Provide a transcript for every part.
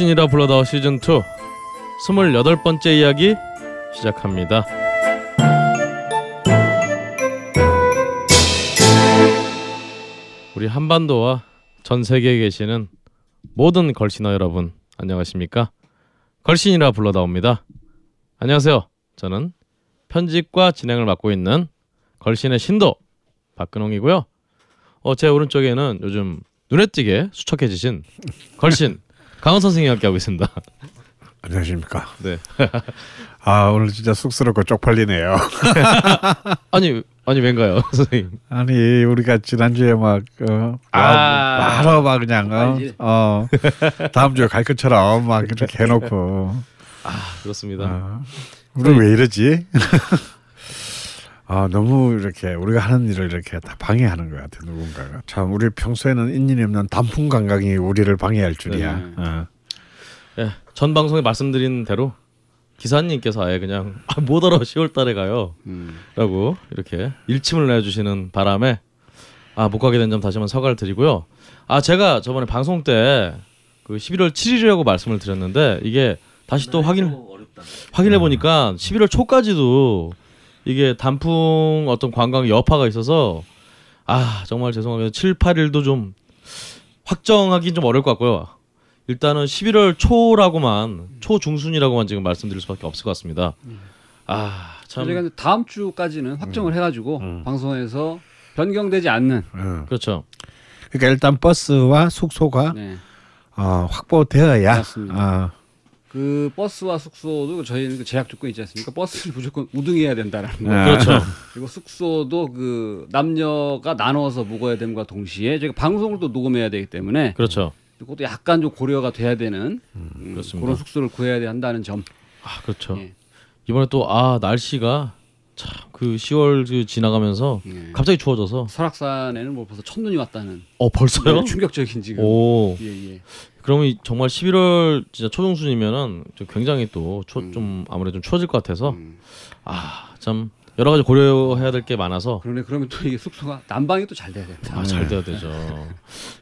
당신이라 불러다오 시즌 2 28번째 이야기 시작합니다. 우리 한반도와 전 세계에 계시는 모든 걸신어 여러분 안녕하십니까? 걸신이라 불러다옵니다. 안녕하세요. 저는 편집과 진행을 맡고 있는 걸신의 신도 박근홍이고요. 어, 제 오른쪽에는 요즘 눈에 띄게 수척해지신 걸신 강원 선생님 함께 하고 있습니다. 안녕하십니까. 네. 아 오늘 진짜 쑥스럽고 쪽팔리네요. 아니 아니 왠가요 선생님? 아니 우리가 지난주에 막 어, 아~ 바로 막 그냥 어, 아, 어 다음 주에 갈 것처럼 막 이렇게 해놓고 아 그렇습니다. 어, 우리 왜 이러지? 아 너무 이렇게 우리가 하는 일을 이렇게 다 방해하는 것 같아 누군가가 참 우리 평소에는 인연이 없는 단풍 관광이 우리를 방해할 줄이야. 네. 어. 예, 전 방송에 말씀드린 대로 기사님께서 아예 그냥 아, 못 알아 10월달에 가요라고 음. 이렇게 일침을 내주시는 바람에 아 못 가게 된 점 다시 한번 사과를 드리고요. 아 제가 저번에 방송 때 그 11월 7일이라고 말씀을 드렸는데 이게 다시 또 네, 확인 확인해 보니까 11월 초까지도 이게 단풍 어떤 관광 여파가 있어서 아 정말 죄송합니다. 7, 8일도 좀 확정하기는 좀 어려울 것 같고요. 일단은 11월 초라고만 초중순이라고만 지금 말씀드릴 수밖에 없을 것 같습니다. 아 참. 저희가 그러니까 다음 주까지는 확정을 음. 해가지고 음. 방송에서 변경되지 않는. 음. 그렇죠. 그러니까 일단 버스와 숙소가 네. 어, 확보되어야. 맞습니다. 어, 그 버스와 숙소도 저희는 그 제약 조건 이 있지 않습니까? 버스를 무조건 우등해야 된다라는 거. 네. 그렇죠. 그리고 숙소도 그 남녀가 나눠서 묵어야 됨과 동시에 저희가 방송을 또 녹음해야 되기 때문에 그렇죠. 그것도 약간 좀 고려가 돼야 되는 음, 음, 그런 숙소를 구해야 한다는 점. 아 그렇죠. 예. 이번에 또아 날씨가 참그 10월 그 지나가면서 예. 갑자기 추워져서 설악산에는 뭐 벌써 첫눈이 왔다는. 어 벌써요? 예, 충격적인 지금. 오. 예, 예. 그러면 정말 11월 진짜 초중순이면은 굉장히 또좀 음. 아무래도 좀 추워질 것 같아서 음. 아참 여러 가지 고려해야 될 게 많아서 그러네 그러면 또 이게 숙소가 난방이 또 잘 돼야 된다. 아잘 돼야 되죠.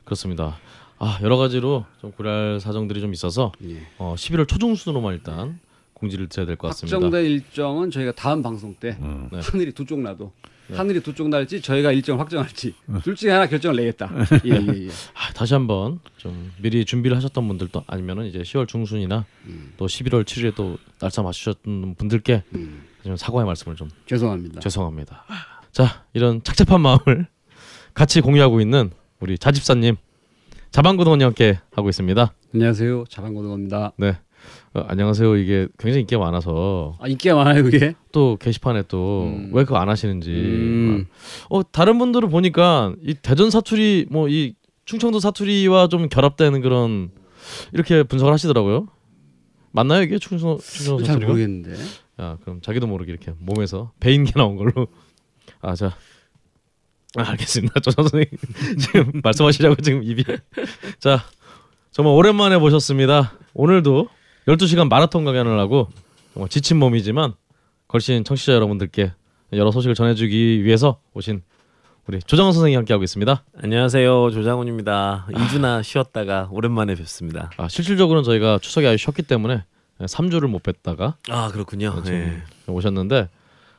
그렇습니다. 아 여러 가지로 좀 고려할 사정들이 좀 있어서 예. 어 11월 초중순으로만 일단 공지를 드려야 될 것 같습니다. 확정된 일정은 저희가 다음 방송 때 음. 네. 하늘이 두 쪽 나도 예. 하늘이 두 쪽 날지 저희가 일정 확정할지 어. 둘 중에 하나 결정을 내겠다. 예, 예, 예. 아, 다시 한번 좀 미리 준비를 하셨던 분들도 아니면은 이제 10월 중순이나 음. 또 11월 7일에 또 날짜 맞추셨던 분들께 음. 사과의 말씀을 좀 죄송합니다. 죄송합니다. 자 이런 착잡한 마음을 같이 공유하고 있는 우리 자집사님 자방고등원님께 하고 있습니다. 안녕하세요, 자방고등원입니다. 네. 어, 안녕하세요 이게 굉장히 인기가 많아서 아 인기가 많아요 그게 또 게시판에 또왜 음. 그거 안 하시는지 음. 어 다른 분들을 보니까 이 대전 사투리 뭐 이 충청도 사투리와 좀 결합되는 그런 이렇게 분석을 하시더라고요 맞나요 이게 충청 충청도 사투리가 잘 모르겠는데 아 그럼 자기도 모르게 이렇게 몸에서 배인게 나온 걸로 아 자 아, 알겠습니다 조선 선생님 지금 말씀하시려고 지금 입이 자 정말 오랜만에 보셨습니다 오늘도 12시간 마라톤 강연을 하고 정말 지친 몸이지만 걸신 청취자 여러분들께 여러 소식을 전해주기 위해서 오신 우리 조장훈 선생이 함께하고 있습니다. 안녕하세요, 조장훈입니다. 2주나 쉬었다가 오랜만에 뵙습니다. 아, 실질적으로는 저희가 추석에 아예 쉬었기 때문에 3주를 못 뵀다가 아 그렇군요. 네. 오셨는데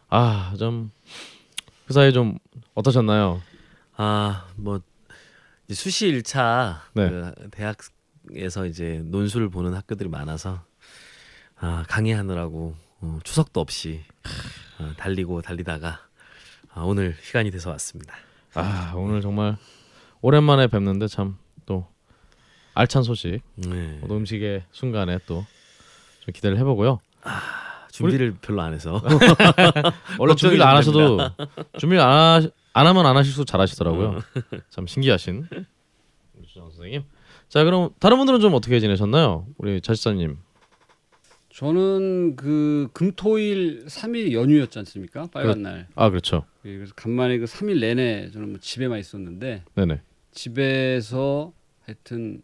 아좀 그 사이 좀 어떠셨나요? 아뭐 수시 1차 네. 그 대학 대학에서 이제 논술을 보는 학교들이 많아서 아, 강의하느라고 어, 추석도 없이 어, 달리고 달리다가 아, 오늘 시간이 돼서 왔습니다. 아 오늘 정말 오랜만에 뵙는데 참 또 알찬 소식, 네. 음식의 순간에 또좀 기대를 해보고요. 아, 준비를 우리... 별로 안 해서 원래 준비를 안 하셔도 준비를 안, 하, 시안 하면 안 하실 수 잘하시더라고요. 음. 참 신기하신 주정 선생님. 자 그럼 다른 분들은 좀 어떻게 지내셨나요? 우리 자식사님. 저는 그 금토일 3일 연휴였지 않습니까? 빨간 날. 아 그렇죠. 예, 그래서 간만에 그 3일 내내 저는 뭐 집에만 있었는데 네네. 집에서 하여튼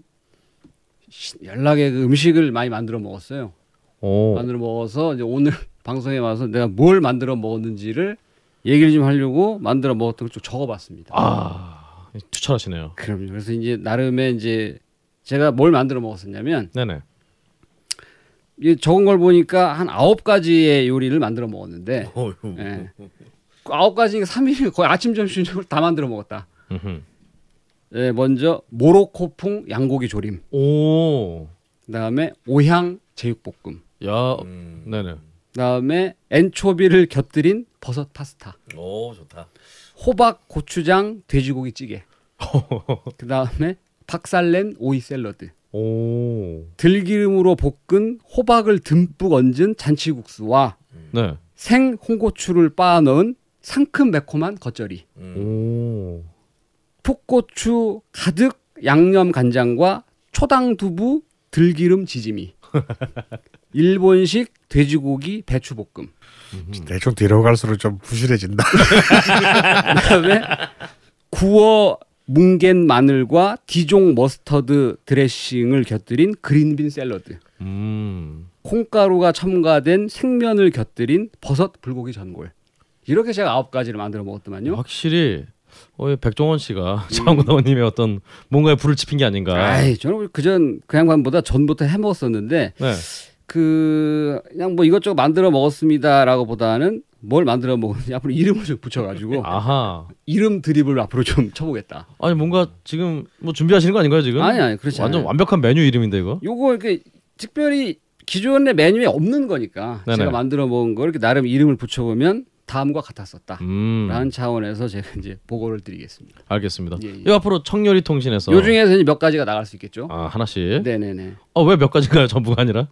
연락에 그 음식을 많이 만들어 먹었어요. 오. 만들어 먹어서 이제 오늘 방송에 와서 내가 뭘 만들어 먹었는지를 얘기를 좀 하려고 만들어 먹었던 걸좀 적어봤습니다. 아 투철하시네요. 그럼요. 그래서 이제 나름의 이제 제가 뭘 만들어 먹었었냐면 네네. 이 적은 걸 보니까 한 아홉 가지의 요리를 만들어 먹었는데 예. 아홉 가지니까 3일 거의 아침 점심 저녁을 다 만들어 먹었다. 음흠. 예, 먼저 모로코풍 양고기 조림. 오. 그다음에 오향 제육볶음. 야, 음. 네네. 그다음에 엔초비를 곁들인 버섯 파스타. 오, 좋다. 호박 고추장 돼지고기 찌개. 그다음에 박살낸 오이 샐러드. 오. 들기름으로 볶은 호박을 듬뿍 얹은 잔치국수와 네. 생 홍고추를 빻아 넣은 상큼 매콤한 겉절이. 풋고추 가득 양념 간장과 초당 두부 들기름 지짐이. 일본식 돼지고기 배추볶음. 대충 들어갈수록 좀 부실해진다. 그다음에 구워 뭉갠 마늘과 디종 머스터드 드레싱을 곁들인 그린빈 샐러드. 음. 콩가루가 첨가된 생면을 곁들인 버섯 불고기 전골. 이렇게 제가 아홉 가지를 만들어 먹었더만요. 확실히 어, 백종원 씨가 장군호님의 음. 어떤 뭔가에 불을 지핀 게 아닌가. 아이, 저는 그전 그 양반보다 전부터 해 먹었었는데 네. 그 그냥 뭐 이것저것 만들어 먹었습니다라고 보다는 뭘 만들어 먹었는지 앞으로 이름을 좀 붙여가지고 아하. 이름 드립을 앞으로 좀 쳐보겠다. 아니 뭔가 지금 뭐 준비하시는 거 아닌가요 지금? 아니 아니 그렇지 완전 않아요. 완벽한 메뉴 이름인데 이거? 요거 이렇게 특별히 기존의 메뉴에 없는 거니까 네네. 제가 만들어 먹은 거 이렇게 나름 이름을 붙여보면 다음과 같았었다라는 음. 차원에서 제가 이제 보고를 드리겠습니다. 알겠습니다. 예, 예. 이 앞으로 청렬이 통신에서 요 중에서 몇 가지가 나갈 수 있겠죠? 아 하나씩. 네네네. 어왜 몇 가지가요? 전부가 아니라?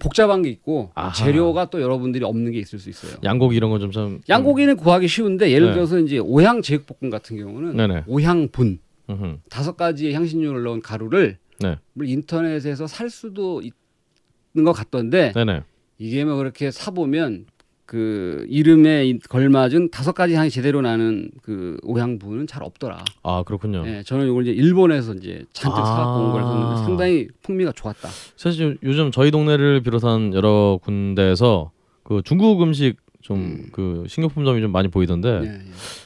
복잡한 게 있고 아하. 재료가 또 여러분들이 없는 게 있을 수 있어요. 양고기 이런 건좀 참. 양고기는 구하기 쉬운데 예를 네. 들어서 이제 오향 제육볶음 같은 경우는 네네. 오향분 음흠. 다섯 가지의 향신료를 넣은 가루를 네. 인터넷에서 살 수도 있는 것 같던데 네네. 이게 뭐 그렇게 사 보면 그 이름에 걸맞은 다섯 가지 향이 제대로 나는 그 오향분은 잘 없더라. 아 그렇군요. 예, 저는 이걸 이제 일본에서 이제 잔뜩 아~ 사갖고 온 거라서 상당히 풍미가 좋았다. 사실 요즘 저희 동네를 비롯한 여러 군데에서 그 중국 음식 좀그 음. 식료품점이 그 좀 많이 보이던데 예, 예.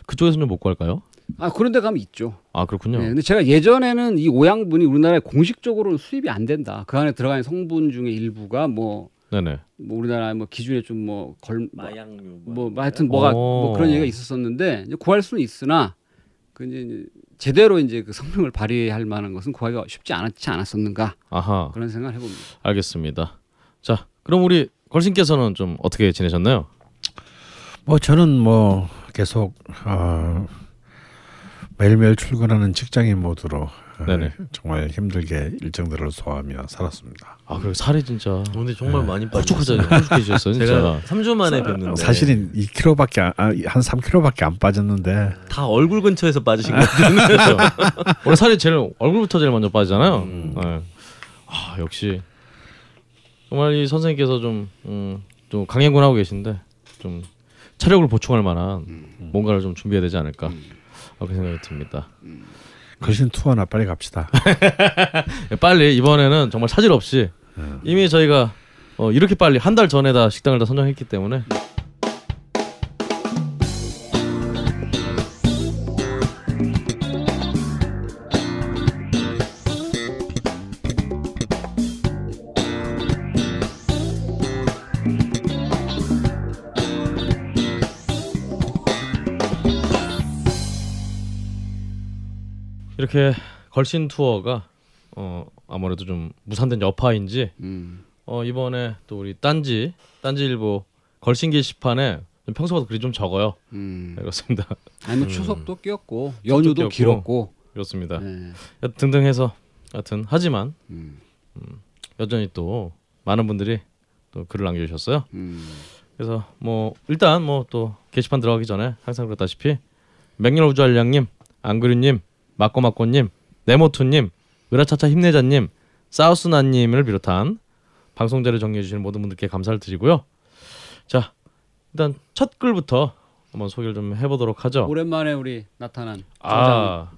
그쪽에서는 못 구할까요? 아 그런 데 가면 있죠. 아 그렇군요. 네, 근데 제가 예전에는 이 오양분이 우리나라에 공식적으로는 수입이 안 된다. 그 안에 들어가는 성분 중에 일부가 뭐 네네. 뭐 우리나라 뭐 기준에 좀 뭐걸 뭐 마약류 뭐, 뭐, 뭐 하여튼 뭐가 어. 뭐 그런 얘기가 있었었는데 이제 구할 수는 있으나 그 이제 제대로 이제 그 성능을 발휘할 만한 것은 구하기가 쉽지 않았지 않았었는가 아하. 그런 생각을 해봅니다. 알겠습니다. 자 그럼 우리 걸신께서는 좀 어떻게 지내셨나요? 뭐 저는 뭐 계속 어, 매일매일 출근하는 직장인 모드로 네, 네네. 정말 힘들게 일정들을 소화하며 살았습니다. 아 그리고 살이 진짜 오늘 아, 정말 네. 많이 뻑졌어요 아, 제가 3주 만에 뵀는데 사실은 2kg밖에 아, 한 3kg밖에 안 빠졌는데 다 얼굴 근처에서 빠지신 것 같아요. 그렇죠. 원래 살이 제일 얼굴부터 제일 먼저 빠지잖아요. 음. 네. 아 역시 정말 이 선생님께서 좀좀 음, 강행군 하고 계신데 좀 체력을 보충할 만한 음. 뭔가를 좀 준비해야 되지 않을까 음. 그렇게 생각이 듭니다. 음. 글신 투 하나 빨리 갑시다. 빨리 이번에는 정말 차질 없이 음. 이미 저희가 어, 이렇게 빨리 한 달 전에 다 식당을 다 선정했기 때문에. 이렇게 걸신 투어가 어 아무래도 좀 무산된 여파인지 음. 어 이번에 또 우리 딴지 딴지일보 걸신 게시판에 평소보다 글이 좀 적어요. 음. 네, 그렇습니다. 아니 뭐 음. 추석도 끼었고 연휴도 끼었고, 길었고 그렇습니다. 네. 등등해서 여튼 하지만 음. 음. 여전히 또 많은 분들이 또 글을 남겨주셨어요. 음. 그래서 뭐 일단 뭐 또 게시판 들어가기 전에 항상 그렇다시피 맥렬 우주알량님, 안그류님 마꼬마꼬님, 네모투님, 으라차차 힘내자님, 사우스나님을 비롯한 방송자를 정리해 주시는 모든 분들께 감사를 드리고요. 자, 일단 첫 글부터 한번 소개를 좀 해보도록 하죠. 오랜만에 우리 나타난 아,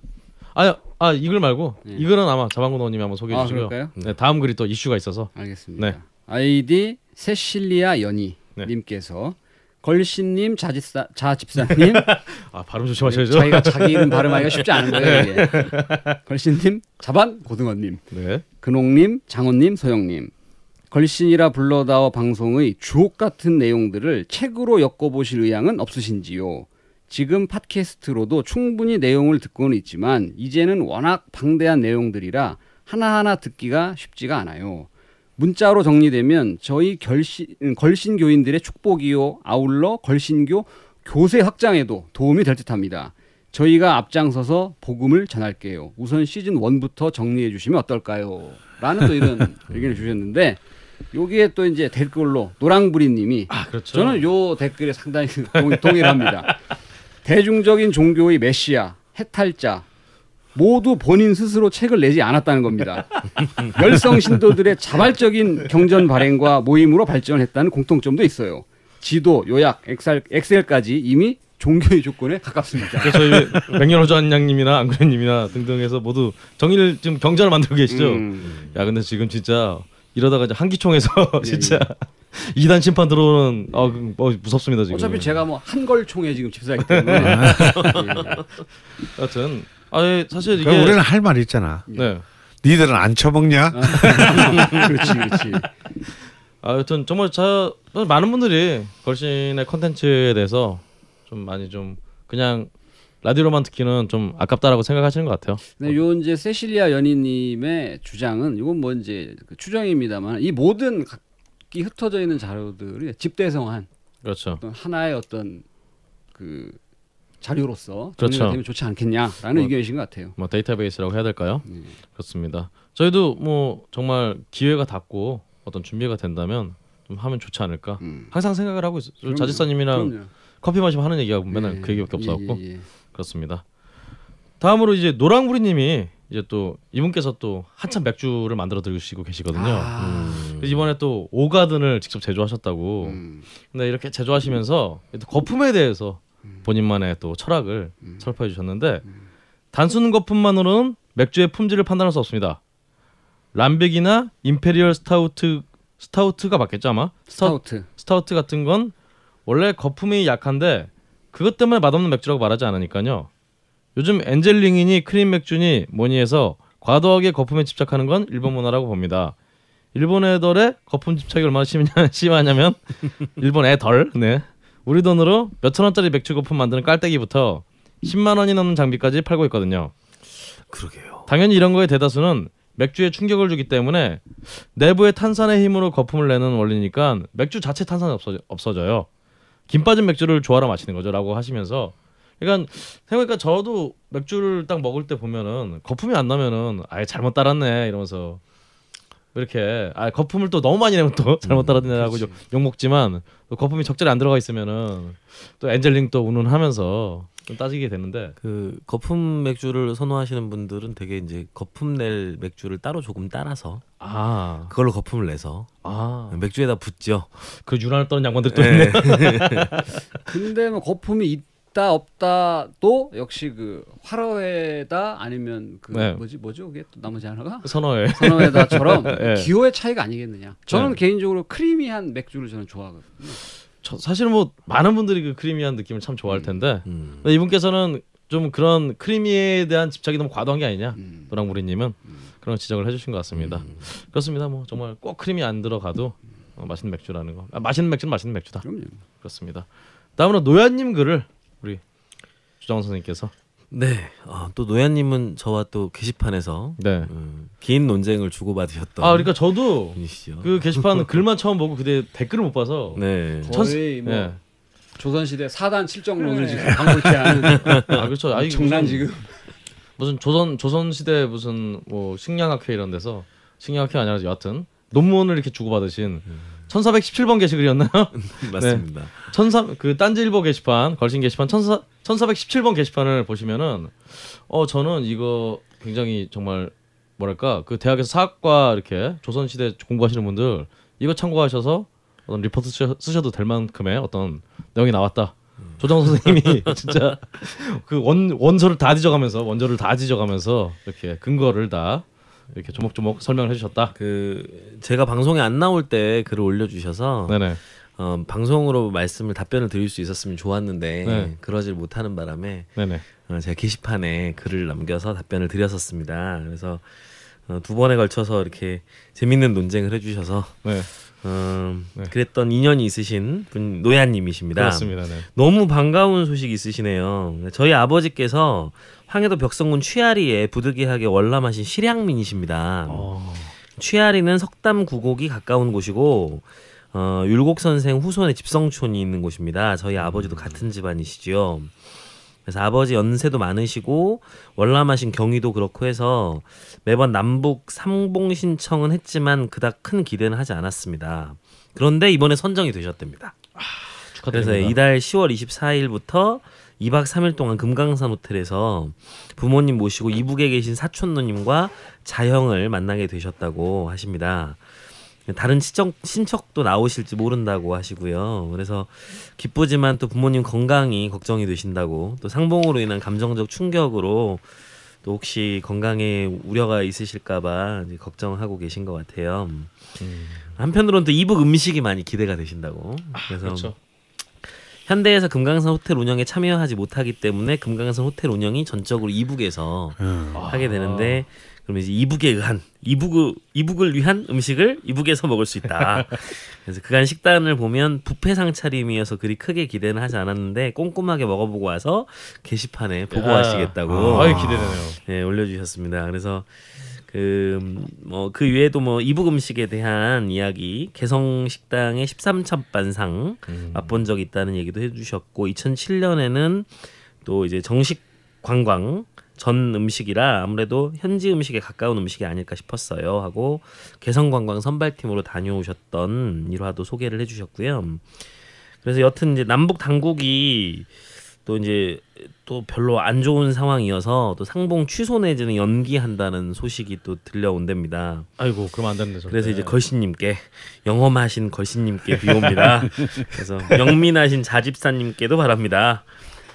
아 아, 이글 말고 네. 이 글은 아마 자방군호님이 한번 소개해 아, 주시고요. 아, 네, 다음 글이 또 이슈가 있어서. 알겠습니다. 네. 아이디 세실리아 연희 네. 님께서 걸신님, 자집사, 자집사님. 아 발음 조심하셔야죠. 자기가 자기 이름 발음하기가 쉽지 않은 거예요. 이게. 걸신님, 자반 고등어님, 네. 근홍님, 장원님, 서영님. 걸신이라 불러다오 방송의 주옥 같은 내용들을 책으로 엮어보실 의향은 없으신지요? 지금 팟캐스트로도 충분히 내용을 듣고는 있지만 이제는 워낙 방대한 내용들이라 하나하나 듣기가 쉽지가 않아요. 문자로 정리되면 저희 결신, 음, 걸신 교인들의 축복이요 아울러 걸신교 교세 확장에도 도움이 될 듯합니다. 저희가 앞장서서 복음을 전할게요. 우선 시즌 1부터 정리해 주시면 어떨까요? 라는 또 이런 의견을 주셨는데 여기에 또 이제 댓글로 노랑부리님이 아, 그렇죠. 저는 요 댓글에 상당히 동일합니다. 대중적인 종교의 메시아, 해탈자, 모두 본인 스스로 책을 내지 않았다는 겁니다. 열성 신도들의 자발적인 경전 발행과 모임으로 발전했다는 공통점도 있어요. 지도, 요약, 엑셀, 엑셀까지 이미 종교의 조건에 가깝습니다. 저희 백년호전 양님이나 안그래님이나 등등해서 모두 정의 지금 경전을 만들고 계시죠. 음. 야 근데 지금 진짜 이러다가 이제 한기총에서 예, 예, 진짜 예. 2단 심판 들어오는 어, 어, 무섭습니다 지금. 어차피 제가 뭐 한걸총에 지금 집사기 때문에. 예. 여튼 아니 사실 그러니까 이게 우리는 할말 있잖아. 예. 네. 니들은 안 쳐먹냐? 아, 그렇지, 그렇지. 아여튼 정말 저 많은 분들이 걸신의 컨텐츠에 대해서 좀 많이 좀 그냥 라디오로만 듣기는 좀 아깝다라고 생각하시는 것 같아요. 네, 요 이제 세실리아 연인님의 주장은 이건 뭐 이제 그 추정입니다만 이 모든 각기 흩어져 있는 자료들이 집대성한 그렇죠. 어떤 하나의 어떤 그 자료로서 정리가 그렇죠. 되면 좋지 않겠냐라는 뭐, 의견이신 것 같아요. 뭐 데이터베이스라고 해야 될까요? 네. 그렇습니다. 저희도 뭐 정말 기회가 닿고 어떤 준비가 된다면 좀 하면 좋지 않을까. 음. 항상 생각을 하고 있어요. 자지사님이랑 커피 마시면 하는 얘기가 맨날 예, 그 얘기밖에 예, 없어고 예, 예, 그렇습니다. 다음으로 이제 노랑부리님이 이제 또 이분께서 또 한참 맥주를 만들어 드시고 계시거든요. 아~ 음. 이번에 또 오가든을 직접 제조하셨다고. 음. 근데 이렇게 제조하시면서 거품에 대해서 본인만의 또 철학을 음. 설파해 주셨는데 음. 단순 것뿐만으로는 맥주의 품질을 판단할 수 없습니다. 람백이나 임페리얼 스타우트 스타우트가 맞겠죠 아마 스타우트 스타우트 같은 건 원래 거품이 약한데 그것 때문에 맛없는 맥주라고 말하지 않으니까요. 요즘 엔젤링이니 크림 맥주니 뭐니 해서 과도하게 거품에 집착하는 건 일본 문화라고 봅니다. 일본 애덜의 거품 집착이 얼마나 심하냐면 일본 애덜 네 우리 돈으로 몇천 원짜리 맥주 거품 만드는 깔때기부터 10만 원이 넘는 장비까지 팔고 있거든요. 그러게요. 당연히 이런 거에 대다수는 맥주에 충격을 주기 때문에 내부의 탄산의 힘으로 거품을 내는 원리니까 맥주 자체 탄산이 없어져, 없어져요. 김 빠진 맥주를 좋아라 마시는 거죠라고 하시면서 그러니까 생각니까 저도 맥주를 딱 먹을 때 보면은 거품이 안 나면은 아예 잘못 따랐네 이러면서 이렇게 아 거품을 또 너무 많이 내면 또 잘못 따라내라고 다 음, 욕 먹지만 또 거품이 적절히 안 들어가 있으면은 또 엔젤링 또 운운하면서 좀 따지게 되는데 그 거품 맥주를 선호하시는 분들은 되게 이제 거품 낼 맥주를 따로 조금 따라서 아 그걸로 거품을 내서 아 맥주에다 붓죠 그 유난을 떠는 양반들 또 네. 있네 근데 뭐 거품이 있다 없다도 역시 그 화로회다 아니면 그 네. 뭐지 뭐죠 그게 또 나머지 하나가 선어회 선어회다처럼 네. 기호의 차이가 아니겠느냐. 저는 네. 개인적으로 크리미한 맥주를 저는 좋아하거든요. 저 사실 뭐 많은 분들이 그 크리미한 느낌을 참 좋아할 음. 텐데 음. 음. 이분께서는 좀 그런 크리미에 대한 집착이 너무 과도한 게 아니냐 음. 노랑무리님은 음. 그런 지적을 해주신 것 같습니다. 음. 그렇습니다. 뭐 정말 꼭 크림이 안 들어가도 어, 맛있는 맥주라는 거. 아, 맛있는 맥주는 맛있는 맥주다. 그럼요. 그렇습니다. 다음으로 노야님 글을 우리 주장 선생님께서 네. 아, 또 노야님은 저와 또 게시판에서 네. 음, 긴 논쟁을 주고받으셨던. 아, 그러니까 저도 분이시죠. 그 게시판 글만 처음 보고 그때 댓글을 못 봐서. 네. 거의 뭐 네. 조선시대 사단 칠정론을 지금 반복해 하는. 아, 그렇죠. 아니, 정난 지금. 무슨 조선 조선시대 무슨 뭐 식량학회 이런 데서 식량학회 아니라 여하튼 논문을 이렇게 주고받으신 1417번 음. 게시글이었나요? 맞습니다. 네. 천사 그 딴지일보 게시판 걸신 게시판 천사 1417번 게시판을 보시면은 어 저는 이거 굉장히 정말 뭐랄까 그 대학에서 사학과 이렇게 조선 시대 공부하시는 분들 이거 참고하셔서 어떤 리포트 쓰셔도 될 만큼의 어떤 내용이 나왔다. 음. 조정 선생님이 진짜 그 원 원서를 다 뒤져가면서 원조를 다 뒤져가면서 이렇게 근거를 다 이렇게 조목조목 설명을 해주셨다. 그 제가 방송에 안 나올 때 글을 올려주셔서 네네. 어, 방송으로 말씀을 답변을 드릴 수 있었으면 좋았는데 네. 그러질 못하는 바람에 네네. 어, 제가 게시판에 글을 남겨서 답변을 드렸었습니다. 그래서 어, 두 번에 걸쳐서 이렇게 재밌는 논쟁을 해주셔서 네. 어, 네. 그랬던 인연이 있으신 분 노야님이십니다. 그렇습니다. 네. 너무 반가운 소식이 있으시네요. 저희 아버지께서 황해도 벽성군 취아리에 부득이하게 월남하신 실향민이십니다. 어... 취아리는 석담 구곡이 가까운 곳이고 어, 율곡 선생 후손의 집성촌이 있는 곳입니다. 저희 아버지도 음. 같은 집안이시죠. 그래서 아버지 연세도 많으시고 월남하신 경위도 그렇고 해서 매번 남북 삼봉 신청은 했지만 그닥 큰 기대는 하지 않았습니다. 그런데 이번에 선정이 되셨답니다. 아, 그래서 이달 10월 24일부터 2박 3일 동안 금강산 호텔에서 부모님 모시고 이북에 계신 사촌 누님과 자형을 만나게 되셨다고 하십니다. 다른 시청, 신척도 나오실지 모른다고 하시고요. 그래서 기쁘지만 또 부모님 건강이 걱정이 되신다고 또 상봉으로 인한 감정적 충격으로 또 혹시 건강에 우려가 있으실까봐 걱정하고 계신 것 같아요. 음. 음. 한편으로는 또 이북 음식이 많이 기대가 되신다고. 아, 그래서 아, 그렇죠. 현대에서 금강산 호텔 운영에 참여하지 못하기 때문에 금강산 호텔 운영이 전적으로 이북에서 음. 하게 되는데 아. 그럼 이제 이북에 의한 이북 이북을 위한 음식을 이북에서 먹을 수 있다. 그래서 그간 식단을 보면 부패상 차림이어서 그리 크게 기대는 하지 않았는데 꼼꼼하게 먹어보고 와서 게시판에 보고하시겠다고. 아, 아 기대되네요. 네, 올려주셨습니다. 그래서 그뭐그 음, 뭐, 그 외에도 뭐 이북 음식에 대한 이야기 개성 식당의 13첩반상 음. 맛본 적 있다는 얘기도 해주셨고 2007년에는 또 이제 정식 관광 전 음식이라 아무래도 현지 음식에 가까운 음식이 아닐까 싶었어요 하고 개성관광 선발팀으로 다녀오셨던 일화도 소개를 해주셨고요. 그래서 여튼 이제 남북 당국이 또 이제 또 별로 안 좋은 상황이어서 또 상봉 취소 내지는 연기한다는 소식이 또 들려온답니다. 아이고 그러안되는 그래서 이제 걸신님께 영험하신 걸신님께 비옵니다. 그래서 영민하신 자집사님께도 바랍니다.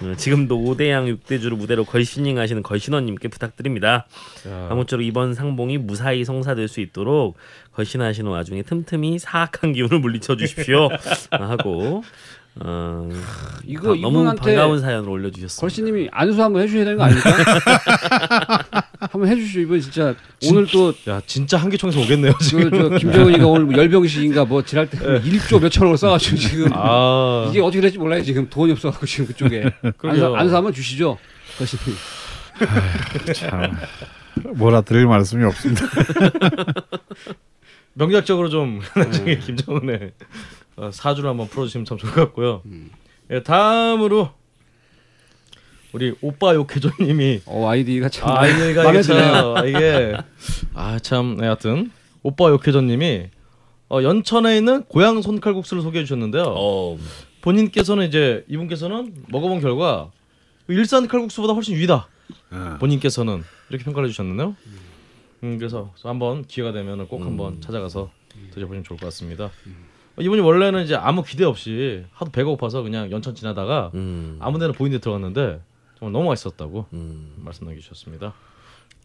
음, 지금도 5대양 6대주를 무대로 걸신닝 하시는 걸신원님께 부탁드립니다. 자. 아무쪼록 이번 상봉이 무사히 성사될 수 있도록 걸신하시는 와중에 틈틈이 사악한 기운을 물리쳐 주십시오 하고 어, 이거 너무 반가운 사연을 올려주셨습니다. 걸신님이 안수 한번 해주셔야 되는 거 아닙니까? 한번 해주시죠 이번 진짜 오늘 또야 진짜 한기 총에서 오겠네요 그 지금 저, 저 김정은이가 오늘 열병식인가 뭐 지랄 때 1조 몇 천억을 써가지고 지금 아. 이게 어떻게 될지 몰라요 지금 돈이 없어가지고 지금 그쪽에 안, 사, 안 사면 주시죠 거시참 뭐라 드릴 말씀이 없습니다 명작적으로 좀 나중에 네. 김정은의 어, 사주를 한번 풀어주시면 참 좋을 것 같고요 음. 예, 다음으로 우리 오빠 욕해줘님이 어 아이디가 참 아, 이디가 마음에 드요 아, 이게 아참 네, 여하튼 오빠 욕해줘님이 어, 연천에 있는 고향 손칼국수를 소개해 주셨는데요. 어. 본인께서는 이제 이분께서는 먹어본 결과 일산 칼국수보다 훨씬 위다. 어. 본인께서는 이렇게 평가를 주셨는데요 음, 그래서 한번 기회가 되면 꼭 한번 음. 찾아가서 드셔보시면 좋을 것 같습니다. 음. 이분이 원래는 이제 아무 기대 없이 하도 배가 고파서 그냥 연천 지나다가 음. 아무데나 보이는 데 들어갔는데 정말 너무 맛있었다고 음. 말씀 남겨주셨습니다.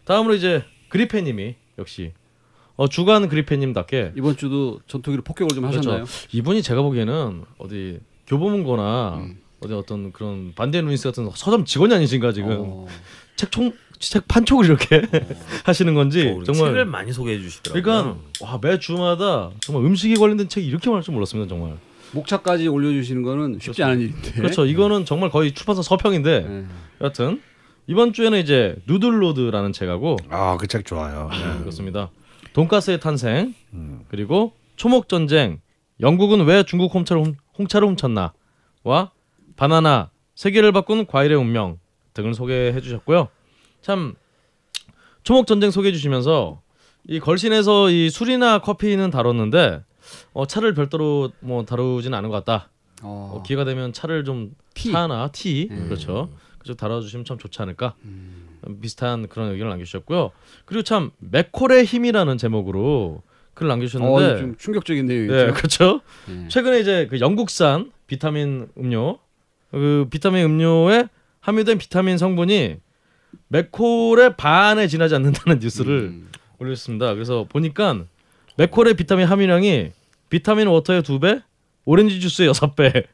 다음으로 이제 그리페님이 역시 어, 주간 그리페님답게 이번 주도 전투기로 폭격을 좀 그렇죠. 하셨나요? 이분이 제가 보기에는 어디 교보문고나 음. 어디 어떤 그런 반대 루인스 같은 서점 직원이 아니신가 지금 어. 책총 책 판촉을 이렇게 어. 하시는 건지 정말 책을 많이 소개해 주시더라고요. 그러니까 와, 매 주마다 정말 음식에 관련된 책이 이렇게 많을 줄 몰랐습니다 정말. 목차까지 올려주시는 거는 쉽지 그렇죠. 않은 일인데. 그렇죠. 이거는 정말 거의 출판사 서평인데 네. 여튼 이번 주에는 이제 누들로드라는 책하고 아그 책 좋아요. 아, 네. 그렇습니다. 돈가스의 탄생 음. 그리고 초목 전쟁 영국은 왜 중국 홍차를, 홍차를 훔쳤나와 바나나 세계를 바꾼 과일의 운명 등을 소개해 주셨고요. 참 초목 전쟁 소개해 주시면서 이 걸신에서 이 술이나 커피는 다뤘는데 어, 차를 별도로 뭐 다루지는 않은 것 같다. 어. 어, 기회가 되면 차를 좀 T. 차나 티 음. 그렇죠. 그쪽 다뤄주시면 참 좋지 않을까. 음. 비슷한 그런 의견을 남겨주셨고요. 그리고 참 맥콜의 힘이라는 제목으로 글을 남겨주셨는데 어, 좀 충격적인 내용이죠. 네, 그렇죠. 네. 최근에 이제 그 영국산 비타민 음료, 그 비타민 음료에 함유된 비타민 성분이 맥콜의 반에 지나지 않는다는 뉴스를 음. 올렸습니다. 그래서 보니까 맥콜의 비타민 함유량이 비타민 워터의 2배, 오렌지 주스의 6배,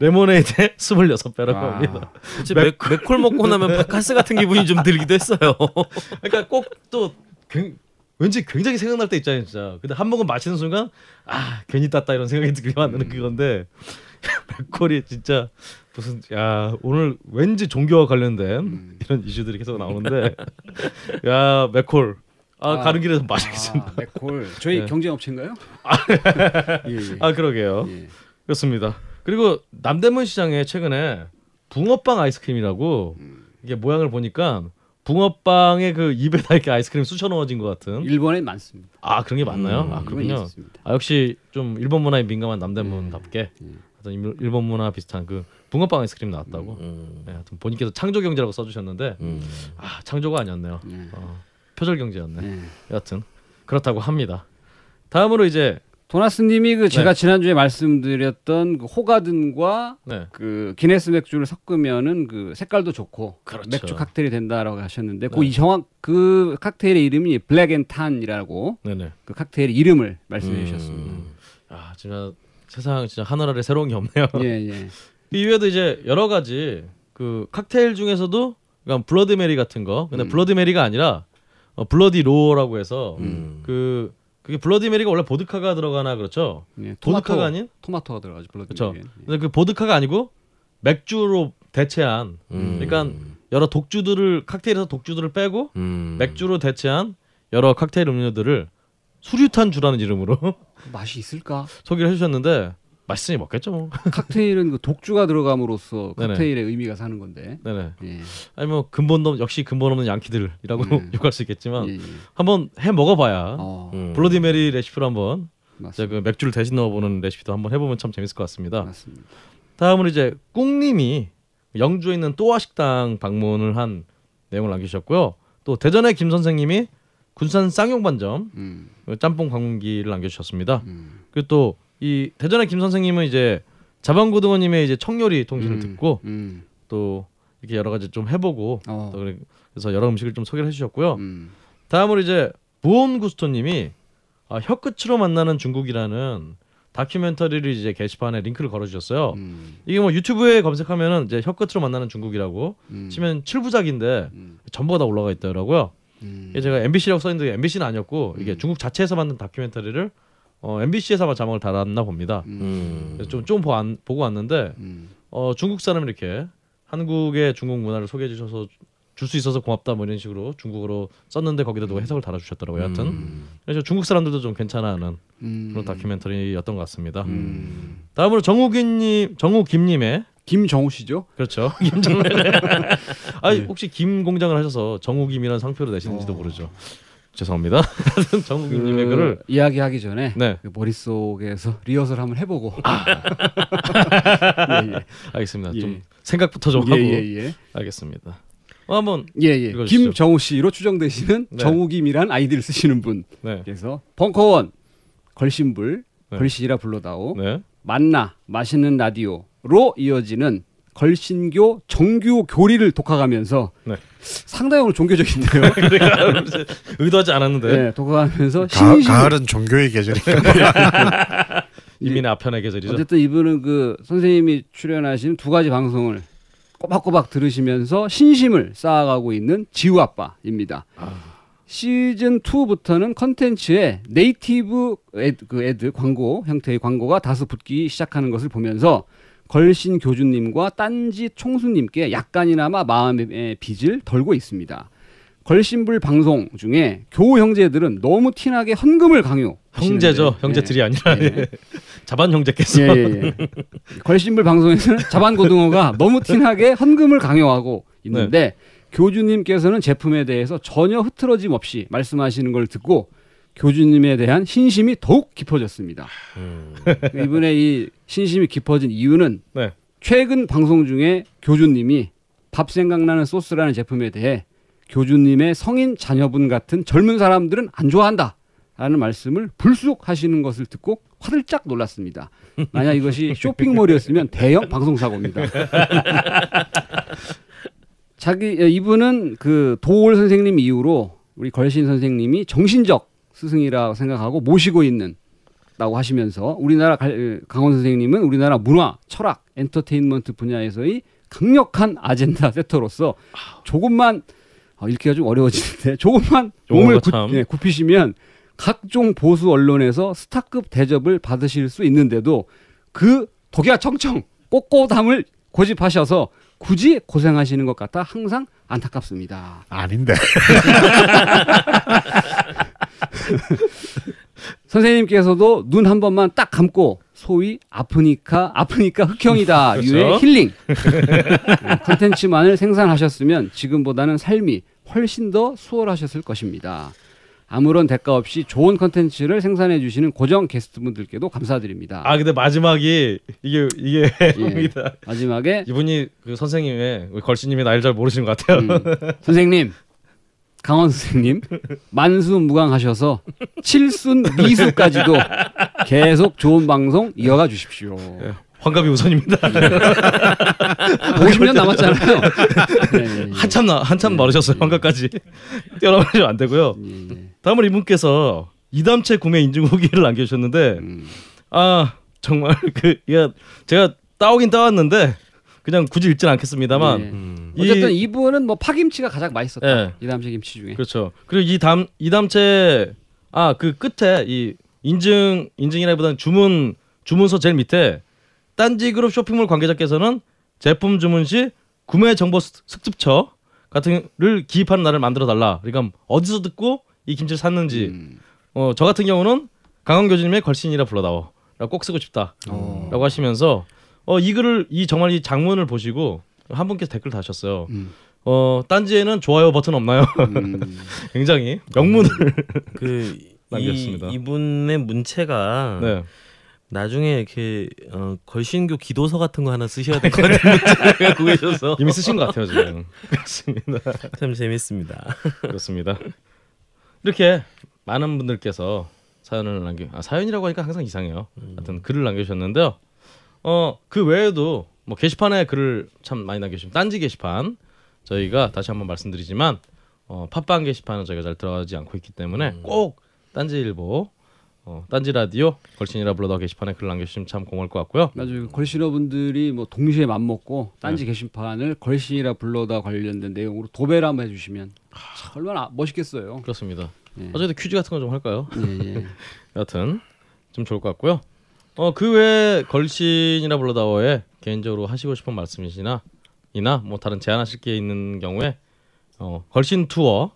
레모네이드의 26배라고 아. 합니다. 맥, 맥콜 먹고 나면 바카스 같은 기분이 좀 들기도 했어요. 그러니까 꼭 또 왠지 굉장히 생각날 때 있잖아요, 진짜. 근데 한 모금 마시는 순간 아 괜히 땄다 이런 생각이 들게 만는 음. 그건데 맥콜이 진짜 무슨 야 오늘 왠지 종교와 관련된 음. 이런 이슈들이 계속 나오는데 야 맥콜 아, 아, 가는 길에서 마시겠습니다. 아, 맥콜 네, 저희 네. 경쟁 업체인가요? 아, 예, 예. 예, 예. 아 그러게요. 예. 그렇습니다. 그리고 남대문 시장에 최근에 붕어빵 아이스크림이라고 음. 이게 모양을 보니까 붕어빵에 그 입에다 이렇게 아이스크림 쑤셔 넣어진 것 같은 일본에 많습니다. 아 그런 게 많나요? 음, 아 그렇군요. 아 역시 좀 일본 문화에 민감한 남대문답게 음, 음. 일본 문화 비슷한 그 붕어빵 아이스크림 나왔다고. 음. 음. 네, 본인께서 창조 경제라고 써주셨는데 음. 아 창조가 아니었네요. 어. 표절 경제였네. 네. 여하튼 그렇다고 합니다. 다음으로 이제 도나스님이 그 제가 네. 지난주에 말씀드렸던 그 호가든과 네. 그 기네스 맥주를 섞으면은 그 색깔도 좋고 그렇죠. 맥주 칵테일이 된다라고 하셨는데 그 네. 그 정확 그 칵테일의 이름이 블랙앤탄이라고 그 칵테일 이름을 말씀해 음... 주셨습니다. 아 진짜 세상 진짜 하늘 아래 새로운 게 없네요. 예, 예. 그 이외에도 이제 여러 가지 그 칵테일 중에서도 그러니까 블러드 메리 같은 거 근데 음. 블러드 메리가 아니라 어, 블러디 로어라고 해서 음. 그 그게 블러디 메리가 원래 보드카가 들어가나 그렇죠? 예, 보드카가 아닌 토마토가 들어가죠 블러디 그렇죠. 예. 근데 그 보드카가 아니고 맥주로 대체한 음. 그러니까 여러 독주들을 칵테일에서 독주들을 빼고 음. 맥주로 대체한 여러 칵테일 음료들을 수류탄주라는 이름으로 맛이 있을까 소개를 해주셨는데 맛있으니 먹겠죠 뭐. 칵테일은 그 독주가 들어감으로써 칵테일의 네네. 의미가 사는 건데. 네네. 예. 아니 뭐 근본 없 역시 근본 없는 양키들이라고 예. 욕할 수 있겠지만 예. 예. 한번 해 먹어봐야 어. 음. 블러디 메리 레시피로 한번 맞습니다. 그 맥주를 대신 넣어보는 레시피도 한번 해보면 참 재밌을 것 같습니다. 맞습니다. 다음은 이제 꿍님이 영주에 있는 또아 식당 방문을 한 내용을 남기셨고요. 또 대전의 김 선생님이 군산 쌍용반점 음. 그 짬뽕 방문기를 남겨주셨습니다. 음. 그리고 또이 대전의 김 선생님은 이제 자방고등어님의 이제 청요리 통신을 음, 듣고 음. 또 이렇게 여러 가지 좀 해보고 어. 그래서 여러 음식을 좀 소개를 해주셨고요. 음. 다음으로 이제 부온 구스토님이 아, 혀끝으로 만나는 중국이라는 다큐멘터리를 이제 게시판에 링크를 걸어주셨어요. 음. 이게 뭐 유튜브에 검색하면은 이제 혀끝으로 만나는 중국이라고 음. 치면 7부작인데 음. 전부가 다 올라가 있더라고요. 이게 제가 MBC라고 써있는데 MBC는 아니었고 이게 중국 자체에서 만든 다큐멘터리를 어, MBC에서만 자막을 달았나 봅니다. 음. 좀, 좀 보, 안, 보고 왔는데 음. 어, 중국 사람 이렇게 한국의 중국 문화를 소개해 주셔서 줄 수 있어서 고맙다 뭐 이런 식으로 중국어로 썼는데 거기다 누가 음. 해석을 달아주셨더라고요. 하여튼 음. 그래서 중국 사람들도 좀 괜찮아하는 그런 음. 다큐멘터리였던 것 같습니다. 다음으로 정우기님, 정우김님의 김정우 씨죠? 그렇죠. 김정우. 아니 네. 혹시 김 공장을 하셔서 정우김이라는 상표를 내시는지도 어. 모르죠. 죄송합니다. 정국님의 그 글을 이야기하기 전에 네. 그 머릿속에서 리허설 한번 해보고 아. 예, 예. 알겠습니다. 예. 좀 생각부터 좀 예, 예, 하고 예. 알겠습니다. 어, 한번 예예 김정우 씨로 추정되시는 네. 정우김이란 아이디를 쓰시는 분께서 네. 벙커원 걸신불 네. 걸신이라 불러다오 네. 만나 맛있는 라디오로 이어지는 걸신교 정규 교리를 독학하면서 네. 상당히 오늘 종교적인데요. 그러니까 의도하지 않았는데. 네, 독학하면서 가, 가을은 종교의 계절이니까. 네. 이민의 아편의 계절이죠. 어쨌든 이분은 그 선생님이 출연하신 두 가지 방송을 꼬박꼬박 들으시면서 신심을 쌓아가고 있는 지우 아빠입니다. 아. 시즌 2부터는 컨텐츠에 네이티브 애드, 그 애드 광고 형태의 광고가 다소 붙기 시작하는 것을 보면서 걸신 교주님과 딴지 총수님께 약간이나마 마음의 빚을 덜고 있습니다. 걸신불 방송 중에 교우 형제들은 너무 티나게 헌금을 강요. 형제죠. 형제들이 예. 아니라 예. 자반 형제께서. 예, 예, 예. 걸신불 방송에서는 자반 고등어가 너무 티나게 헌금을 강요하고 있는데 네. 교주님께서는 제품에 대해서 전혀 흐트러짐 없이 말씀하시는 걸 듣고 교주님에 대한 신심이 더욱 깊어졌습니다. 음. 이분의 이 신심이 깊어진 이유는 네. 최근 방송 중에 교주님이 밥 생각나는 소스라는 제품에 대해 교주님의 성인 자녀분 같은 젊은 사람들은 안 좋아한다. 라는 말씀을 불쑥 하시는 것을 듣고 화들짝 놀랐습니다. 만약 이것이 쇼핑몰이었으면 대형 방송사고입니다. 자기 예, 이분은 그 도올 선생님 이후로 우리 걸신 선생님이 정신적 스승이라고 생각하고 모시고 있는 다고 하시면서 우리나라 강원 선생님은 우리나라 문화, 철학, 엔터테인먼트 분야에서의 강력한 아젠다 세터로서 조금만 어, 읽기가 좀 어려워지는데 조금만 몸을 어, 구, 예, 굽히시면 각종 보수 언론에서 스타급 대접을 받으실 수 있는데도 그 독야 청청 꼬꼬담을 고집하셔서 굳이 고생하시는 것 같아 항상 안타깝습니다. 아닌데. 선생님께서도 눈 한 번만 딱 감고 소위 아프니까 아프니까 흑형이다 그렇죠? 유의 힐링 컨텐츠만을 생산하셨으면 지금보다는 삶이 훨씬 더 수월하셨을 것입니다. 아무런 대가 없이 좋은 컨텐츠를 생산해 주시는 고정 게스트분들께도 감사드립니다. 아 근데 마지막이 이게 이게 예, 마지막에 이분이 그 선생님의 걸씨님이 나를잘 모르시는 것 같아요. 음, 선생님 강원 선생님 만수 무강하셔서 칠순 미수까지도 계속 좋은 방송 이어가 주십시오. 네, 환갑이 우선입니다. 50년 남았잖아요. 네, 네, 한참 나, 한참 마르셨어요. 환갑까지 뛰어나가시면 안 되고요. 다음은 이분께서 이담채 구매 인증 후기를 남겨주셨는데 음. 아 정말 그 제가 따오긴 따왔는데 그냥 굳이 읽진 않겠습니다만 네. 음. 어쨌든 이, 이분은 뭐 파김치가 가장 맛있었다 네. 예. 이담채 김치 중에 그렇죠 그리고 이 담 이담채 아그 끝에 이 인증 인증이라기보다는 주문 주문서 제일 밑에 딴지그룹 쇼핑몰 관계자께서는 제품 주문 시 구매 정보 습득처 같은 를 기입하는 날을 만들어 달라 그러니까 어디서 듣고 이 김치를 샀는지 음. 어, 저 같은 경우는 강원교수님의 걸신이라 불러다오 꼭 쓰고 싶다라고 어. 하시면서 어, 이 글을 이 정말 이 장문을 보시고 한 분께서 댓글 다셨어요. 음. 어 딴지에는 좋아요 버튼 없나요? 음. 굉장히 명문을 음. 그 남겼습니다. 이, 이분의 문체가 네. 나중에 이렇게 어, 걸신교 기도서 같은 거 하나 쓰셔야 될 것 같은데 구해셔서 이미 쓰신 것 같아요 지금. 그렇습니다. 참 재밌습니다. 그렇습니다. 이렇게 많은 분들께서 사연을 남겨 아, 사연이라고 하니까 항상 이상해요. 음. 하여튼 글을 남겨주셨는데요. 어그 외에도 뭐 게시판에 글을 참 많이 남겨주시면 딴지 게시판 저희가 다시 한번 말씀드리지만 어, 팟빵 게시판은 저희가 잘 들어가지 않고 있기 때문에 음. 꼭 딴지일보 어, 딴지 라디오 걸신이라 불러다 게시판에 글을 남겨주시면 참 고마울 것 같고요. 나중에 그 걸신러분들이 뭐 동시에 맞먹고 딴지 네. 게시판을 걸신이라 불러다 관련된 내용으로 도배를 한번 해주시면 참 얼마나 멋있겠어요. 그렇습니다. 예. 어쨌든 퀴즈 같은 거 좀 할까요? 예, 예. 여하튼 좀 좋을 것 같고요. 어그 외에 걸신이라 불러다오에 개인적으로 하시고 싶은 말씀이시나 이나 뭐 다른 제안하실 게 있는 경우에 어, 걸신 투어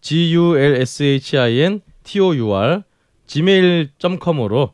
G U L S H I N T O U R gmail.com으로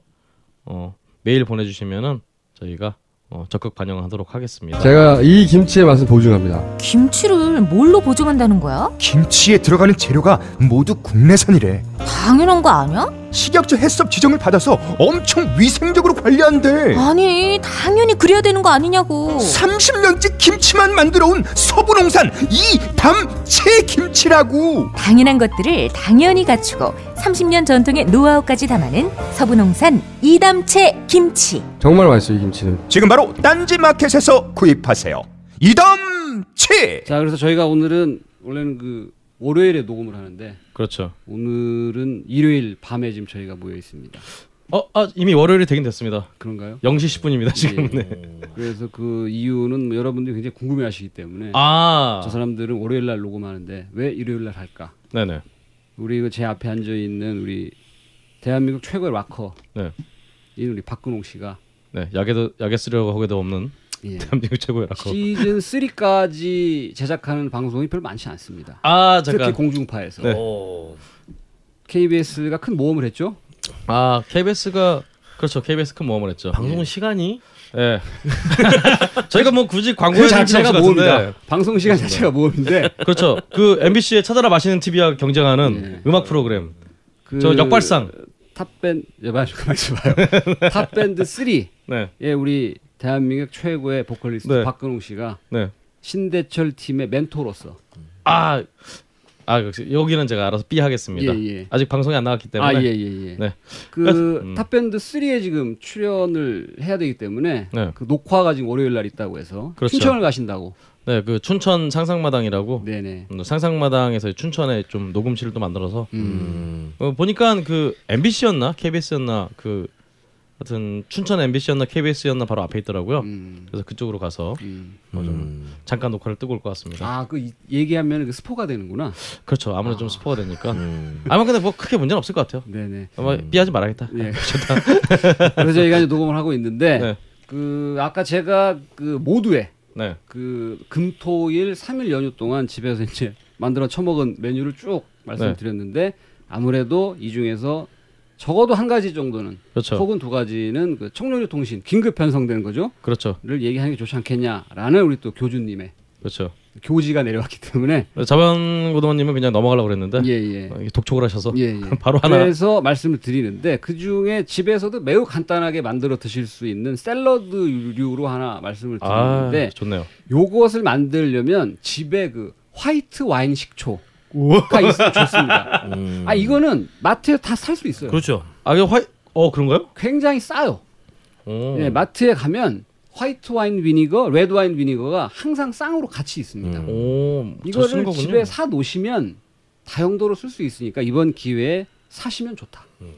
어, 메일 보내주시면은 저희가 어, 적극 반영하도록 하겠습니다. 제가 이 김치의 맛을 보증합니다. 김치를 뭘로 보증한다는 거야? 김치에 들어가는 재료가 모두 국내산이래. 당연한 거 아니야? 식약처 해썹 지정을 받아서 엄청 위생적으로 관리한대. 아니, 당연히 그래야 되는 거 아니냐고. 30년째 김치만 만들어온 서부농산 이담채 김치라고. 당연한 것들을 당연히 갖추고 30년 전통의 노하우까지 담아낸 서부농산 이담채 김치. 정말 맛있어요, 이 김치는. 지금 바로 딴지 마켓에서 구입하세요. 이담채. 자, 그래서 저희가 오늘은 원래는 그 월요일에 녹음을 하는데 그렇죠. 오늘은 일요일 밤에 지금 저희가 모여 있습니다. 어, 아, 이미 월요일이 되긴 됐습니다. 그런가요? 0시 10분입니다, 예. 지금. 예. 네. 그래서 그 이유는 여러분들이 굉장히 궁금해 하시기 때문에 아. 저 사람들은 월요일 날 녹음하는데 왜 일요일 날 할까? 네, 네. 우리 이제 그 앞에 앉아 있는 우리 대한민국 최고의 락커. 네. 이 우리 박근홍 씨가 네, 약에도 약에 쓰려고 하게도 없는 예. 대한민국 최고라고 시즌 3까지 제작하는 방송이 별로 많지 않습니다. 아 잠깐. 특히 공중파에서. 네. KBS가 큰 모험을 했죠. 아 KBS가 그렇죠. KBS 큰 모험을 했죠. 방송 예. 시간이 예. 저희가 뭐 굳이 광고 그 자체가 모험이다. 방송 시간 자체가 모험인데. 그렇죠. 그 MBC의 찾아라 마시는 TV와 경쟁하는 예. 음악 프로그램. 그저 역발상. 탑밴드 맞아 예, 좀 봐요. 탑밴드 3. 네. 예, 우리 대한민국 최고의 보컬리스트 네. 박근홍 씨가 네. 신대철 팀의 멘토로서 아, 아 역시 여기는 제가 알아서 B 하겠습니다. 예, 예. 아직 방송이 안 나왔기 때문에 아, 예, 예, 예. 네. 그 음. 탑밴드 3에 지금 출연을 해야 되기 때문에 네. 그 녹화가 지금 월요일 날 있다고 해서 그렇죠. 춘천을 가신다고. 네, 그 춘천 상상마당이라고. 네네. 음, 상상마당에서 춘천에 좀 녹음실을 또 만들어서. 음. 음. 어, 보니까 그 MBC였나 KBS였나 그 하여튼 춘천 MBC였나 KBS였나 바로 앞에 있더라고요. 음. 그래서 그쪽으로 가서 음. 뭐좀 음. 잠깐 녹화를 뜨고 올 것 같습니다. 아 그 얘기하면 그 스포가 되는구나. 그렇죠. 아무래도 아. 좀 스포가 되니까. 음. 아마 근데 뭐 크게 문제는 없을 것 같아요. 네네. 아마 삐하지 음. 말아야겠다. 네. 좋다. 그래서 저희가 녹음을 하고 있는데 네. 그 아까 제가 그모두에 네. 그 금토일 3일 연휴 동안 집에서 이제 만들어 처먹은 메뉴를 쭉 말씀드렸는데 네. 아무래도 이 중에서 적어도 한 가지 정도는 그렇죠. 혹은 두 가지는 그 청년류 통신 긴급 편성되는 거죠. 그렇죠. 를 얘기하는 게 좋지 않겠냐라는 우리 또 교주님의 그렇죠. 교지가 내려왔기 때문에 자반고등원님은 그냥 넘어가려고 그랬는데 예, 예. 어, 독촉을 하셔서 예, 예. 바로 하나 그래서 말씀을 드리는데 그 중에 집에서도 매우 간단하게 만들어 드실 수 있는 샐러드류로 하나 말씀을 아, 드리는데 아, 좋네요. 요것을 만들려면 집에 그 화이트 와인 식초 가 있, 좋습니다. 음. 아 이거는 마트에 다 살 수 있어요. 그렇죠. 아 이거 화... 어 그런가요? 굉장히 싸요. 네, 마트에 가면 화이트 와인 비니거, 레드 와인 비니거가 항상 쌍으로 같이 있습니다. 음. 오, 이거를 집에 사 놓으시면 다용도로 쓸 수 있으니까 이번 기회에 사시면 좋다. 음.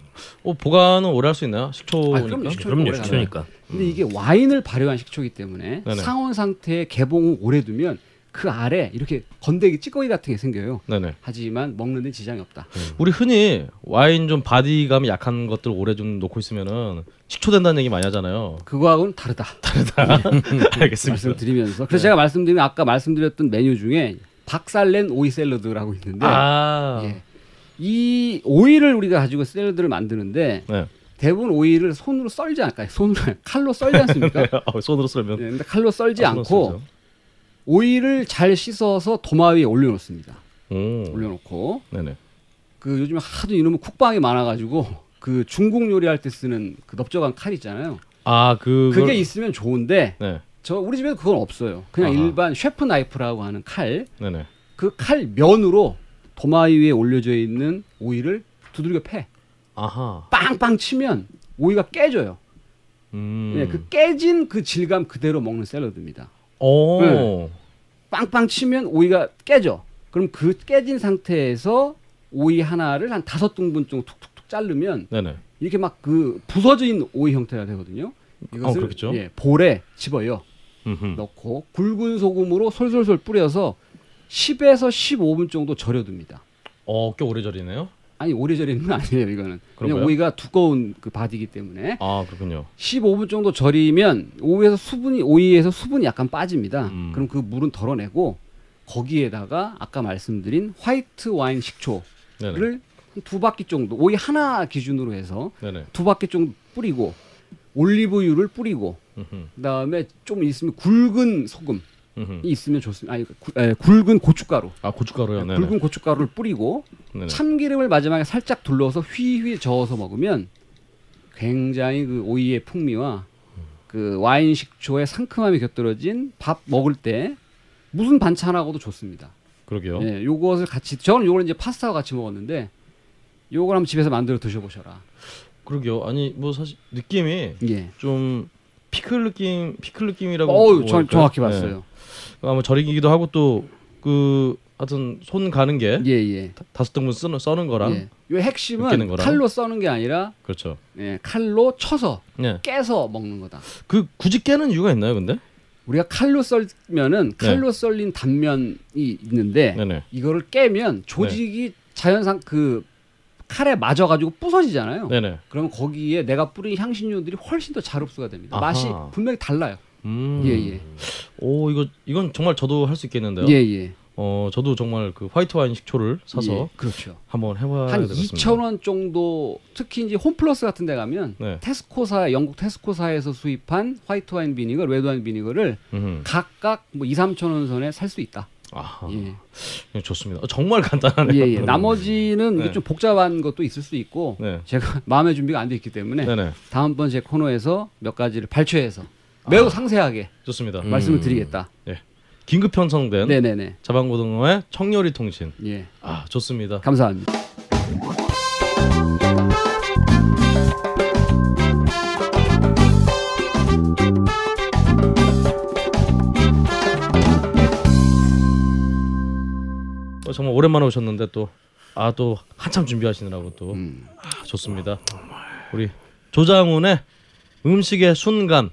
어, 보관은 오래 할 수 있나요? 식초. 아, 그럼그럼 식초니까. 근데 이게 와인을 발효한 식초이기 때문에 음. 네네. 상온 상태에 개봉 후 오래 두면 그 아래 이렇게 건더기 찌꺼기 같은 게 생겨요. 네네. 하지만 먹는 데 지장이 없다. 음. 우리 흔히 와인 좀 바디감이 약한 것들 오래 좀 놓고 있으면은 식초된다는 얘기 많이 하잖아요. 그거하고는 다르다. 다르다. 예. 알겠습니다. 말씀드리면서 그래서 네. 제가 말씀드린 아까 말씀드렸던 메뉴 중에 박살낸 오이 샐러드라고 있는데 아~ 예. 이 오이를 우리가 가지고 샐러드를 만드는데 네. 대부분 오이를 손으로 썰지 않을까요? 손으로 칼로 썰지 않습니까? 네. 어, 손으로 썰면. 네, 근데 칼로 썰지 아, 않고 썰죠. 오이를 잘 씻어서 도마 위에 올려놓습니다. 오. 음. 올려놓고 네네. 그 요즘 하도 이놈의 쿡방이 많아가지고 그 중국 요리할 때 쓰는 그 넓적한 칼 있잖아요. 아그 그걸... 그게 있으면 좋은데 네. 저 우리 집에도 그건 없어요. 그냥 아하. 일반 셰프 나이프라고 하는 칼. 네네. 그 칼 면으로 도마 위에 올려져 있는 오이를 두들겨 패. 아하. 빵빵 치면 오이가 깨져요. 음. 네, 그 깨진 그 질감 그대로 먹는 샐러드입니다. 네. 빵빵 치면 오이가 깨져. 그럼 그 깨진 상태에서 오이 하나를 한 다섯 등분 정도 툭툭툭 자르면 네네. 이렇게 막 그부서진 오이 형태가 되거든요. 어, 이것을 어, 예, 볼에 집어요. 음흠. 넣고 굵은 소금으로 솔솔솔 뿌려서 10에서 15분 정도 절여둡니다. 어, 꽤 오래 절이네요. 아니 오래절인 건 아니에요 이거는. 그냥 오이가 두꺼운 그 바디이기 때문에. 아 그렇군요. 15분 정도 절이면 오이에서 수분이 오이에서 수분이 약간 빠집니다. 음. 그럼 그 물은 덜어내고 거기에다가 아까 말씀드린 화이트 와인 식초를 네두 바퀴 정도 오이 하나 기준으로 해서 네네. 두 바퀴 정도 뿌리고 올리브유를 뿌리고 그다음에 좀 있으면 굵은 소금 음흠. 있으면 좋습니다. 아니 그 구, 에, 굵은 고춧가루. 아 고춧가루요. 네, 굵은 고춧가루를 뿌리고 네네. 참기름을 마지막에 살짝 둘러서 휘휘 저어서 먹으면 굉장히 그 오이의 풍미와 그 와인 식초의 상큼함이 곁들여진 밥 먹을 때 무슨 반찬하고도 좋습니다. 그러게요. 예, 요것을 같이 저는 요걸 이제 파스타와 같이 먹었는데 요걸 한번 집에서 만들어 드셔보셔라. 그러게요. 아니 뭐 사실 느낌이 예. 좀 피클 느낌 피클 느낌이라고. 어, 정확히 봤어요. 네. 아마 저리기도 하고 또 그 하여튼 손 가는 게 예, 예. 다, 다섯 등분 쓰는 써는 거랑 예. 요 핵심은 거랑. 칼로 써는 게 아니라 그렇죠. 예, 칼로 쳐서 예. 깨서 먹는 거다. 그 굳이 깨는 이유가 있나요, 근데? 우리가 칼로 썰면은 네. 칼로 네. 썰린 단면이 있는데 네네. 이거를 깨면 조직이 네. 자연상 그 칼에 맞아가지고 부서지잖아요. 네네. 그러면 거기에 내가 뿌린 향신료들이 훨씬 더 잘 흡수가 됩니다. 아하. 맛이 분명히 달라요. 음. 예, 예. 오, 이거 이건 정말 저도 할 수 있겠는데요. 예, 예. 어, 저도 정말 그 화이트 와인 식초를 사서 예, 그렇죠. 한번 해 봐야 되겠습니다. 한2 0원 정도 특히 이제 홈플러스 같은 데 가면 네. 테스코사 영국 테스코사에서 수입한 화이트 와인 비니거, 레드 와인 비니거를 음흠. 각각 뭐 2, 3 0원 선에 살 수 있다. 아, 예. 좋습니다. 어, 정말 간단하네요. 예, 예. 나머지는 네. 좀 복잡한 것도 있을 수 있고 네. 제가 마음의 준비가 안 돼 있기 때문에 네네. 다음번 제 코너에서 몇 가지를 발췌해서 매우 아. 상세하게 좋습니다. 음. 말씀을 드리겠다. 음. 예. 긴급 편성된 네네네. 자방고등어의 청요리 통신. 예. 아 좋습니다. 감사합니다. 어, 정말 오랜만에 오셨는데 또 아, 또 한참 준비하시느라고 또 음. 아, 좋습니다. 우리 조장훈의 음식의 순간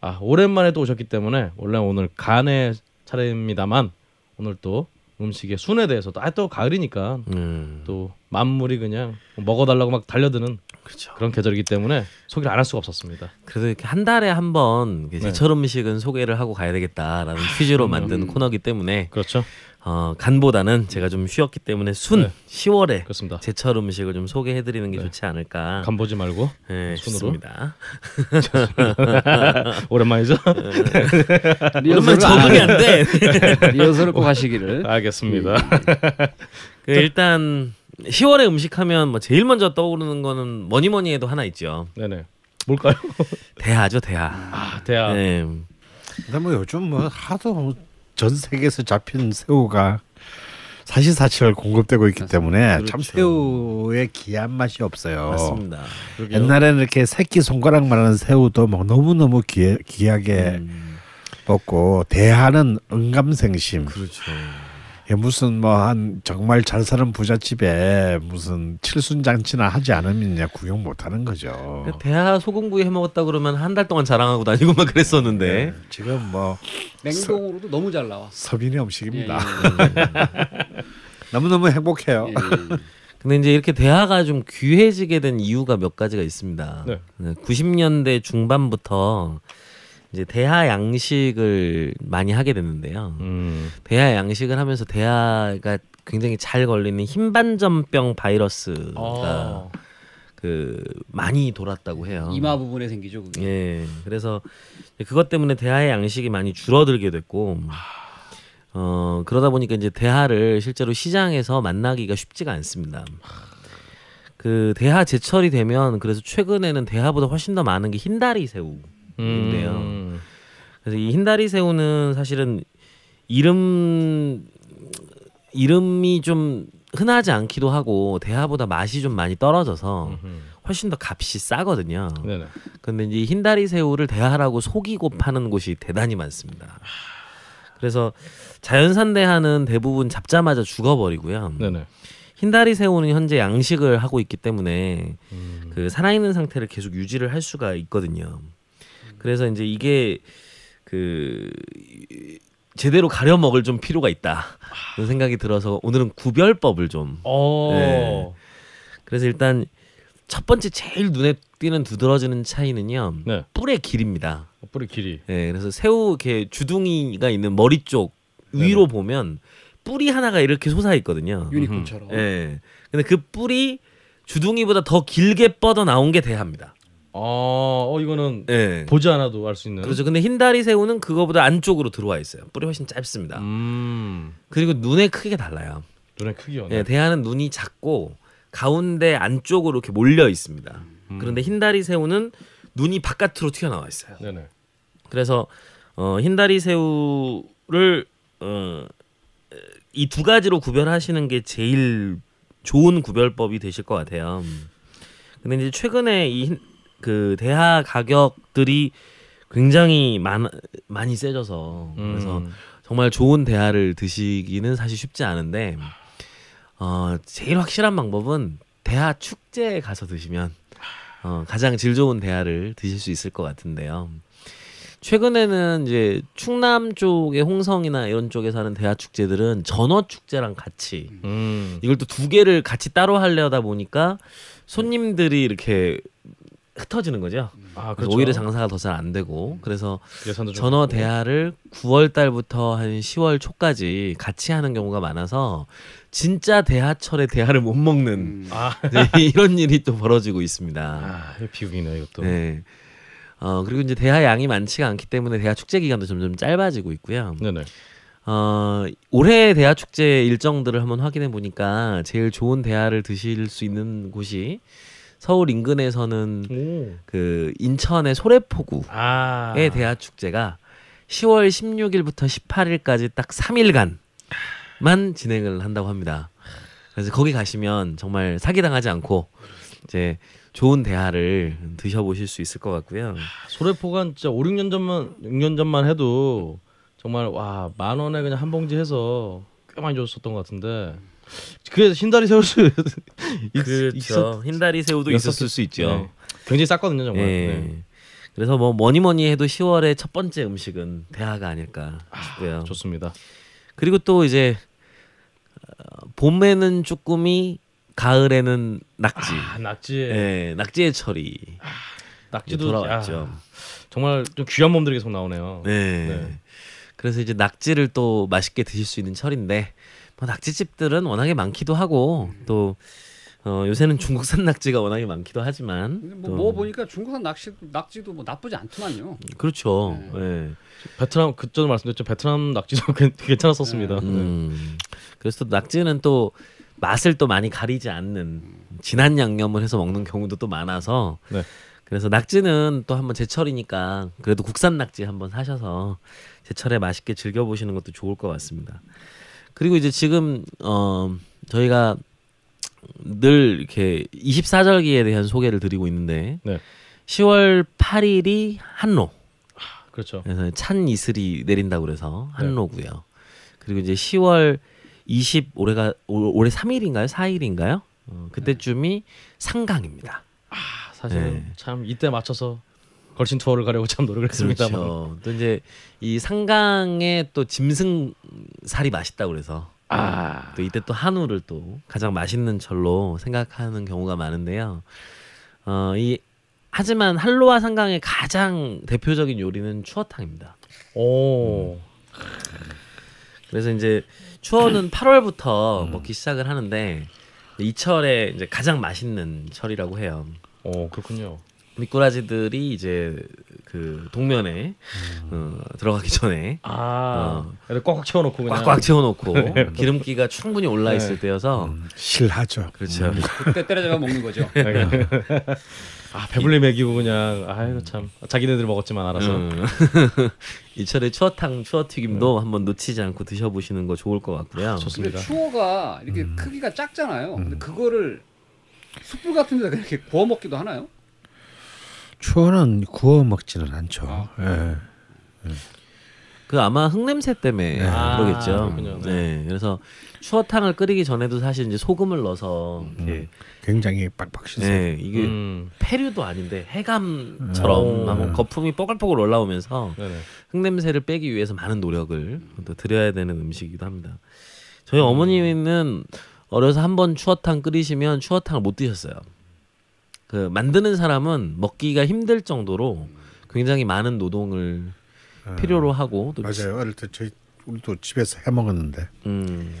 아 오랜만에 또 오셨기 때문에 원래 오늘 간의 차례입니다만 오늘 또 음식의 순에 대해서 또, 아, 또 가을이니까 음. 또 만물이 그냥 먹어달라고 막 달려드는 그쵸. 그런 계절이기 때문에 소개를 안 할 수가 없었습니다. 그래도 이렇게 한 달에 한번 네. 제철 음식은 소개를 하고 가야 되겠다라는 퀴즈로 아, 만든 음. 코너기 때문에 그렇죠. 어, 간보다는 제가 좀 쉬었기 때문에 순 네. 10월에 그렇습니다. 제철 음식을 좀 소개해드리는 게 네. 좋지 않을까. 간 보지 말고 네, 순으로. 좋습니다. 오랜만이죠. 어. 오랜만 적응이 안 돼. 리허설을 꼭 하시기를. 알겠습니다. 예, 예. 그 일단 10월에 음식하면 뭐 제일 먼저 떠오르는 거는 뭐니 뭐니 해도 하나 있죠. 네네. 뭘까요? 대하죠 대하. 아 대하. 네. 근데 뭐 요즘 뭐 하도 전 세계에서 잡힌 새우가 사시사철 공급되고 있기 때문에 그렇죠. 참 새우의 귀한 맛이 없어요. 맞습니다. 옛날에는 이렇게 새끼 손가락만 하 새우도 막 너무너무 귀, 하게 음. 먹고 대하는 은감생심. 그렇죠. 예, 무슨 뭐 한 정말 잘 사는 부잣집에 무슨 칠순 장치나 하지 않으면 구경 못 하는 거죠. 그 대하 소금구이 해 먹었다 그러면 한 달 동안 자랑하고 다니고 막 그랬었는데 네, 지금 뭐 냉동으로도 서, 너무 잘 나와. 서민의 음식입니다. 예, 너무너무 행복해요. 근데 이제 이렇게 대화가 좀 귀해지게 된 이유가 몇 가지가 있습니다. 네. 90년대 중반부터 이제 대하 양식을 많이 하게 됐는데요. 음. 대하 양식을 하면서 대하가 굉장히 잘 걸리는 흰반점병 바이러스가 아. 그 많이 돌았다고 해요. 이마 부분에 생기죠, 그게. 예. 그래서 그것 때문에 대하의 양식이 많이 줄어들게 됐고 어, 그러다 보니까 이제 대하를 실제로 시장에서 만나기가 쉽지가 않습니다. 그 대하 제철이 되면 그래서 최근에는 대하보다 훨씬 더 많은 게 흰다리 새우. 인데요 음. 그래서 이 흰다리 새우는 사실은 이름 이름이 좀 흔하지 않기도 하고 대하보다 맛이 좀 많이 떨어져서 훨씬 더 값이 싸거든요. 그런데 이제 흰다리 새우를 대하라고 속이고 파는 곳이 대단히 많습니다. 그래서 자연산 대하는 대부분 잡자마자 죽어버리고요. 네네. 흰다리 새우는 현재 양식을 하고 있기 때문에 음. 그 살아있는 상태를 계속 유지를 할 수가 있거든요. 그래서 이제 이게 그 제대로 가려 먹을 좀 필요가 있다 그런 생각이 들어서 오늘은 구별법을 좀. 어. 네. 그래서 일단 첫 번째 제일 눈에 띄는 두드러지는 차이는요. 네. 뿔의 길입니다. 어, 뿔의 길이. 네, 그래서 새우 이렇게 주둥이가 있는 머리 쪽 위로 네네. 보면 뿔이 하나가 이렇게 솟아 있거든요. 유니콘처럼. 예. 네. 근데 그 뿔이 주둥이보다 더 길게 뻗어 나온 게대합니다 어, 어 이거는 네. 보지 않아도 알 수 있는. 그렇죠. 근데 흰다리 새우는 그거보다 안쪽으로 들어와 있어요. 뿌리 훨씬 짧습니다. 음. 그리고 눈의 크기가 달라요. 눈의 크기요. 예, 네, 대하는 눈이 작고 가운데 안쪽으로 이렇게 몰려 있습니다. 음. 그런데 흰다리 새우는 눈이 바깥으로 튀어나와 있어요. 네네. 그래서 어, 흰다리 새우를 어, 이두 가지로 구별하시는 게 제일 좋은 구별법이 되실 것 같아요. 근데 이제 최근에 이그 대하 가격들이 굉장히 많, 많이 세져서 그래서 음. 정말 좋은 대하를 드시기는 사실 쉽지 않은데 어, 제일 확실한 방법은 대하 축제에 가서 드시면 어, 가장 질 좋은 대하를 드실 수 있을 것 같은데요. 최근에는 이제 충남 쪽의 홍성이나 이런 쪽에 사는 대하 축제들은 전어 축제랑 같이 음. 이걸 또 두 개를 같이 따로 하려다 보니까 손님들이 이렇게 흩어지는 거죠. 아, 그렇죠. 오히려 장사가 더 잘 안 되고 그래서 전어 대하를 9월 달부터 한 10월 초까지 같이 하는 경우가 많아서 진짜 대하철에 대하를 못 먹는 음. 아. 네, 이런 일이 또 벌어지고 있습니다. 아, 비극이네 이것도. 네. 어 그리고 이제 대하 양이 많지가 않기 때문에 대하 축제 기간도 점점 짧아지고 있고요. 네네. 어, 올해 대하 축제 일정들을 한번 확인해 보니까 제일 좋은 대하를 드실 수 있는 곳이 서울 인근에서는 오. 그 인천의 소래포구의 아. 대하축제가 10월 16일부터 18일까지 딱 3일간만 진행을 한다고 합니다. 그래서 거기 가시면 정말 사기당하지 않고 이제 좋은 대하를 드셔보실 수 있을 것 같고요. 아, 소래포가 진짜 5, 6년 전만 6년 전만 해도 정말 와만 원에 그냥 한 봉지 해서 꽤 많이 줬었던 것 같은데 그래서 흰다리 새우수 그렇죠. 흰다리 새우도 있었을 수 있죠. 네. 굉장히 쌌거든요 정말. 네. 네. 그래서 뭐 뭐니 뭐니 해도 10월의 첫 번째 음식은 대하가 아닐까 아, 싶고요. 아, 좋습니다. 그리고 또 이제 어, 봄에는 쭈꾸미, 가을에는 낙지. 아, 낙지. 네, 낙지의 철이. 아, 낙지도 돌아왔죠. 아, 정말 좀 귀한 몸들이 계속 나오네요. 네. 네. 그래서 이제 낙지를 또 맛있게 드실 수 있는 철인데 뭐 낙지집들은 워낙에 많기도 하고 음. 또 어, 요새는 중국산 낙지가 워낙에 많기도 하지만 뭐, 뭐 보니까 중국산 낚시 낙지도 뭐 나쁘지 않더만요. 그렇죠. 네. 예. 베트남 그전 말씀드렸죠 베트남 낙지도 괜- 찮았었습니다 음. 네. 음. 그래서 낙지는 또 맛을 또 많이 가리지 않는 음. 진한 양념을 해서 먹는 경우도 또 많아서 네. 그래서 낙지는 또 한번 제철이니까 그래도 국산 낙지 한번 사셔서 제철에 맛있게 즐겨 보시는 것도 좋을 것 같습니다. 그리고 이제 지금 어 저희가 늘 이렇게 24절기에 대한 소개를 드리고 있는데 네. 10월 8일이 한로. 아, 그렇죠. 그래서 찬 이슬이 내린다고 그래서 한로고요. 네. 그리고 이제 10월 20 올해가 올해 3일인가요? 4일인가요? 어, 그때쯤이 네. 상강입니다. 아, 사실은 네. 참 이때 맞춰서 걸신 투어를 가려고 참 노력을 했습니다 그렇죠. 또 이제 이 상강에 또 짐승 살이 맛있다고 그래서 아. 또 이때 또 한우를 또 가장 맛있는 절로 생각하는 경우가 많은데요. 어, 이 하지만 한로와 상강의 가장 대표적인 요리는 추어탕입니다. 오. 음. 그래서 이제 추어는 8월부터 음. 먹기 시작을 하는데 이 철에 이제 가장 맛있는 철이라고 해요. 어 그렇군요. 미꾸라지들이 이제 그 동면에 음. 어, 들어가기 전에 아, 어, 꽉꽉 채워놓고 그냥. 꽉꽉 채워놓고 네. 기름기가 충분히 올라 있을 네. 때여서 음, 실하죠. 그렇죠. 음. 그때 때려잡아 먹는 거죠. 네. 아 배불리 먹이고 그냥 아이참 자기네들 먹었지만 알아서 음. 이철의 추어탕 추어튀김도 음. 한번 놓치지 않고 드셔보시는 거 좋을 것 같고요. 아, 좋습니다. 추어가 이렇게 음. 크기가 작잖아요. 근데 음. 그거를 숯불 같은 데다 이렇게 구워 먹기도 하나요? 추 초는 구워 먹지는 않죠. 아. 예. 예. 그 아마 흙냄새 때문에 네. 그러겠죠. 그렇군요. 네. 네. 그래서 추어탕을 끓이기 전에도 사실 이제 소금을 넣어서 음, 음. 굉장히 빡빡 씻어. 네, 이게 음. 폐류도 아닌데 해감처럼 음. 음. 거품이 뽀글뽀글 올라오면서 네네. 네. 흙냄새를 빼기 위해서 많은 노력을 또 드려야 되는 음식이기도 합니다. 저희 음. 어머니는 어려서 한번 추어탕 끓이시면 추어탕을 못 드셨어요. 그 만드는 사람은 먹기가 힘들 정도로 굉장히 많은 노동을 아, 필요로 하고 또 맞아요. 어릴 때 저희 우리도 집에서 해 먹었는데 음,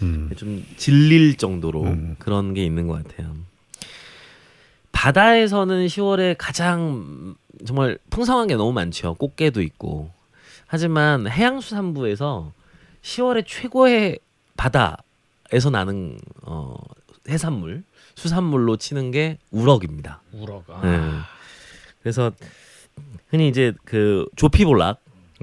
음. 좀 질릴 정도로 음. 그런 게 있는 것 같아요. 바다에서는 10월에 가장 정말 풍성한 게 너무 많죠. 꽃게도 있고 하지만 해양수산부에서 10월에 최고의 바다에서 나는 어, 해산물 수산물로 치는 게 우럭입니다. 우럭. 아. 네. 그래서 흔히 이제 그 조피볼락이라고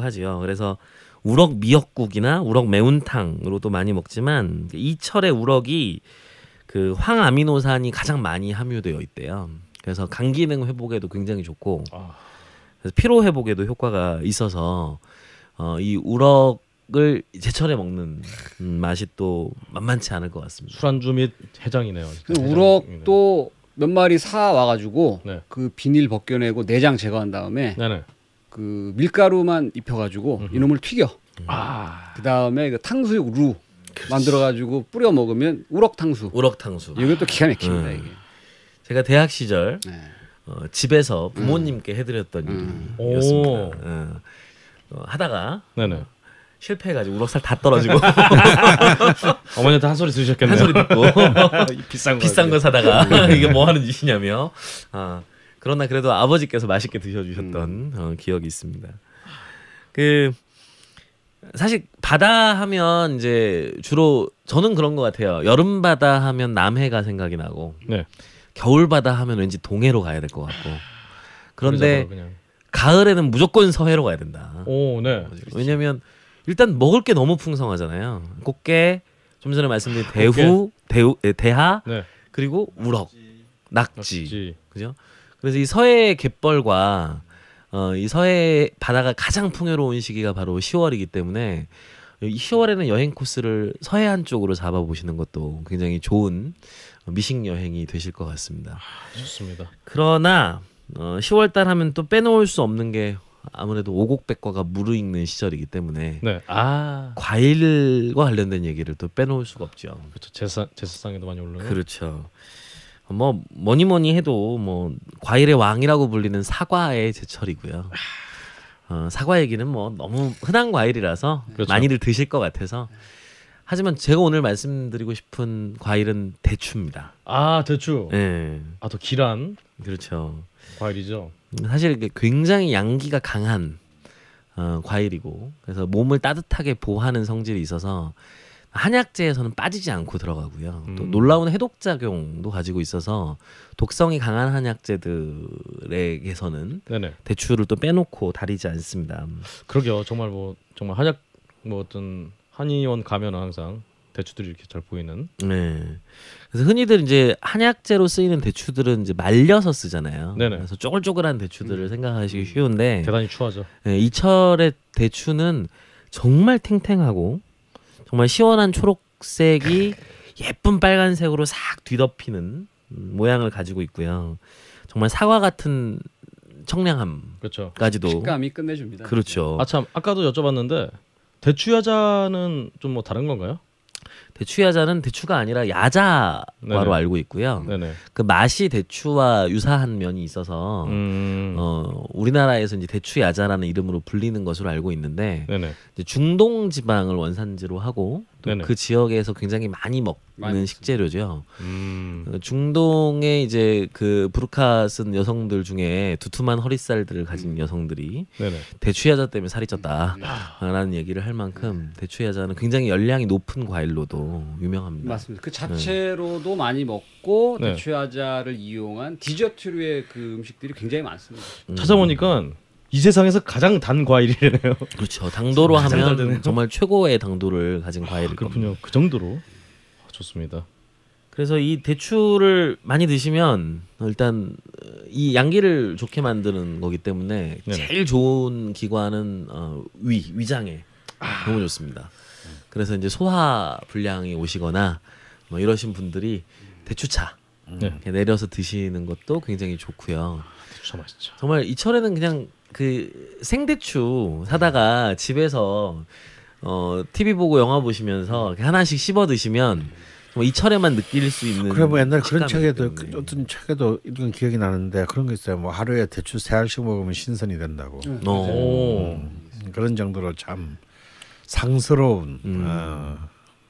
네. 하지요. 그래서 우럭 미역국이나 우럭 매운탕으로도 많이 먹지만 이철의 우럭이 그 황아미노산이 가장 많이 함유되어 있대요. 그래서 간 기능 회복에도 굉장히 좋고 아. 그래서 피로 회복에도 효과가 있어서 어, 이 우럭 을 제철에 먹는 음, 맛이 또 만만치 않을 것 같습니다. 술안주 및 해장이네요. 우럭도 몇 마리 사 와가지고 네. 그 비닐 벗겨내고 내장 제거한 다음에 네네. 그 밀가루만 입혀가지고 음흠. 이놈을 튀겨. 아. 그 다음에 그 탕수육 루 그렇지. 만들어가지고 뿌려 먹으면 우럭탕수. 우럭탕수. 이것도 기가 막힙니다 음. 이게. 제가 대학 시절 네. 어, 집에서 부모님께 음. 해드렸던 음. 일이었습니다. 어. 어, 하다가 네네. 실패해가지고 우럭살 다 떨어지고 어머니한테 한 소리 들으셨겠네요. 한 소리 듣고 비싼 거 비싼 거 사다가 네. 이게 뭐 하는 짓이냐며. 아 그러나 그래도 아버지께서 맛있게 드셔주셨던 음. 어, 기억이 있습니다. 그 사실 바다 하면 이제 주로 저는 그런 것 같아요. 여름 바다 하면 남해가 생각이 나고 네. 겨울 바다 하면 왠지 동해로 가야 될 것 같고 그런데 가을에는 무조건 서해로 가야 된다. 오, 네. 왜냐면 하 일단 먹을 게 너무 풍성하잖아요. 꽃게, 좀 전에 말씀드린 대후, 대우, 예, 대하, 네. 그리고 우럭, 낙지, 낙지. 그죠? 그래서 이 서해 갯벌과 어, 이 서해 바다가 가장 풍요로운 시기가 바로 10월이기 때문에 10월에는 여행 코스를 서해안 쪽으로 잡아보시는 것도 굉장히 좋은 미식 여행이 되실 것 같습니다. 아, 좋습니다. 그러나 어, 10월달 하면 또 빼놓을 수 없는 게 아무래도 오곡백과가 무르익는 시절이기 때문에 네. 아. 과일과 관련된 얘기를 또 빼놓을 수가 없죠. 그렇죠. 제사 제사상에도 많이 올르는. 그렇죠. 뭐 뭐니 뭐니 해도 뭐 과일의 왕이라고 불리는 사과의 제철이고요. 어, 사과 얘기는 뭐 너무 흔한 과일이라서 네. 그렇죠. 많이들 드실 것 같아서 하지만 제가 오늘 말씀드리고 싶은 과일은 대추입니다. 아 대추. 네. 아또 기란. 그렇죠. 과일이죠. 사실 이게 굉장히 양기가 강한 어, 과일이고 그래서 몸을 따뜻하게 보호하는 성질이 있어서 한약재에서는 빠지지 않고 들어가고요. 음. 또 놀라운 해독 작용도 가지고 있어서 독성이 강한 한약재들에게서는 네네. 대추를 또 빼놓고 다리지 않습니다. 그러게요. 정말 뭐 정말 한약 뭐 어떤 한의원 가면 항상 대추들이 이렇게 잘 보이는. 네. 그래서 흔히들 이제 한약재로 쓰이는 대추들은 이제 말려서 쓰잖아요. 네네. 그래서 쪼글쪼글한 대추들을 음. 생각하시기 쉬운데 대단히 추하죠. 네, 예, 이 철의 대추는 정말 탱탱하고 정말 시원한 초록색이 예쁜 빨간색으로 싹 뒤덮이는 모양을 가지고 있고요. 정말 사과 같은 청량함까지도 그렇죠. 식감이 끝내줍니다. 그렇죠. 아참 아까도 여쭤봤는데 대추야자는 좀 뭐 다른 건가요? 대추야자는 대추가 아니라 야자와로 알고 있고요. 네네. 그 맛이 대추와 유사한 면이 있어서 음... 어, 우리나라에서 이제 대추야자라는 이름으로 불리는 것으로 알고 있는데 이제 중동 지방을 원산지로 하고 그 지역에서 굉장히 많이 먹는 많이 식재료죠. 음. 어, 중동의 이제 그 부르카 쓴 여성들 중에 두툼한 허리살들을 가진 음. 여성들이 대추야자 때문에 살이 쪘다라는 음. 얘기를 할 만큼 네. 대추야자는 굉장히 열량이 높은 과일로도 유명합니다. 맞습니다. 그 네. 자체로도 네. 많이 먹고 네. 대추야자를 이용한 디저트류의 그 음식들이 굉장히 많습니다. 음. 찾아보니까 이 세상에서 가장 단 과일이래요. 그렇죠. 당도로 하면 정말 최고의 당도를 가진 과일 아, 그렇군요. 겁니다. 그 정도로 아, 좋습니다. 그래서 이 대추를 많이 드시면 일단 이 양기를 좋게 만드는 거기 때문에 네 제일 좋은 기관은 어, 위 위장에 아. 너무 좋습니다. 그래서 이제 소화 불량이 오시거나 뭐 이러신 분들이 대추차 네. 내려서 드시는 것도 굉장히 좋고요. 대추차 맛있죠. 정말 이철에는 그냥 그 생대추 사다가 집에서 어 TV 보고 영화 보시면서 하나씩 씹어 드시면 이 철에만 느낄 수 있는. 그래 뭐 옛날 그런 책에도 그, 어떤 책에도 이런 기억이 나는데 그런 게 있어요. 뭐 하루에 대추 세 알씩 먹으면 신선이 된다고. 응. 음, 어. 음, 그런 정도로 참 상스러운 음. 아,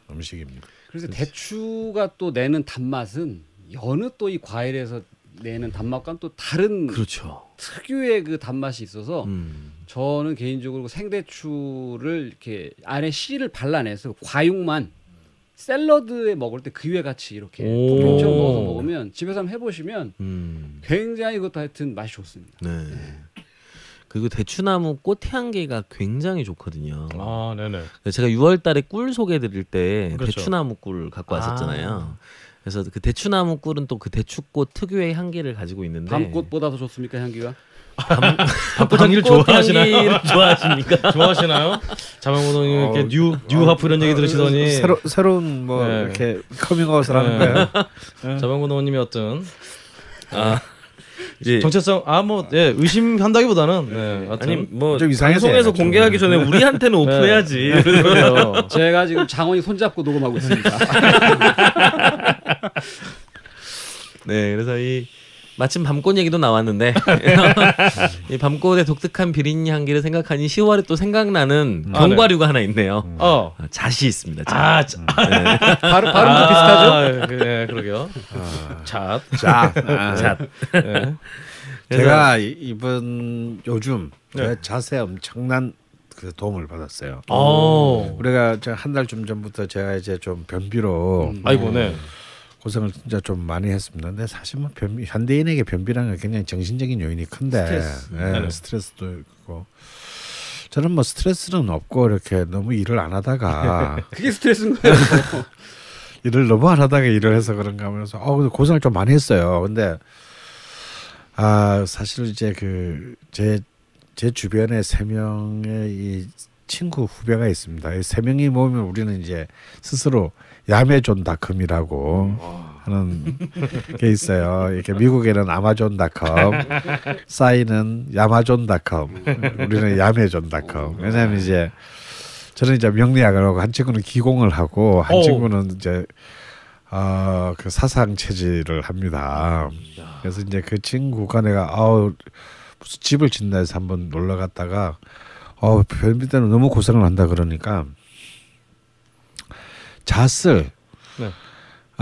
어, 식입니다 그래서 그렇지. 대추가 또 내는 단맛은 여느 또이 과일에서 내는 단맛과는 또 다른 그렇죠. 특유의 그 단맛이 있어서 음. 저는 개인적으로 그 생대추를 이렇게 안에 씨를 발라내서 그 과육만 샐러드에 먹을 때 그 위에 같이 이렇게 볶음처 넣어서 먹으면 집에서 한번 해보시면 음. 굉장히 이것도 하여튼 맛이 좋습니다. 네. 네. 그리고 대추나무 꽃 향기가 굉장히 좋거든요. 아, 네네. 제가 6월달에 꿀 소개드릴 때 그렇죠. 대추나무 꿀 갖고 왔었잖아요. 아. 그래서 그 대추나무 꿀은 또 그 대추꽃 특유의 향기를 가지고 있는데 밤꽃보다 더 좋습니까 향기가? 밤꽃향 좋아하시나요? 좋아하십니까? 좋아하시나요? 자명호동이 어, 이렇게 뉴 뉴하프 이런 얘기 아, 들으시더니 새로 새로운 뭐 네. 이렇게 커밍아웃을 하는 거예요. 네. 네. 자명호동님이 어떤 아이 예. 정체성 아 뭐 예 의심한다기보다는 네. 네. 아니 뭐좀 방송에서 공개하기 전에 우리한테는 네. 오프해야지. 제가 지금 장원이 손잡고 녹음하고 있습니다. 네, 그래서 이 마침 밤꽃 얘기도 나왔는데 이 밤꽃의 독특한 비린 향기를 생각하니 10월에 또 생각나는 음. 아, 네. 견과류가 하나 있네요. 음. 어, 자시 아, 있습니다. 잣. 아, 자, 음. 네. 발음 발음도 아, 비슷하죠? 네, 그러게요. 아, 잣. 잣. 네. 아. 제가 이번 요즘 네. 자세 엄청난 그 도움을 받았어요. 오. 우리가 한달좀 전부터 제가 이제 좀 변비로 음. 아이고 네. 고생을 진짜 좀 많이 했습니다. 근데 사실 뭐 변비, 현대인에게 변비라는 게 굉장히 정신적인 요인이 큰데 스트레스. 예, 네, 스트레스도 있고 저는 뭐 스트레스는 없고 이렇게 너무 일을 안 하다가 그게 스트레스인 거예요. 일을 너무 안 하다가 일을 해서 그런가 하면서 어 고생을 좀 많이 했어요. 근데 아 사실 이제 그 제 제 주변에 세 명의 이 친구 후배가 있습니다. 이 세 명이 모이면 우리는 이제 스스로 야매존닷컴이라고 하는 게 있어요. 이렇게 미국에는 아마존닷컴, 싸이는 야마존닷컴, 우리는 야매존닷컴. 왜냐하면 이제 저는 이제 명리학을 하고 한 친구는 기공을 하고 한 친구는 이제 어, 그 사상 체질을 합니다. 그래서 이제 그 친구가 내가 아우 무슨 집을 짓나 해서 한번 놀러 갔다가 어별미 때는 너무 고생을 한다 그러니까 잣을 네.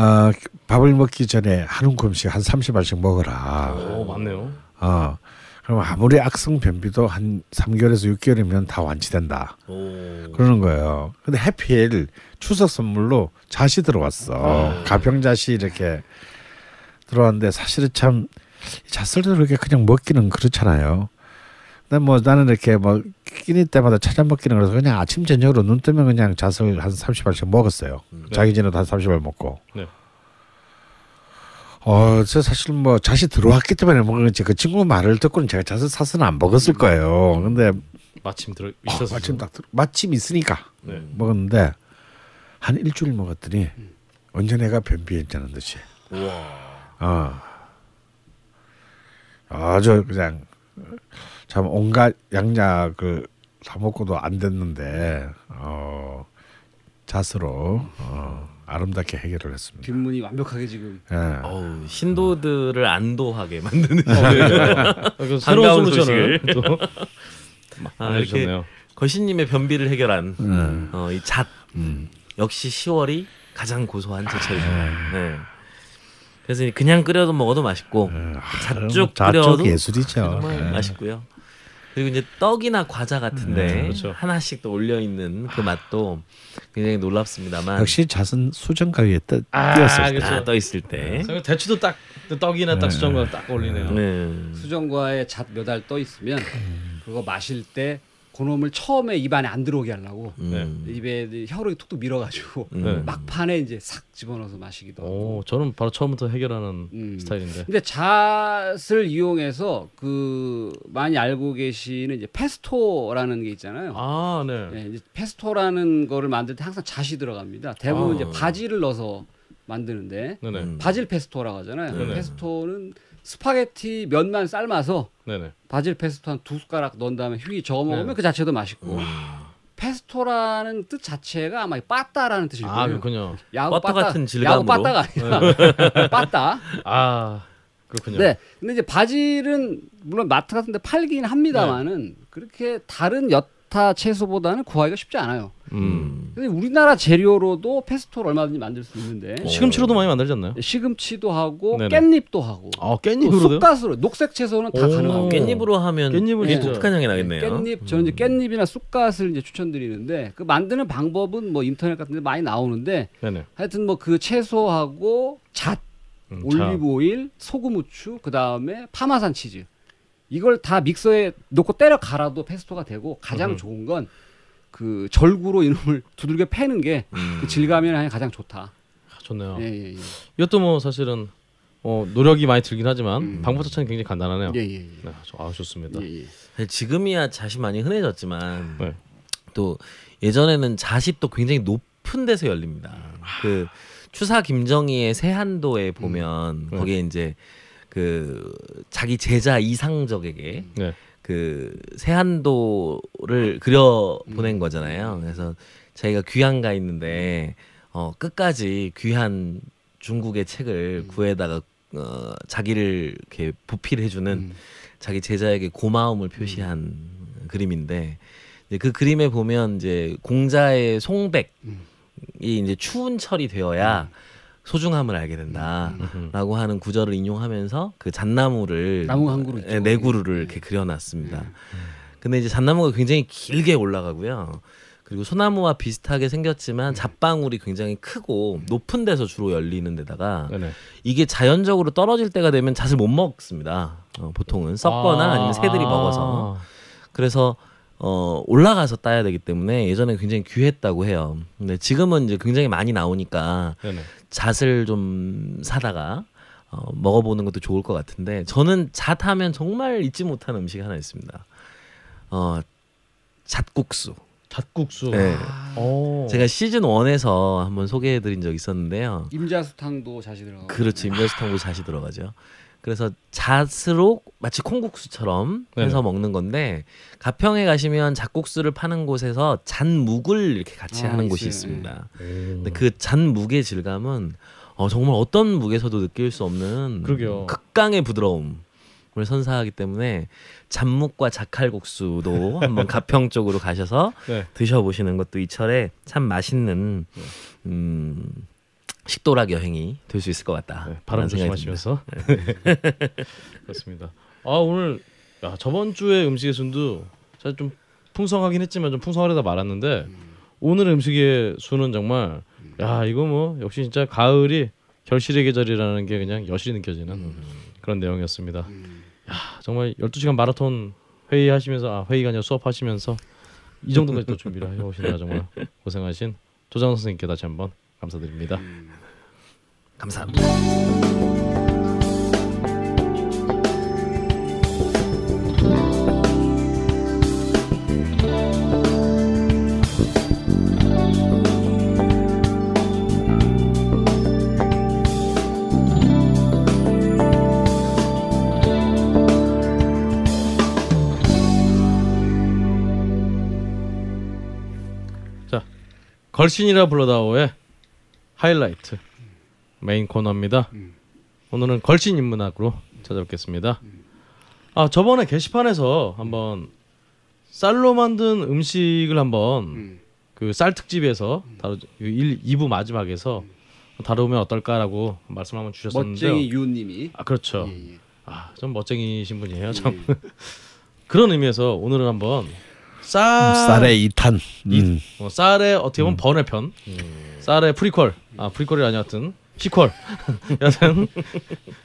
어, 밥을 먹기 전에 한 움큼씩 한 30알씩 먹어라. 오, 맞네요. 어. 그럼 아무리 악성 변비도 한 3개월에서 6개월이면 다 완치된다. 오. 그러는 거예요. 근데 해피엘 추석 선물로 잣이 들어왔어. 아. 가평 잣이 이렇게 들어왔는데 사실은 참 잣을 그렇게 그냥 먹기는 그렇잖아요. 근데 뭐 나는 이렇게 뭐 끼니 때마다 찾아먹기는 그래서 그냥 아침 저녁으로 눈 뜨면 그냥 자석을 한 30알씩 먹었어요. 음. 네. 자기 전에 한 30알 먹고. 네. 어, 저 사실 뭐 자식 들어왔기 때문에 먹은 거지. 그 친구 말을 듣고는 제가 자석 사서는 안 먹었을 음. 거예요. 근데 마침 들어 있어서 어, 마침 딱 들어, 마침 있으니까 네. 먹었는데 한 일주일 먹었더니 음. 언제 내가 변비했다는 듯이. 와. 어. 아주 그냥 참 온갖 양약을 다 그 먹고도 안 됐는데 어, 자스로 어, 아름답게 해결을 했습니다. 뒷문이 완벽하게 지금. 예. 어우, 신도들을 안도하게 만드는 아, 그 새로운 솔루을또 아, 아, 이렇게 거신님의 변비를 해결한 음. 어, 이잣 음. 역시 10월이 가장 고소한 아, 제철이죠. 아, 네. 그래서 그냥 끓여도 먹어도 맛있고 예. 뭐 잣죽 끓여도 예술이죠. 네. 맛있고요. 그리고 이제 떡이나 과자 같은데 음, 그렇죠. 하나씩 또 올려 있는 그 맛도 굉장히 놀랍습니다만 역시 잣은 수정가 위에 떠, 아, 띄었을 그렇죠. 아, 떠 있을 때 네. 대추도 딱 떡이나 네. 수정과 딱 올리네요. 네. 수정과에 잣 몇 알 떠 있으면 그거 마실 때 고놈을 처음에 입안에 안 들어오게 하려고 음. 네. 입에 혀로 툭툭 밀어가지고 음. 네. 막판에 이제 싹 집어넣어서 마시기도 하고. 오, 저는 바로 처음부터 해결하는 음. 스타일인데. 근데 잣을 이용해서 그 많이 알고 계시는 이제 페스토라는 게 있잖아요. 아, 네. 네 페스토라는 거를 만들 때 항상 잣이 들어갑니다. 대부분 아. 이제 바지를 넣어서 만드는데 네네. 바질 페스토라고 하잖아요. 네네. 페스토는 스파게티 면만 삶아서 네네. 바질 페스토 한 두 숟가락 넣은 다음에 휘 저어 먹으면 네. 그 자체도 맛있고 와. 페스토라는 뜻 자체가 아마 빠따라는 뜻일 아, 거예요. 아 그렇군요. 야구 빠따, 빠따 같은 질감으로. 야구 빠따가 아니라 네. 빠따. 아 그렇군요. 네, 근데 이제 바질은 물론 마트 같은데 팔긴 합니다만은 네. 그렇게 다른 여타 채소보다는 구하기가 쉽지 않아요. 음. 우리나라 재료로도 페스토를 얼마든지 만들 수 있는데 오. 어. 시금치로도 많이 만들지 않나요? 예, 시금치도 하고 네네. 깻잎도 하고 아 깻잎으로요? 쑥갓으로 녹색 채소는 다 가능하고 깻잎으로 하면 깻잎을 예. 독특한 향이 나겠네요. 예, 깻잎 저는 이제 음. 깻잎이나 쑥갓을 이제 추천드리는데 그 만드는 방법은 뭐 인터넷 같은데 많이 나오는데 네네. 하여튼 뭐 그 채소하고 잣 음, 올리브 오일, 소금 후추, 그 다음에 파마산 치즈. 이걸 다 믹서에 넣고 때려 갈아도 페스토가 되고 가장 음 좋은 건그 절구로 이놈을 두들겨 패는 게그 음. 질감이 가장 좋다. 아, 좋네요. 예, 예, 예. 이것도 뭐 사실은 어, 노력이 많이 들긴 하지만 음. 방법 자체는 굉장히 간단하네요. 예, 예, 예. 네, 아 좋습니다. 예, 예. 네, 지금이야 자시 많이 흔해졌지만 네. 또 예전에는 자십도 굉장히 높은 데서 열립니다. 아. 그 추사 김정희의 세한도에 보면 음. 네. 거기에 네. 이제 그 자기 제자 이상적에게 네. 그 세한도를 그려 보낸 음. 거잖아요. 그래서 자기가 귀한 가 있는데 어, 끝까지 귀한 중국의 책을 음. 구해다가 어, 자기를 이렇게 보필해주는 음. 자기 제자에게 고마움을 표시한 그림인데 이제 그 그림에 보면 이제 공자의 송백이 이제 추운 철이 되어야 소중함을 알게 된다라고 하는 구절을 인용하면서 그 잣나무를 나무 한 그루 네, 네 그루를 이렇게 그려놨습니다. 근데 이제 잣나무가 굉장히 길게 올라가고요. 그리고 소나무와 비슷하게 생겼지만 잣방울이 굉장히 크고 높은 데서 주로 열리는 데다가 네, 네. 이게 자연적으로 떨어질 때가 되면 잣을 못 먹습니다. 어, 보통은 썩거나 아~ 니면 새들이 아. 먹어서 그래서 어, 올라가서 따야 되기 때문에 예전에 굉장히 귀했다고 해요. 근데 지금은 이제 굉장히 많이 나오니까 네, 잣을 좀 사다가 어, 먹어보는 것도 좋을 것 같은데 저는 잣하면 정말 잊지 못하는 음식 하나 있습니다. 어, 잣국수. 잣국수. 네. 아. 제가 시즌 1에서 한번 소개해드린 적 있었는데요. 임자수탕도 잣이 들어가. 그렇죠. 임자수탕도 잣이 들어가죠. 그래서 잣으로 마치 콩국수처럼 네. 해서 네 먹는 건데 가평에 가시면 잣국수를 파는 곳에서 잣묵을 이렇게 같이 아, 하는 곳이 있습니다. 네. 근데 그 잣묵의 질감은 어, 정말 어떤 묵에서도 느낄 수 없는 그러게요. 극강의 부드러움. 을 선사하기 때문에 잣묵과 자칼국수도 한번 가평 쪽으로 가셔서 네. 드셔보시는 것도 이 철에 참 맛있는 네. 음, 식도락 여행이 될 수 있을 것 같다. 네, 바람 조심하시면서. 네. 그렇습니다. 아 오늘 야, 저번 주에 음식의 순도 사실 좀 풍성하긴 했지만 좀 풍성하려다 말았는데 음. 오늘 음식의 순은 정말 음. 야 이거 뭐 역시 진짜 가을이 결실의 계절이라는 게 그냥 여실히 느껴지는 음. 그런 내용이었습니다. 야 정말 12시간 마라톤 회의하시면서 아 회의가 아니라 수업하시면서 이 정도까지 또 준비를 해오시느라 정말 고생하신 조장 선생님께 다시 한번 감사드립니다. 음. 감사합니다. 걸신이라 불러다오의 하이라이트 메인 코너입니다. 오늘은 걸신 인문학으로 찾아뵙겠습니다. 아 저번에 게시판에서 한번 쌀로 만든 음식을 한번 그쌀 특집에서 다루 1, 2부 마지막에서 다루면 어떨까라고 말씀 한번 주셨었는데 멋쟁이 유님이 아 그렇죠. 예, 예. 아좀 멋쟁이신 분이에요. 예, 참 예. 그런 의미에서 오늘은 한번 쌀 쌀의 이탄 음. 이, 어, 쌀의 어떻게 보면 음. 번외편 음. 쌀의 프리퀄 아 프리퀄이 아니 하여튼 시퀄 여튼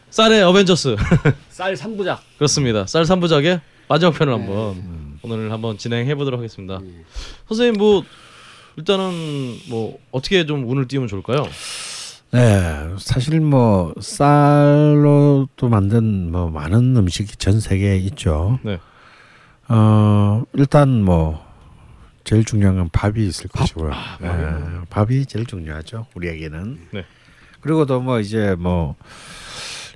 쌀의 어벤져스 쌀 3부작 그렇습니다 쌀 3부작의 마지막 편을 네. 한번 음. 오늘 한번 진행해 보도록 하겠습니다 음. 선생님 뭐 일단은 뭐 어떻게 좀 운을 띄우면 좋을까요? 네, 사실 뭐 쌀로 또 만든 뭐 많은 음식이 전 세계에 있죠. 네. 어, 일단 뭐 제일 중요한 건 밥이 있을 밥? 것이고요. 아, 예, 밥이 제일 중요하죠. 우리에게는. 네. 그리고 또 뭐 이제 뭐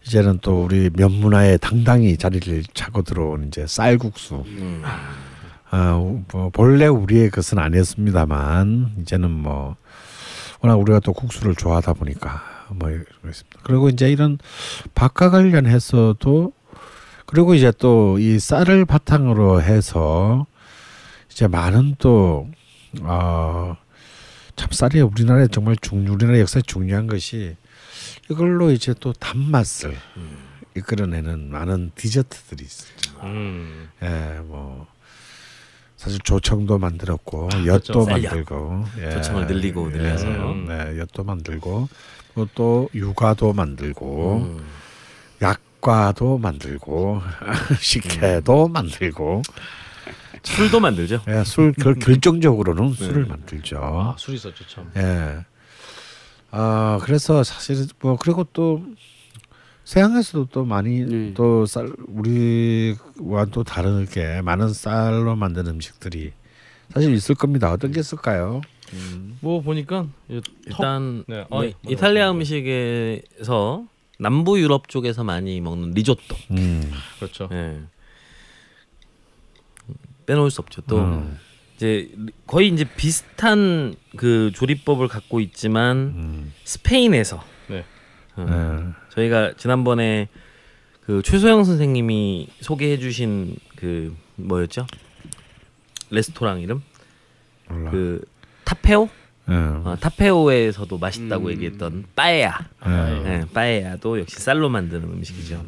이제는 또 우리 면문화에 당당히 자리를 차고 들어온 이제 쌀국수. 음. 아, 뭐 본래 우리의 것은 아니었습니다만 이제는 뭐 워낙 우리가 또 국수를 좋아하다 보니까 뭐 그렇습니다. 그리고 이제 이런 밥과 관련해서도 그리고 이제 또 이 쌀을 바탕으로 해서 이제 많은 또 어, 찹쌀이 우리나라에 정말 중 우리나라 역사에 중요한 것이 이걸로 이제 또 단맛을 이끌어내는 많은 디저트들이 있습니다. 음. 예, 뭐 사실 조청도 만들었고 아, 그렇죠. 엿도 그렇죠. 만들고 예, 조청을 늘리고 늘려서 예, 음. 네, 엿도 만들고 뭐 또 유과도 만들고 음. 약과도 만들고 식혜도 음. 만들고 술도 만들죠. 예, 술 결, 음. 결정적으로는 네. 술을 만들죠. 아, 술이 있었죠 참. 예. 아 그래서 사실 뭐 그리고 또 서양에서도 또 많이 네. 또쌀 우리와 또 다르게 많은 쌀로 만든 음식들이 사실 있을 겁니다. 어떤 게 있을까요? 음. 뭐 보니까 일단 네. 어, 네. 이탈리아 음식에서 남부 유럽 쪽에서 많이 먹는 리조또. 음. 그렇죠. 예. 빼놓을 수 없죠. 또 음. 이제 거의 이제 비슷한 그 조리법을 갖고 있지만 음. 스페인에서 네. 음. 저희가 지난번에 그 최소영 선생님이 소개해주신 그 뭐였죠? 레스토랑 이름? 몰라. 그 타페오? 음. 어, 타페오에서도 맛있다고 음. 얘기했던 빠에야. 음. 네, 빠에야도 역시 쌀로 만드는 음식이죠.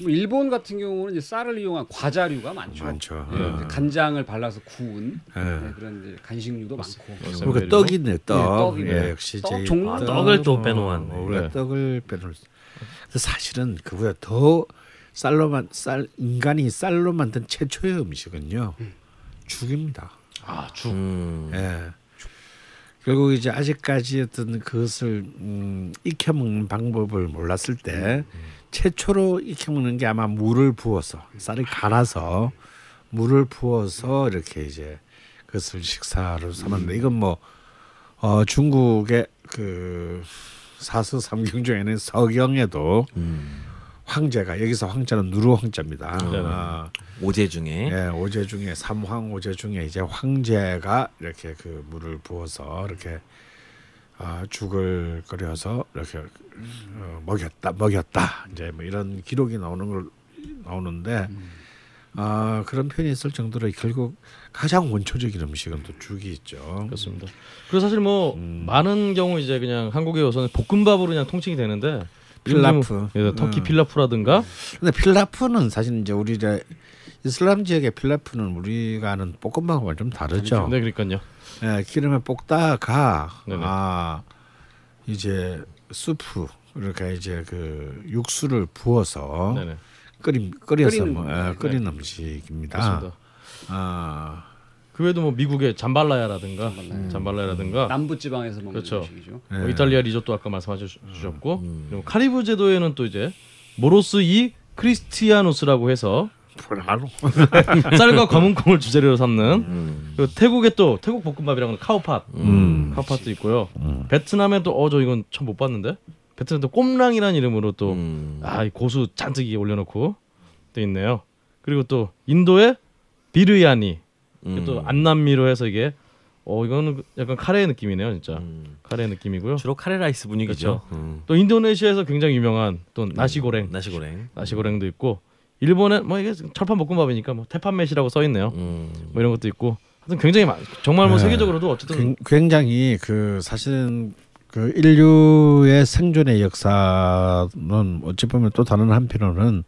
뭐 일본 같은 경우는 이제 쌀을 이용한 과자류가 많죠. 많죠. 예, 아. 간장을 발라서 구운 예. 예, 그런 이제 간식류도 많고. 그러니까 떡이네 떡. 네, 떡이네. 예, 역시 떡 종류 아, 떡을 또 빼놓았네. 어, 우리 예. 떡을 빼놓을. 사실은 그보다 더 쌀로만 쌀 인간이 쌀로 만든 최초의 음식은요 음. 죽입니다. 아 죽. 음. 예. 결국 이제 아직까지 어떤 그것을 음, 익혀 먹는 방법을 몰랐을 때. 음. 음. 최초로 익혀 먹는 게 아마 물을 부어서 쌀을 갈아서 물을 부어서 이렇게 이제 그것을 식사로 삼았는데 이건 뭐 어, 중국의 그 사서 삼경 중에는 서경에도 음. 황제가 여기서 황자는 누르 황자입니다. 아, 오제 중에 예, 오제 중에 삼황 오제 중에 이제 황제가 이렇게 그 물을 부어서 이렇게 아, 죽을 끓여서 이렇게 어, 먹였다 먹였다 이제 뭐 이런 기록이 나오는 걸 나오는데 음. 아 그런 표현이 있을 정도로 결국 가장 원초적인 음식은 또 죽이 있죠. 그렇습니다. 그래서 사실 뭐 음. 많은 경우 이제 그냥 한국에 와서는 볶음밥으로 그냥 통칭이 되는데 필라프, 예, 터키 음. 필라프라든가. 근데 필라프는 사실 이제 우리 이제 이슬람 지역의 필라프는 우리가 아는 볶음밥과 좀 다르죠. 네, 그러니까요. 예, 기름에 볶다가 네네. 아 이제 수프 그러니까 이제 그 육수를 부어서 네네. 끓임 끓여서 뭐, 아, 네. 끓인 네. 음식입니다. 아. 그 외에도 뭐 미국의 잠발라야라든가 잠발라야. 라든가 음. 음. 남부 지방에서 먹는 그렇죠. 음식이죠. 네. 뭐 이탈리아 리조또 아까 말씀하셨고 음. 음. 카리브 제도에는 또 이제 모로스 이 크리스티아노스라고 해서 폴라로 쌀과 검은 콩을 주재료로 삼는 음. 그 태국의 또 태국 볶음밥이랑 카오팟 음. 카오팟도 있고요 음. 베트남에 또어저 이건 처음 못 봤는데 베트남 또 꼼랑이라는 이름으로 또아이 음. 고수 잔뜩 올려놓고 또 있네요 그리고 또 인도의 비르야니 또 음. 안남미로 해서 이게 어 이거는 약간 카레 느낌이네요 진짜 음. 카레 느낌이고요 주로 카레 라이스 분위기죠 그렇죠. 음. 또 인도네시아에서 굉장히 유명한 또 나시고랭 음. 나시고랭 나시고랭도 있고 일본은 뭐 이게 철판 볶음밥이니까 뭐 태판맷이라고 써 있네요. 음. 뭐 이런 것도 있고 하여튼 굉장히 많, 정말 뭐 네. 세계적으로도 어쨌든 굉장히 그 사실은 그 인류의 생존의 역사는 어찌 보면 또 다른 한편으로는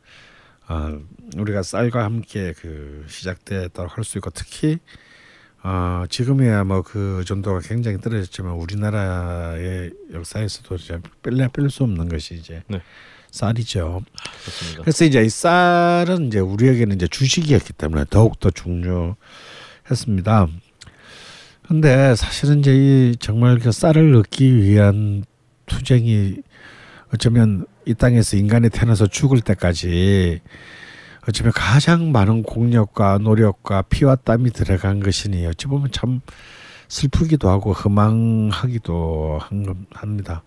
아, 우리가 쌀과 함께 그 시작됐다고 할 수 있고 특히 아, 지금이야 뭐그 정도가 굉장히 떨어졌지만 우리나라의 역사에서도 뺄래 뺄수 없는 것이 이제 네. 쌀이죠. 그렇습니다. 그래서 이제 이 쌀은 이제 우리에게는 이제 주식이었기 때문에 더욱 더 중요했습니다. 근데 사실은 이제 정말 그 쌀을 얻기 위한 투쟁이 어쩌면 이 땅에서 인간이 태어나서 죽을 때까지 어쩌면 가장 많은 공력과 노력과 피와 땀이 들어간 것이니 어찌 보면 참 슬프기도 하고 허망하기도 한, 합니다.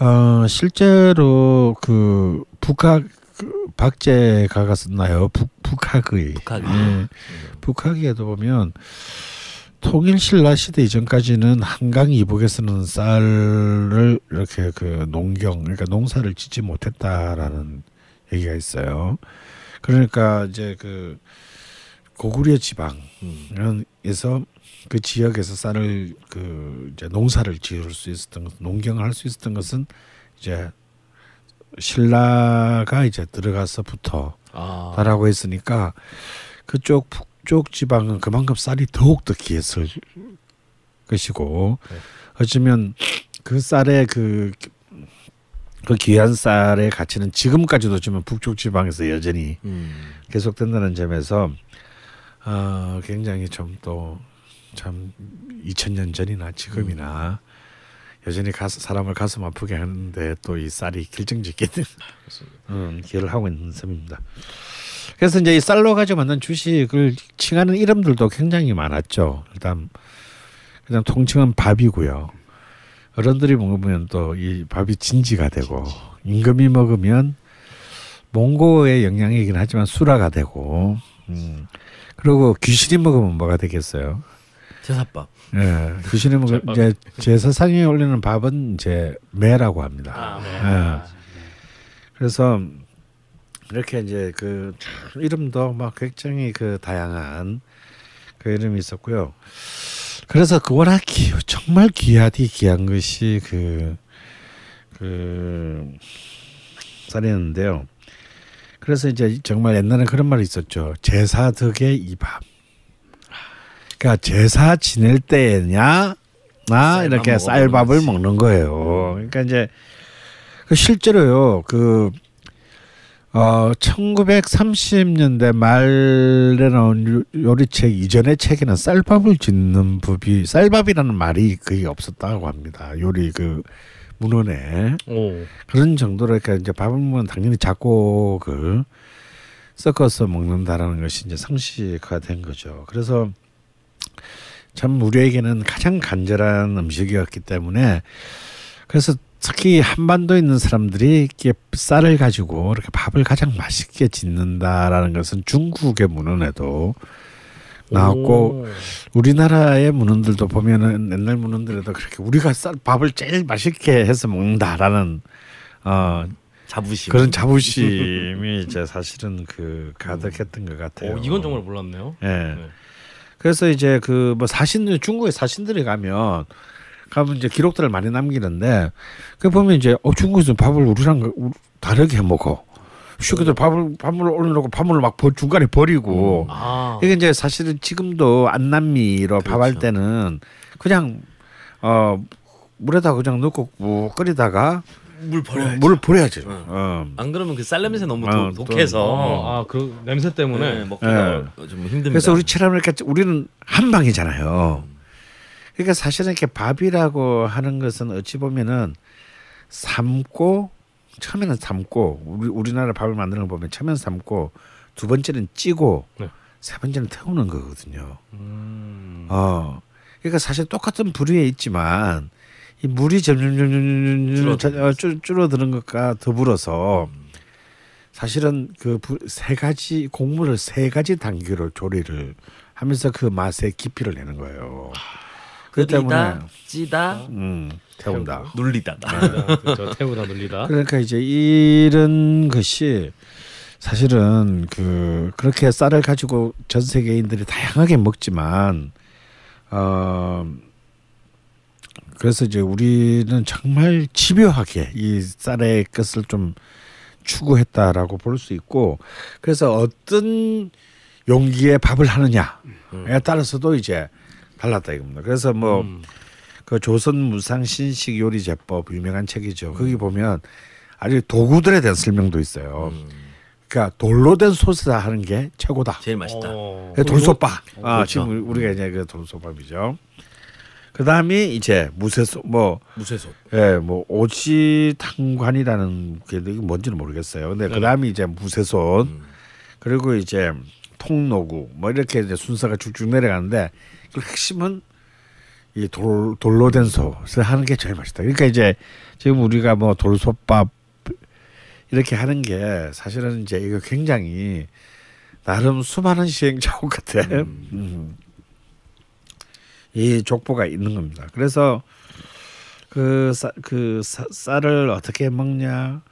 어, 실제로 그 북학 박제가 갔었나요? 북, 북학의. 북학의. 네. 예. 북학에도 보면 통일 신라 시대 이전까지는 한강 이북에서는 쌀을 이렇게 그 농경 그러니까 농사를 짓지 못했다라는 얘기가 있어요. 그러니까 이제 그 고구려 지방에서 그 지역에서 쌀을 그 이제 농사를 지을 수 있었던 것, 농경을 할 수 있었던 것은 이제 신라가 이제 들어가서부터 아. 다라고 했으니까 그쪽 북쪽 지방은 그만큼 쌀이 더욱 더 귀했을 것이고 네. 어쩌면 그 쌀의 그그 그 귀한 쌀의 가치는 지금까지도 지금 북쪽 지방에서 여전히 음. 계속된다는 점에서 어, 굉장히 좀또 참 2000년 전이나 지금이나 음. 여전히 가스, 사람을 가슴 아프게 하는데 또 이 쌀이 결정짓게 되 음, 기를 하고 있는 셈입니다. 그래서 이제 이 쌀로 가지고 만든 주식을 칭하는 이름들도 굉장히 많았죠. 일단 그냥 통칭은 밥이고요. 어른들이 먹으면 또 이 밥이 진지가 되고 임금이 먹으면 몽고의 영향이긴 하지만 수라가 되고 음. 그리고 귀신이 먹으면 뭐가 되겠어요? 제사밥. 예. 네, 그 신에 이제 제사상에 올리는 밥은 이제 매라고 합니다. 아 네. 예. 아, 네. 그래서 이렇게 이제 그 이름도 막 굉장히 그 다양한 그 이름이 있었고요. 그래서 그 워낙 귀, 정말 귀하디 귀한 것이 그, 그, 쌀이었는데요. 그래서 이제 정말 옛날에 그런 말이 있었죠. 제사 덕에 이 밥. 그러니까 제사 지낼 때냐 나 이렇게 쌀밥을 먹는 거예요. 그러니까 이제 그 실제로요 그 어, 1930년대 말에 나온 요리책 이전의 책에는 쌀밥을 짓는 법이 쌀밥이라는 말이 거의 없었다고 합니다. 요리 그 문헌에 오. 그런 정도로 그러니까 이제 밥을 먹으면 당연히 작고 그 섞어서 먹는다라는 것이 이제 상식화된 거죠. 그래서 참 우리에게는 가장 간절한 음식이었기 때문에 그래서 특히 한반도에 있는 사람들이 이렇게 쌀을 가지고 이렇게 밥을 가장 맛있게 짓는다라는 것은 중국의 문헌에도 나왔고 오. 우리나라의 문헌들도 보면은 옛날 문헌들에도 그렇게 우리가 쌀 밥을 제일 맛있게 해서 먹는다라는 어 자부심 그런 자부심이 이제 사실은 그 가득했던 것 같아요. 오, 이건 정말 몰랐네요. 예. 네. 그래서 이제 그 뭐 사신들 중국에 사신들이 가면 가면 이제 기록들을 많이 남기는데 그 보면 이제 어 중국에서 밥을 우리랑 그 다르게 해 먹어. 슈크들 밥을 밥을 올려놓고 밥을 막 중간에 버리고 음. 아. 이게 이제 사실은 지금도 안남미로 그렇죠. 밥할 때는 그냥 어 물에다 그냥 넣고 뭐 끓이다가 물 버려야죠. 물을 버려야죠. 어. 어. 안 그러면 그 쌀냄새 너무 어, 독, 해서 뭐. 어, 아, 그 냄새 때문에 네, 먹기 네. 좀 힘듭니다. 그래서 우리 칠하니까 우리는 한 방이잖아요. 그러니까 사실은 이렇게 밥이라고 하는 것은 어찌 보면은 삶고 처음에는 삶고 우리 우리나라 밥을 만드는 거 보면 처음에는 삶고 두 번째는 찌고 네. 세 번째는 태우는 거거든요. 음. 어. 그러니까 사실 똑같은 부류에 있지만 이 물이 점점 점점 점점 줄어드는 것과 더불어서 사실은 그 세 가지 곡물을 세 가지 단계로 조리를 하면서 그 맛의 깊이를 내는 거예요. 그 그러니까 때문에 찌다, 음, 태운다, 눌리다, 아, 그렇죠. 태우다, 눌리다. 그러니까 이제 이런 것이 사실은 그 그렇게 쌀을 가지고 전 세계인들이 다양하게 먹지만 어. 그래서 이제 우리는 정말 집요하게 이 쌀의 끝을 좀 추구했다라고 볼 수 있고 그래서 어떤 용기에 밥을 하느냐에 따라서도 이제 달랐다 이겁니다. 그래서 뭐그 음. 조선 무상 신식 요리 제법 유명한 책이죠. 음. 거기 보면 아주 도구들에 대한 설명도 있어요. 음. 그러니까 돌로 된 소스다 하는 게 최고다. 제일 맛있다. 어. 돌솥밥. 어, 아, 그렇죠. 지금 우리가 이제 그 돌솥밥이죠. 그다음이 이제 무쇠솥 뭐 무쇠솥 예뭐 오지탕관이라는 게 뭔지는 모르겠어요. 근데 그다음이 이제 무쇠솥 음. 그리고 이제 통로구 뭐 이렇게 이제 순서가 쭉쭉 내려가는데 그 핵심은 이 돌, 돌로 된 솥을 하는 게 제일 맛있다. 그러니까 이제 지금 우리가 뭐 돌솥밥 이렇게 하는 게 사실은 이제 이거 굉장히 나름 수많은 시행착오 같아. 음. 음. 이 족보가 있는 겁니다. 그래서 그, 쌀, 그 쌀을 어떻게 먹냐,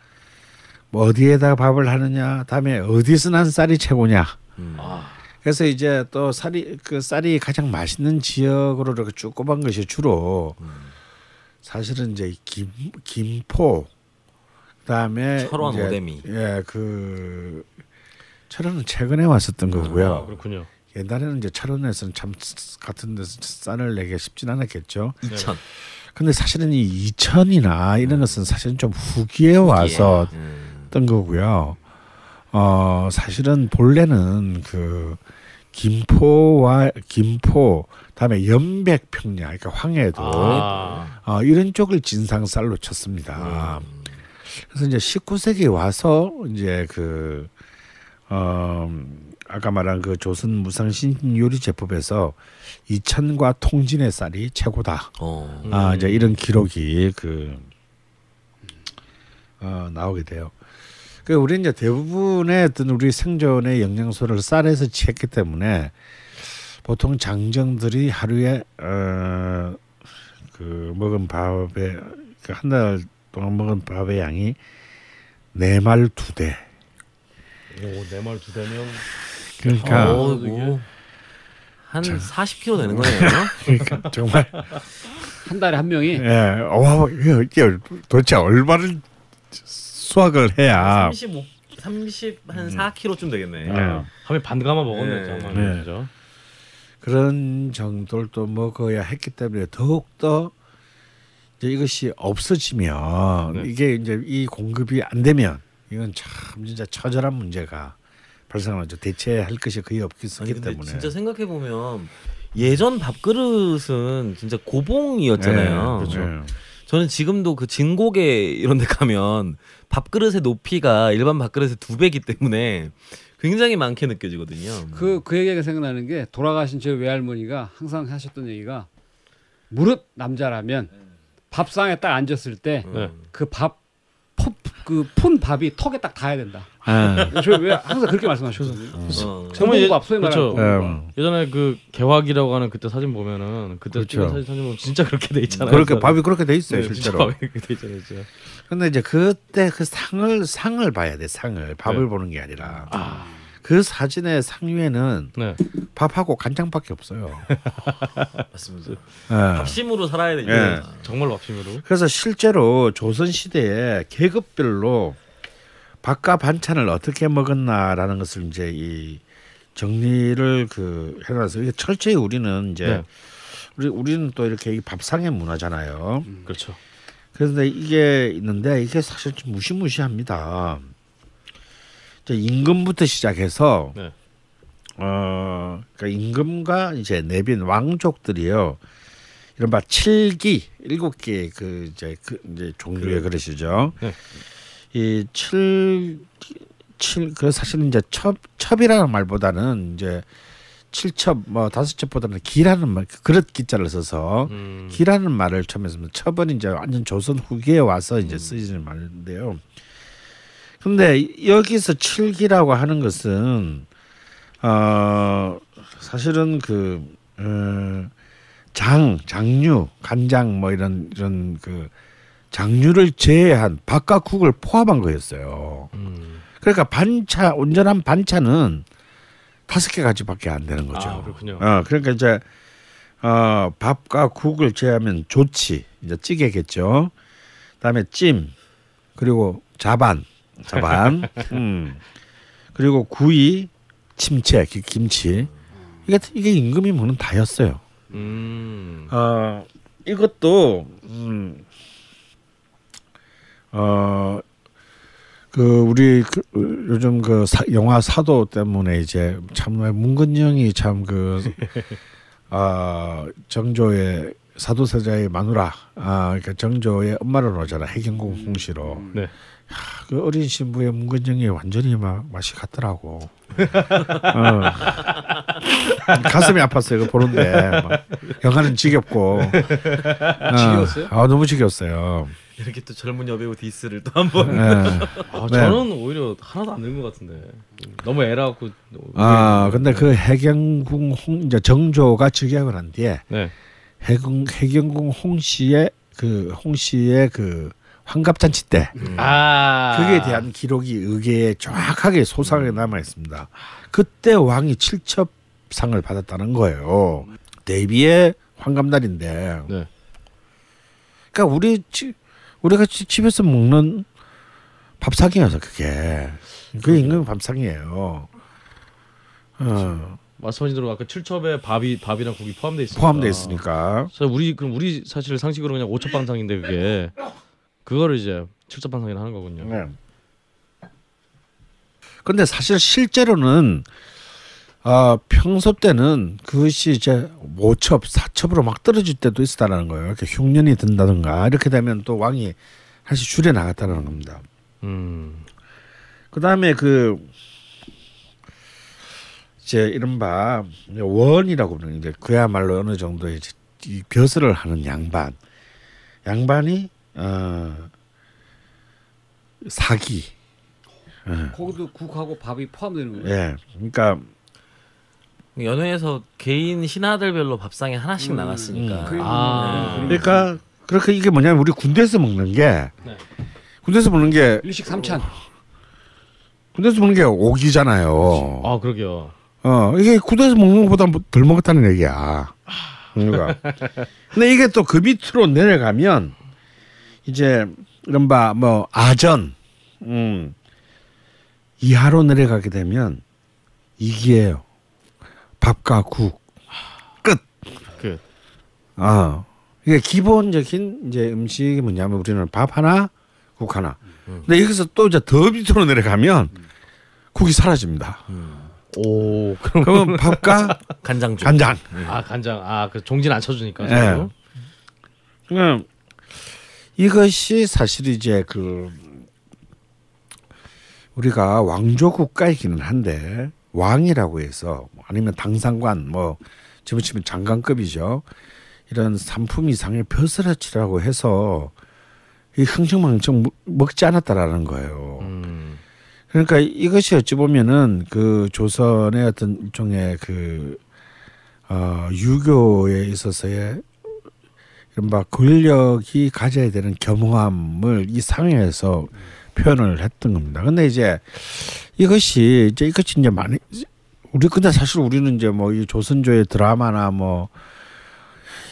뭐 어디에다 밥을 하느냐, 다음에 어디서 난 쌀이 최고냐. 음. 아. 그래서 이제 또 쌀이 그 쌀이 가장 맛있는 지역으로 이렇게 쭉 꼽은 것이 주로 음. 사실은 이제 김 김포 그다음에 철원 오대미 예그 철원은 최근에 왔었던 거고요. 아, 그렇군요. 옛날에는 이제 철원에서는 참 같은 데서 싼을 내기 쉽진 않았겠죠. 2천. 근데 사실은 이 2천이나 이런 음. 것은 사실은 좀 후기에 와서 후기에. 음. 뜬 거고요. 어 사실은 본래는 그 김포와 김포 다음에 연백 평야 그러니까 황해도 아. 어, 이런 쪽을 진상쌀로 쳤습니다. 음. 그래서 이제 19세기 와서 이제 그 어. 아까 말한 그 조선 무상 신요리 제법에서 이천과 통진의 쌀이 최고다. 어. 아 이제 이런 기록이 그 어, 나오게 돼요. 그 우리는 이제 대부분의 어떤 우리 생존의 영양소를 쌀에서 취했기 때문에 보통 장정들이 하루에 어, 그 먹은 밥의 그한 달 동안 먹은 밥의 양이 네말두 대. 오네말 두 대면 그러니까 아, 어, 뭐, 한 40kg 되는 거예요. 그러니까 정말 한 달에 한 명이 예, 어, 이게 도대체 얼마를 수확을 해야 35, 30 한 4kg쯤 되겠네. 예. 하면 반 가마 먹었네 정말 예. 그죠. 그런 정도를 또 먹어야 했기 때문에 더욱 더 이것이 없어지면 네. 이게 이제 이 공급이 안 되면 이건 참 진짜 처절한 문제가 발생하죠. 대체할 것이 거의 없기 때문에. 진짜 생각해 보면 예전 밥그릇은 진짜 고봉이었잖아요. 네, 그렇죠. 네. 저는 지금도 그 진곡에 이런 데 가면 밥그릇의 높이가 일반 밥그릇의 두 배이기 때문에 굉장히 많게 느껴지거든요. 그, 그 얘기가 생각나는 게 돌아가신 제 외할머니가 항상 하셨던 얘기가 무릎 남자라면 밥상에 딱 앉았을 때 네. 그밥 음. 그푼 밥이 턱에 딱 닿아야 된다. 아. 저왜 항상 그렇게 말씀하셨거요성말하 어. 어. 그렇죠. 예. 예전에 그 개화기라고 하는 그때 사진 보면은 그때 그렇죠. 사진 사진 보면 진짜 그렇게 돼 있잖아요. 그렇게 진짜로. 밥이 그렇게 돼 있어요 네, 실제로. 밥이 그렇게 돼 있잖아요. 진짜. 근데 이제 그때 그 상을 상을 봐야 돼 상을 밥을 네. 보는 게 아니라. 아. 그 사진의 상류에는 네. 밥하고 간장밖에 없어요. 맞습니다. 네. 밥심으로 살아야 되죠. 네. 정말 밥심으로. 그래서 실제로 조선 시대에 계급별로 밥과 반찬을 어떻게 먹었나라는 것을 이제 이 정리를 그 해놔서 철저히 우리는 이제 네. 우리 우리는 또 이렇게 밥상의 문화잖아요. 음. 그렇죠. 그런데 이게 있는데 이게 사실 좀 무시무시합니다. 저 임금부터 시작해서 네. 어, 그러니까 임금과 이제 내빈 왕족들이요. 이른바 칠기 일곱 개의 그 이제 그 이제 종류의 그릇이죠. 네. 이칠 칠 그 사실은 이제 첩 첩이라는 말보다는 이제 칠첩 뭐 다섯 첩보다는 기라는 말 그릇 기자를 써서 음. 기라는 말을 처음에 쓰면 첩은 이제 완전 조선 후기에 와서 이제 음. 쓰이는 말인데요. 근데 여기서 칠기라고 하는 것은 어 사실은 그 어, 장, 장류, 간장 뭐 이런 이런 그 장류를 제외한 바깥국을 포함한 거였어요. 음. 그러니까 반차 온전한 반찬은 다섯 개 가지밖에 안 되는 거죠. 아, 그렇군요. 어, 그러니까 이제 어, 밥과 국을 제외하면 조치 이제 찌개겠죠. 그다음에 찜 그리고 자반 자반. 음. 그리고 구이, 침채, 김치. 이게 이게 임금이 먹는 다였어요. 음. 어, 이것도 음. 어. 그 우리 그, 요즘 그 사, 영화 사도 때문에 이제 참 문근영이 참그 어, 정조의 사도세자의 마누라 아 그러니까 정조의 엄마를 오잖아 해경궁홍씨로 음. 네. 그 어린 신부의 문근정이 완전히 막 맛이 갔더라고. 어. 가슴이 아팠어요. 그 보는데 영화는 지겹고. 지겨어요 어. 아 너무 지겹어요. 이렇게 또 젊은 여배우 디스를 또 한번. 네. 아, 네. 저는 네. 오히려 하나도 안 늙은 것 같은데 너무 애라갖고. 아 근데 그 해경궁 홍 이제 정조가 즉위하고 난 뒤에 네. 해경 해경궁 홍씨의 그 홍씨의 그 환갑잔치 때 음. 아. 그에 대한 기록이 의계에 정확하게 소상하게 음. 남아 있습니다. 그때 왕이 칠첩상을 받았다는 거예요. 데비의 환갑날인데. 네. 그러니까 우리 치, 우리가 집에서 먹는 밥상이어서 그게 그게 임금 밥상이에요. 어. 말씀하신 대로 아까 칠첩에 밥이 밥이랑 국이 포함돼 있으니까. 포함돼 있으니까. 우리 그럼 우리 사실 상식으로 그냥 오첩방상인데 그게. 그거를 이제 출처 판상이라 하는 거군요. 네. 근데 사실 실제로는 아, 평소 때는 그것이 이제 5첩, 4첩으로 막 떨어질 때도 있었다는 거예요. 이렇게 흉년이 든다든가 이렇게 되면 또 왕이 다시 줄에 나갔다는 겁니다. 음. 그다음에 그 이제 이른바 원이라고 부르는 이제 그야말로 어느 정도 이제 벼슬을 하는 양반. 양반이 어, 사기. 어. 거기도 국하고 밥이 포함되는 거예요. 예, 그러니까 연회에서 개인 신하들별로 밥상에 하나씩 음, 나갔으니까. 음. 아, 네. 그러니까 그렇게 이게 뭐냐면 우리 군대에서 먹는 게 네. 군대에서 먹는 게 일식 삼찬. 군대에서 먹는 게 오기잖아요. 아, 그러게요. 어, 이게 군대에서 먹는 것보다 뭐 덜 먹었다는 얘기야. 그러니까. 근데 이게 또 그 밑으로 내려가면 이제 이른바 뭐 아전 음. 이하로 내려가게 되면 이기예요. 밥과 국 끝. 끝. 아 이게 기본적인 이제 음식이 뭐냐면 우리는 밥 하나 국 하나. 음. 근데 여기서 또 이제 더 밑으로 내려가면 국이 사라집니다. 오 그러면 밥과 간장 중. 간장. 아 간장. 아 그 종지는 안 쳐주니까. 네. 예. 그냥 그러니까 이것이 사실 이제 그 우리가 왕조 국가이기는 한데 왕이라고 해서 뭐 아니면 당상관 뭐지어치면 장관급이죠. 이런 상품 이상의 벼슬아치라고 해서 이 흥청망청 먹지 않았다라는 거예요. 음. 그러니까 이것이 어찌 보면은 그 조선의 어떤 종의 그 어, 유교에 있어서의 이른바 권력이 가져야 되는 겸허함을 이상에서 표현을 했던 겁니다. 근데 이제 이것이 이제 이것이 이제 많이 우리 근데 사실 우리는 이제 뭐 이 조선조의 드라마나 뭐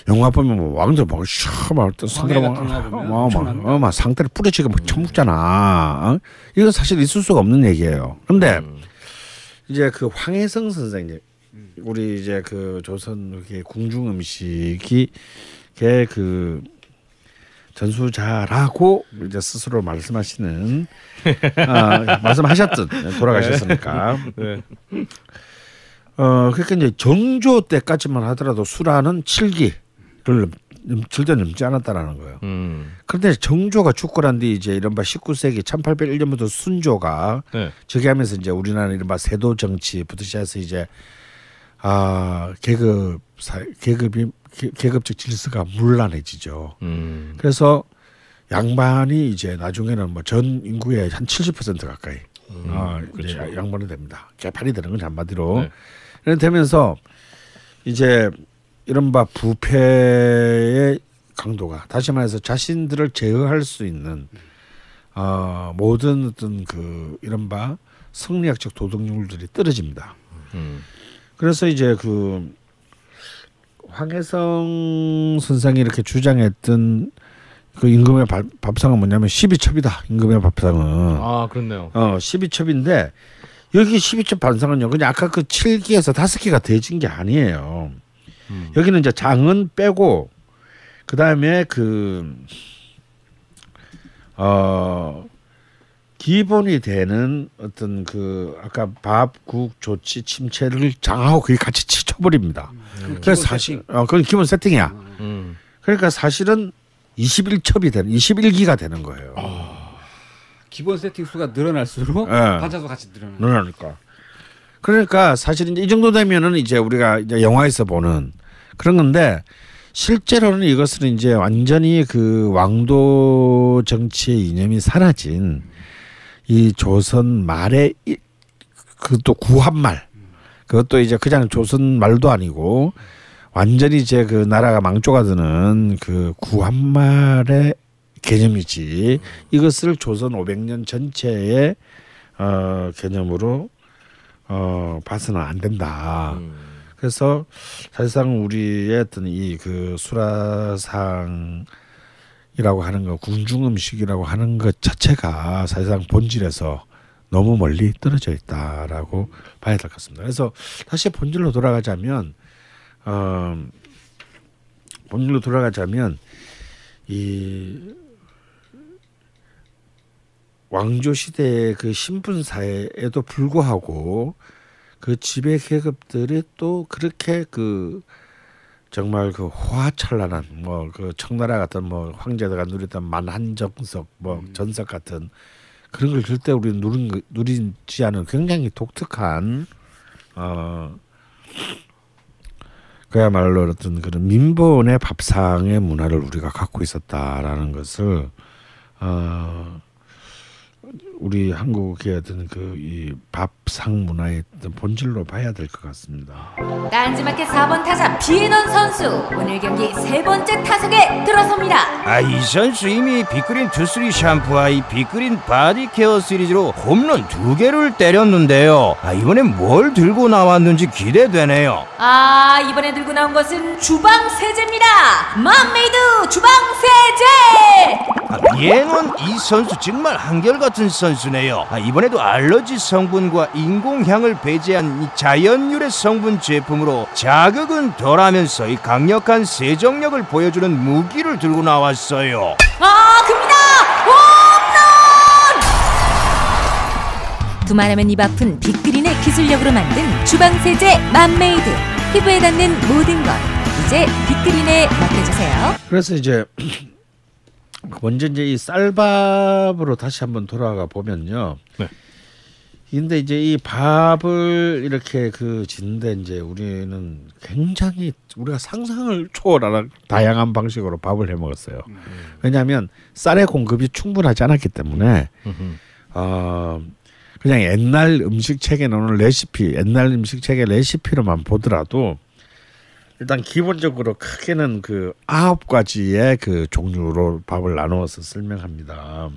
영화 보면 뭐 왕들 막 샤막 상대를 어, 막 어, 상대를 뿌려치고 막 쳐먹잖아. 어? 이건 사실 있을 수가 없는 얘기예요. 근데 음. 이제 그 황혜성 선생님 우리 이제 그 조선 그게 궁중 음식이 그 전수자라고 이제 스스로 말씀하시는 아, 말씀하셨던 네, 돌아가셨으니까. 네. 네. 어 그러니까 이제 정조 때까지만 하더라도 수라는 칠기를 절대 넘지 않았다라는 거예요. 음. 그런데 정조가 죽고 난뒤 이제 이른바 19세기 1801년부터 순조가 네. 즉위하면서 이제 우리나라 이른바 세도 정치부터 시작해서 이제 아 계급 사, 계급이 계급적 질서가 문란해지죠 음. 그래서 양반이 이제 나중에는 뭐 전 인구의 한 70% 가까이 음, 어, 그렇죠. 이 양반이 됩니다. 개판이 되는 건 한마디로. 네. 이런 되면서 이제 이른바 부패의 강도가 다시 말해서 자신들을 제어할 수 있는 어, 모든 어떤 그 이른바 성리학적 도덕률들이 떨어집니다. 음. 그래서 이제 그 황혜성 선생이 이렇게 주장했던 그 임금의 밥, 밥상은 뭐냐면 12첩이다. 임금의 밥상은. 아, 그렇네요. 어, 12첩인데 여기 12첩 반상은요. 그냥 아까 그 7기에서 5기가 돼진게 아니에요. 음. 여기는 이제 장은 빼고 그다음에 그어 기본이 되는 어떤 그 아까 밥, 국, 조치, 침체를 장하고 그게 같이 치쳐버립니다. 음. 네. 그래서 사실 어 그건 기본 세팅이야. 음. 음. 그러니까 사실은 21첩이 되는 21기가 되는 거예요. 아, 기본 세팅 수가 늘어날수록 네. 반찬도 같이 늘어나. 늘어나까 그러니까 사실은 이 정도 되면은 이제 우리가 이제 영화에서 보는 그런 건데 실제로는 이것은 이제 완전히 그 왕도 정치의 이념이 사라진. 음. 이 조선 말의 그것도 구한말 그것도 이제 그냥 조선 말도 아니고 완전히 이제그 나라가 망조가 되는그 구한말의 개념이지 이것을 조선 500년 전체의 어, 개념으로 어, 봐서는 안 된다. 음. 그래서 사실상 우리의 어떤 이 그 수라상 이라고 하는 거, 궁중 음식이라고 하는 것 자체가 사실상 본질에서 너무 멀리 떨어져 있다라고 봐야 될 것 같습니다. 그래서 다시 본질로 돌아가자면, 어, 본질로 돌아가자면, 이 왕조 시대의 그 신분 사회에도 불구하고 그 지배 계급들이 또 그렇게 그 정말 그 화찬란한 뭐 그 청나라 같은 뭐황제들과 누렸던 만한정석 뭐 음. 전석 같은 그런 걸 절대 우리 누린 누리지 않은 굉장히 독특한 어 그야말로 어떤 그런 민본의 밥상의 문화를 우리가 갖고 있었다라는 것을 어 우리 한국에 어떤 그이 밥상 문화의 어떤 본질로 봐야 될 것 같습니다. 딴지마켓 4번 타자 비에넌 선수 오늘 경기 세 번째 타석에 들어섭니다. 아 이 선수 이미 빅그린 투쓰리 샴푸와 아, 이 빅그린 바디 케어 시리즈로 홈런 두 개를 때렸는데요. 아 이번엔 뭘 들고 나왔는지 기대되네요. 아 이번에 들고 나온 것은 주방 세제입니다. 맘메이드 주방 세제. 아, 비에넌 이 선수 정말 한결같은 선 선수네요. 아, 이번에도 알러지 성분과 인공향을 배제한 자연유래 성분 제품으로 자극은 덜하면서 이 강력한 세정력을 보여주는 무기를 들고 나왔어요. 아, 큽니다! 홈런! 두말하면 입 아픈 빅그린의 기술력으로 만든 주방세제 맘메이드. 피부에 닿는 모든 것. 이제 빅그린에 맡겨주세요. 그래서 이제 먼저 이제 이 쌀밥으로 다시 한번 돌아가 보면요. 네. 근데 이제 이 밥을 이렇게 그진대 이제 우리는 굉장히 우리가 상상을 초월하는 다양한 방식으로 밥을 해 먹었어요. 음. 왜냐하면 쌀의 공급이 충분하지 않았기 때문에 어, 그냥 옛날 음식 책에 나오는 레시피, 옛날 음식 책의 레시피로만 보더라도 일단 기본적으로 크게는 그 아홉 가지의 그 종류로 밥을 나누어서 설명합니다.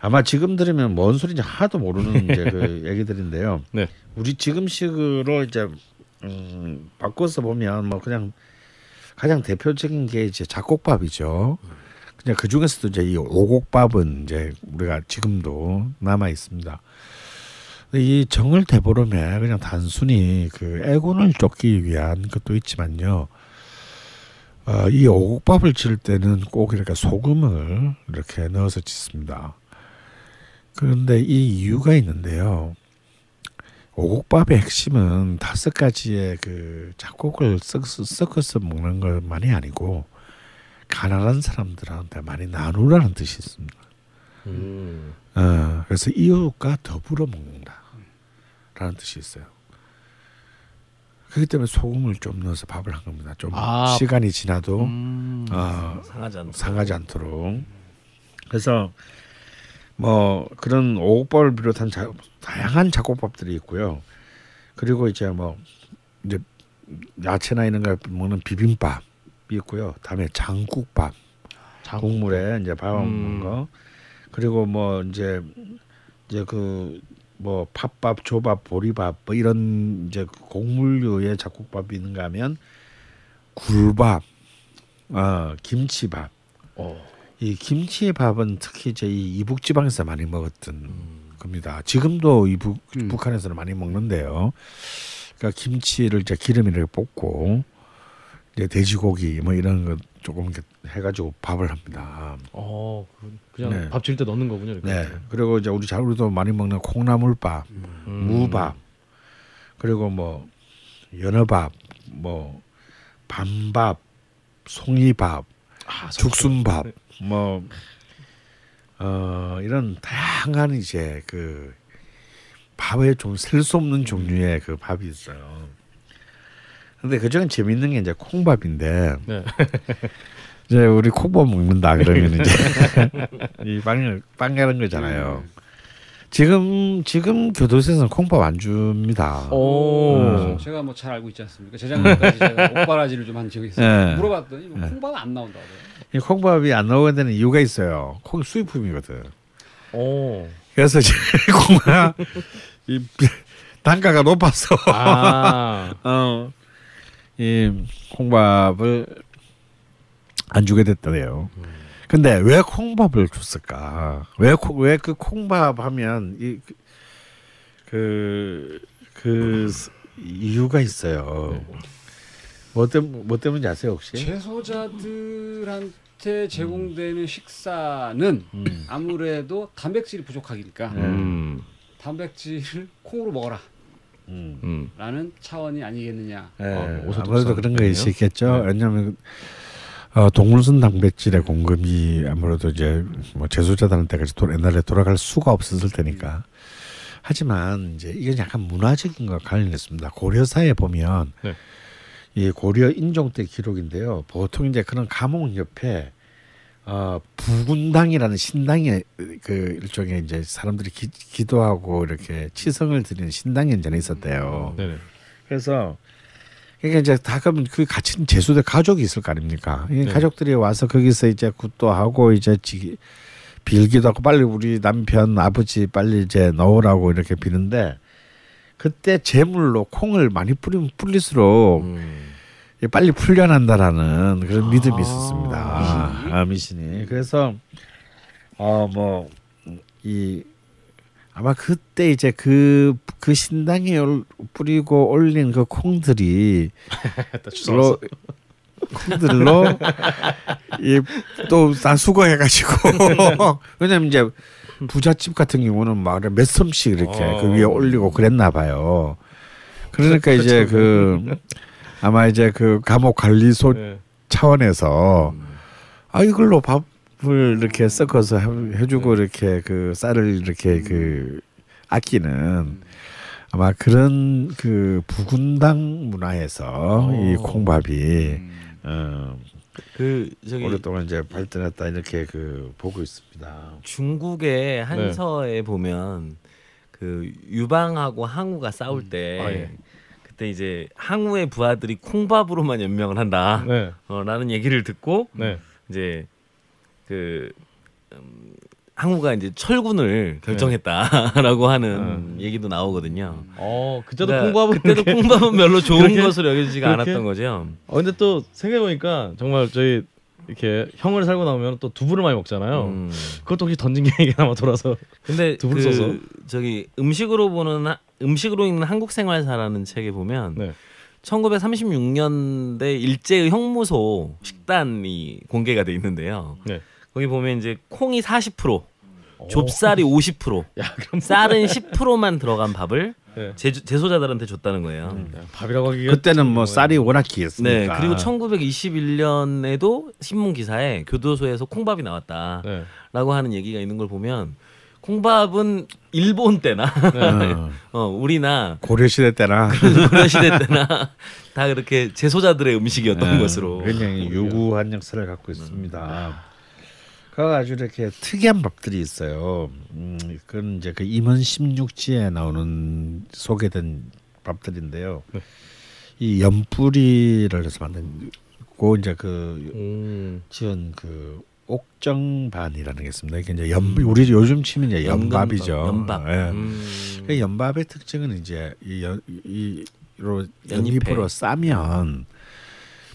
아마 지금 들으면 뭔 소리인지 하나도 모르는 이제 그 네. 얘기들인데요. 네. 우리 지금식으로 이제 음, 바꿔서 보면 뭐 그냥 가장 대표적인 게 이제 잡곡밥이죠. 그냥 그 중에서도 이제 이 오곡밥은 이제 우리가 지금도 남아 있습니다. 이 정을 대보름에 그냥 단순히 그 애군을 쫓기 위한 것도 있지만요. 어, 이 오곡밥을 지을 때는 꼭 이렇게 소금을 이렇게 넣어서 짓습니다. 그런데 이 이유가 있는데요. 오곡밥의 핵심은 다섯 가지의 그 작곡을 섞어서 먹는 것만이 아니고 가난한 사람들한테 많이 나누라는 뜻이 있습니다. 음. 어, 그래서 이웃과 더불어 먹는다. 라는 뜻이 있어요. 그렇기 때문에 소금을 좀 넣어서 밥을 한 겁니다. 좀 아, 시간이 지나도 음, 어, 상하지, 않도록. 상하지, 않도록. 그래서 뭐 그런 오곡밥을 비롯한 자, 다양한 작곡밥들이 있고요. 그리고 이제 뭐 이제 야채나 이런 걸 먹는 비빔밥이 있고요. 다음에 장국밥, 장국. 국물에 이제 밥 먹는 음. 거. 그리고 뭐 이제 이제 그뭐 팥밥, 조밥, 보리밥 뭐 이런 이제 곡물류의 잡곡밥이 있는가 하면 굴밥, 어, 김치밥. 오. 어. 이 김치밥은 특히 이제 이북 지방에서 많이 먹었던 음. 겁니다. 지금도 이북 음. 북한에서는 많이 먹는데요. 그러니까 김치를 이제 기름 이를게 볶고 이제 돼지고기 뭐 이런 것 조금 이렇게 해가지고 밥을 합니다. 어, 그냥 네. 밥질 때 넣는 거군요. 이렇게. 네. 그리고 이제 우리 잘 우리도 많이 먹는 콩나물밥, 음. 무밥, 그리고 뭐 연어밥, 뭐 밤밥, 송이밥, 아, 죽순밥, 네. 뭐 어, 이런 다양한 이제 그 밥에 좀 셀 수 없는 종류의 그 밥이 있어요. 근데 그중에 재밌는 게 이제 콩밥인데. 네. 이제 우리 콩밥 먹는다 그러면 네. 이제 이 빵을 빵 가는 거잖아요. 지금 지금 교도소에서는 콩밥 안 줍니다. 오. 음. 제가 뭐 잘 알고 있지 않습니까? 재작년까지 제가 옥바라지를 네. 좀한 적이 있어요. 네. 물어봤더니 뭐 네. 콩밥 안 나온다고. 이 콩밥이 안 나오는 되는 이유가 있어요. 콩 수입품이거든. 오. 그래서 콩이 단가가 높아서. 아. 어. 이 콩밥을 안 주게 됐더래요. 근데 왜 콩밥을 줬을까? 왜 왜 그 콩밥 하면 이 그그 그, 그, 그 이유가 있어요. 네. 뭐 때문 뭐 때문인지 아세요 혹시? 채소자들한테 제공되는 음. 식사는 아무래도 단백질이 부족하니까 네. 음. 단백질을 콩으로 먹어라. 라는 차원이 아니겠느냐. 예, 어, 아무래도 그런 게 있겠죠. 네. 왜냐하면 어, 동물성 단백질의 공급이 아무래도 이제 뭐 제수자들한 때까지 도, 옛날에 돌아갈 수가 없었을 테니까. 음. 하지만 이제 이건 약간 문화적인 것 관련했습니다. 고려사에 보면 네. 이 고려 인종 때 기록인데요. 보통 이제 그런 감옥 옆에 어, 부군당이라는 신당의 그 일종의 이제 사람들이 기, 기 도하고 이렇게 치성을 드리는 신당이 전에 있었대요. 음, 네네. 그래서 그러니까 이제 다 그러면 그 같이 제수들 가족이 있을 거 아닙니까? 이 네. 가족들이 와서 거기서 이제 굿도 하고 이제 지, 빌기도 하고 빨리 우리 남편 아버지 빨리 이제 넣으라고 이렇게 비는데 그때 제물로 콩을 많이 뿌리면 뿌릴수록 음. 빨리 풀려난다라는 그런 믿음이 있었습니다. 아, 아, 아 미신이. 그래서 어 뭐 이 아마 그때 이제 그그 그 신당에 뿌리고 올린 그 콩들이 로, 콩들로 이 또다 수거해가지고 왜냐면 이제 부잣집 같은 경우는 막몇 섬씩 이렇게 어. 그 위에 어. 올리고 그랬나 봐요. 그러니까 그렇죠. 이제 그 아마 이제 그 감옥 관리소 네. 차원에서 음. 아 이걸로 밥을 이렇게 섞어서 해주고 네. 이렇게 그 쌀을 이렇게 음. 그 아끼는 음. 아마 그런 그 부군당 문화에서 오. 어. 이 콩밥이 음. 어, 그 저기 오랫동안 이제 발전했다 이렇게 그 보고 있습니다. 중국의 한서에 네. 보면 그 유방하고 항우가 싸울 음. 때 아, 예. 그때 이제 항우의 부하들이 콩밥으로만 연명을 한다. 네. 어, 라는 얘기를 듣고 네. 이제 그 음, 항우가 이제 철군을 결정했다라고 하는 네. 얘기도 나오거든요. 어, 그때도 그러니까 콩밥은 그때도 콩밥은 별로 좋은 것으로 여겨지지가 않았던 거죠. 어, 근데 또 생각해 보니까 정말 저희 이렇게 형을 살고 나오면 또 두부를 많이 먹잖아요. 음. 그것도 혹시 던진 계획이 아마 돌아서. 근데 두부그 써서 그 저기 음식으로 보는 음식으로 읽는 한국 생활사라는 책에 보면 네. 1936년대 일제의 형무소 식단이 공개가 돼 있는데요. 네. 거기 보면 이제 콩이 40%, 오. 좁쌀이 50%, 야, 쌀은 10%만 들어간 밥을 제, 예. 제소자들한테 줬다는 거예요. 그러니까 밥이라고 하기 그때는 뭐 쌀이 워낙 귀했으니까. 네. 그리고 1921년에도 신문 기사에 교도소에서 콩밥이 나왔다라고 네. 하는 얘기가 있는 걸 보면 콩밥은 일본 때나 네. 어, 우리나 고려 시대 때나 고려 시대 때나 다 그렇게 제소자들의 음식이었던 네. 것으로 굉장히 음. 요구한 역사를 갖고 있습니다. 그 아주 이렇게 특이한 밥들이 있어요. 음, 그건 이제 그 임원 16지에 나오는 소개된 밥들인데요. 네. 이 연뿌리를 해서 만든 고 이제 그 음. 지은 그 옥정반이라는 게 있습니다. 이게 이제 연 우리 요즘 치면 이제 연밥이죠. 연밥. 예. 음. 그 연밥의 특징은 이제 이, 연, 이로 연잎으로 싸면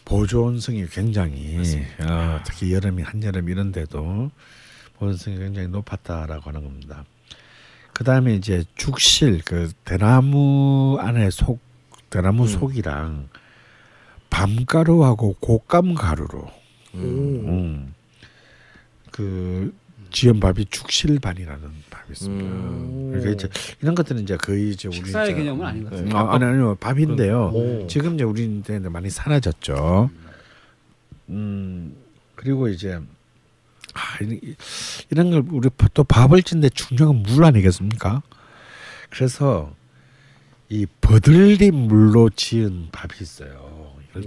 보존성이 굉장히 어, 특히 여름이 한여름 이런데도 보존성이 굉장히 높았다라고 하는 겁니다. 그 다음에 이제 죽실 그 대나무 안에 속 대나무 음. 속이랑 밤가루하고 곶감 가루로 음. 음. 그 지연밥이 죽실반이라는 알겠습니다. 음. 그러니까 이제 이런 것들은 이제 거의 이제 우리 식사의 개념은 아닌 것 같아요. 아, 아니 아니요 밥인데요. 오. 지금 이제 우리한테 많이 사라졌죠. 음 그리고 이제 아, 이런 걸 우리 또 밥을 찌는데 중요한 건 물 아니겠습니까? 그래서 이 버들린 물로 지은 밥이 있어요.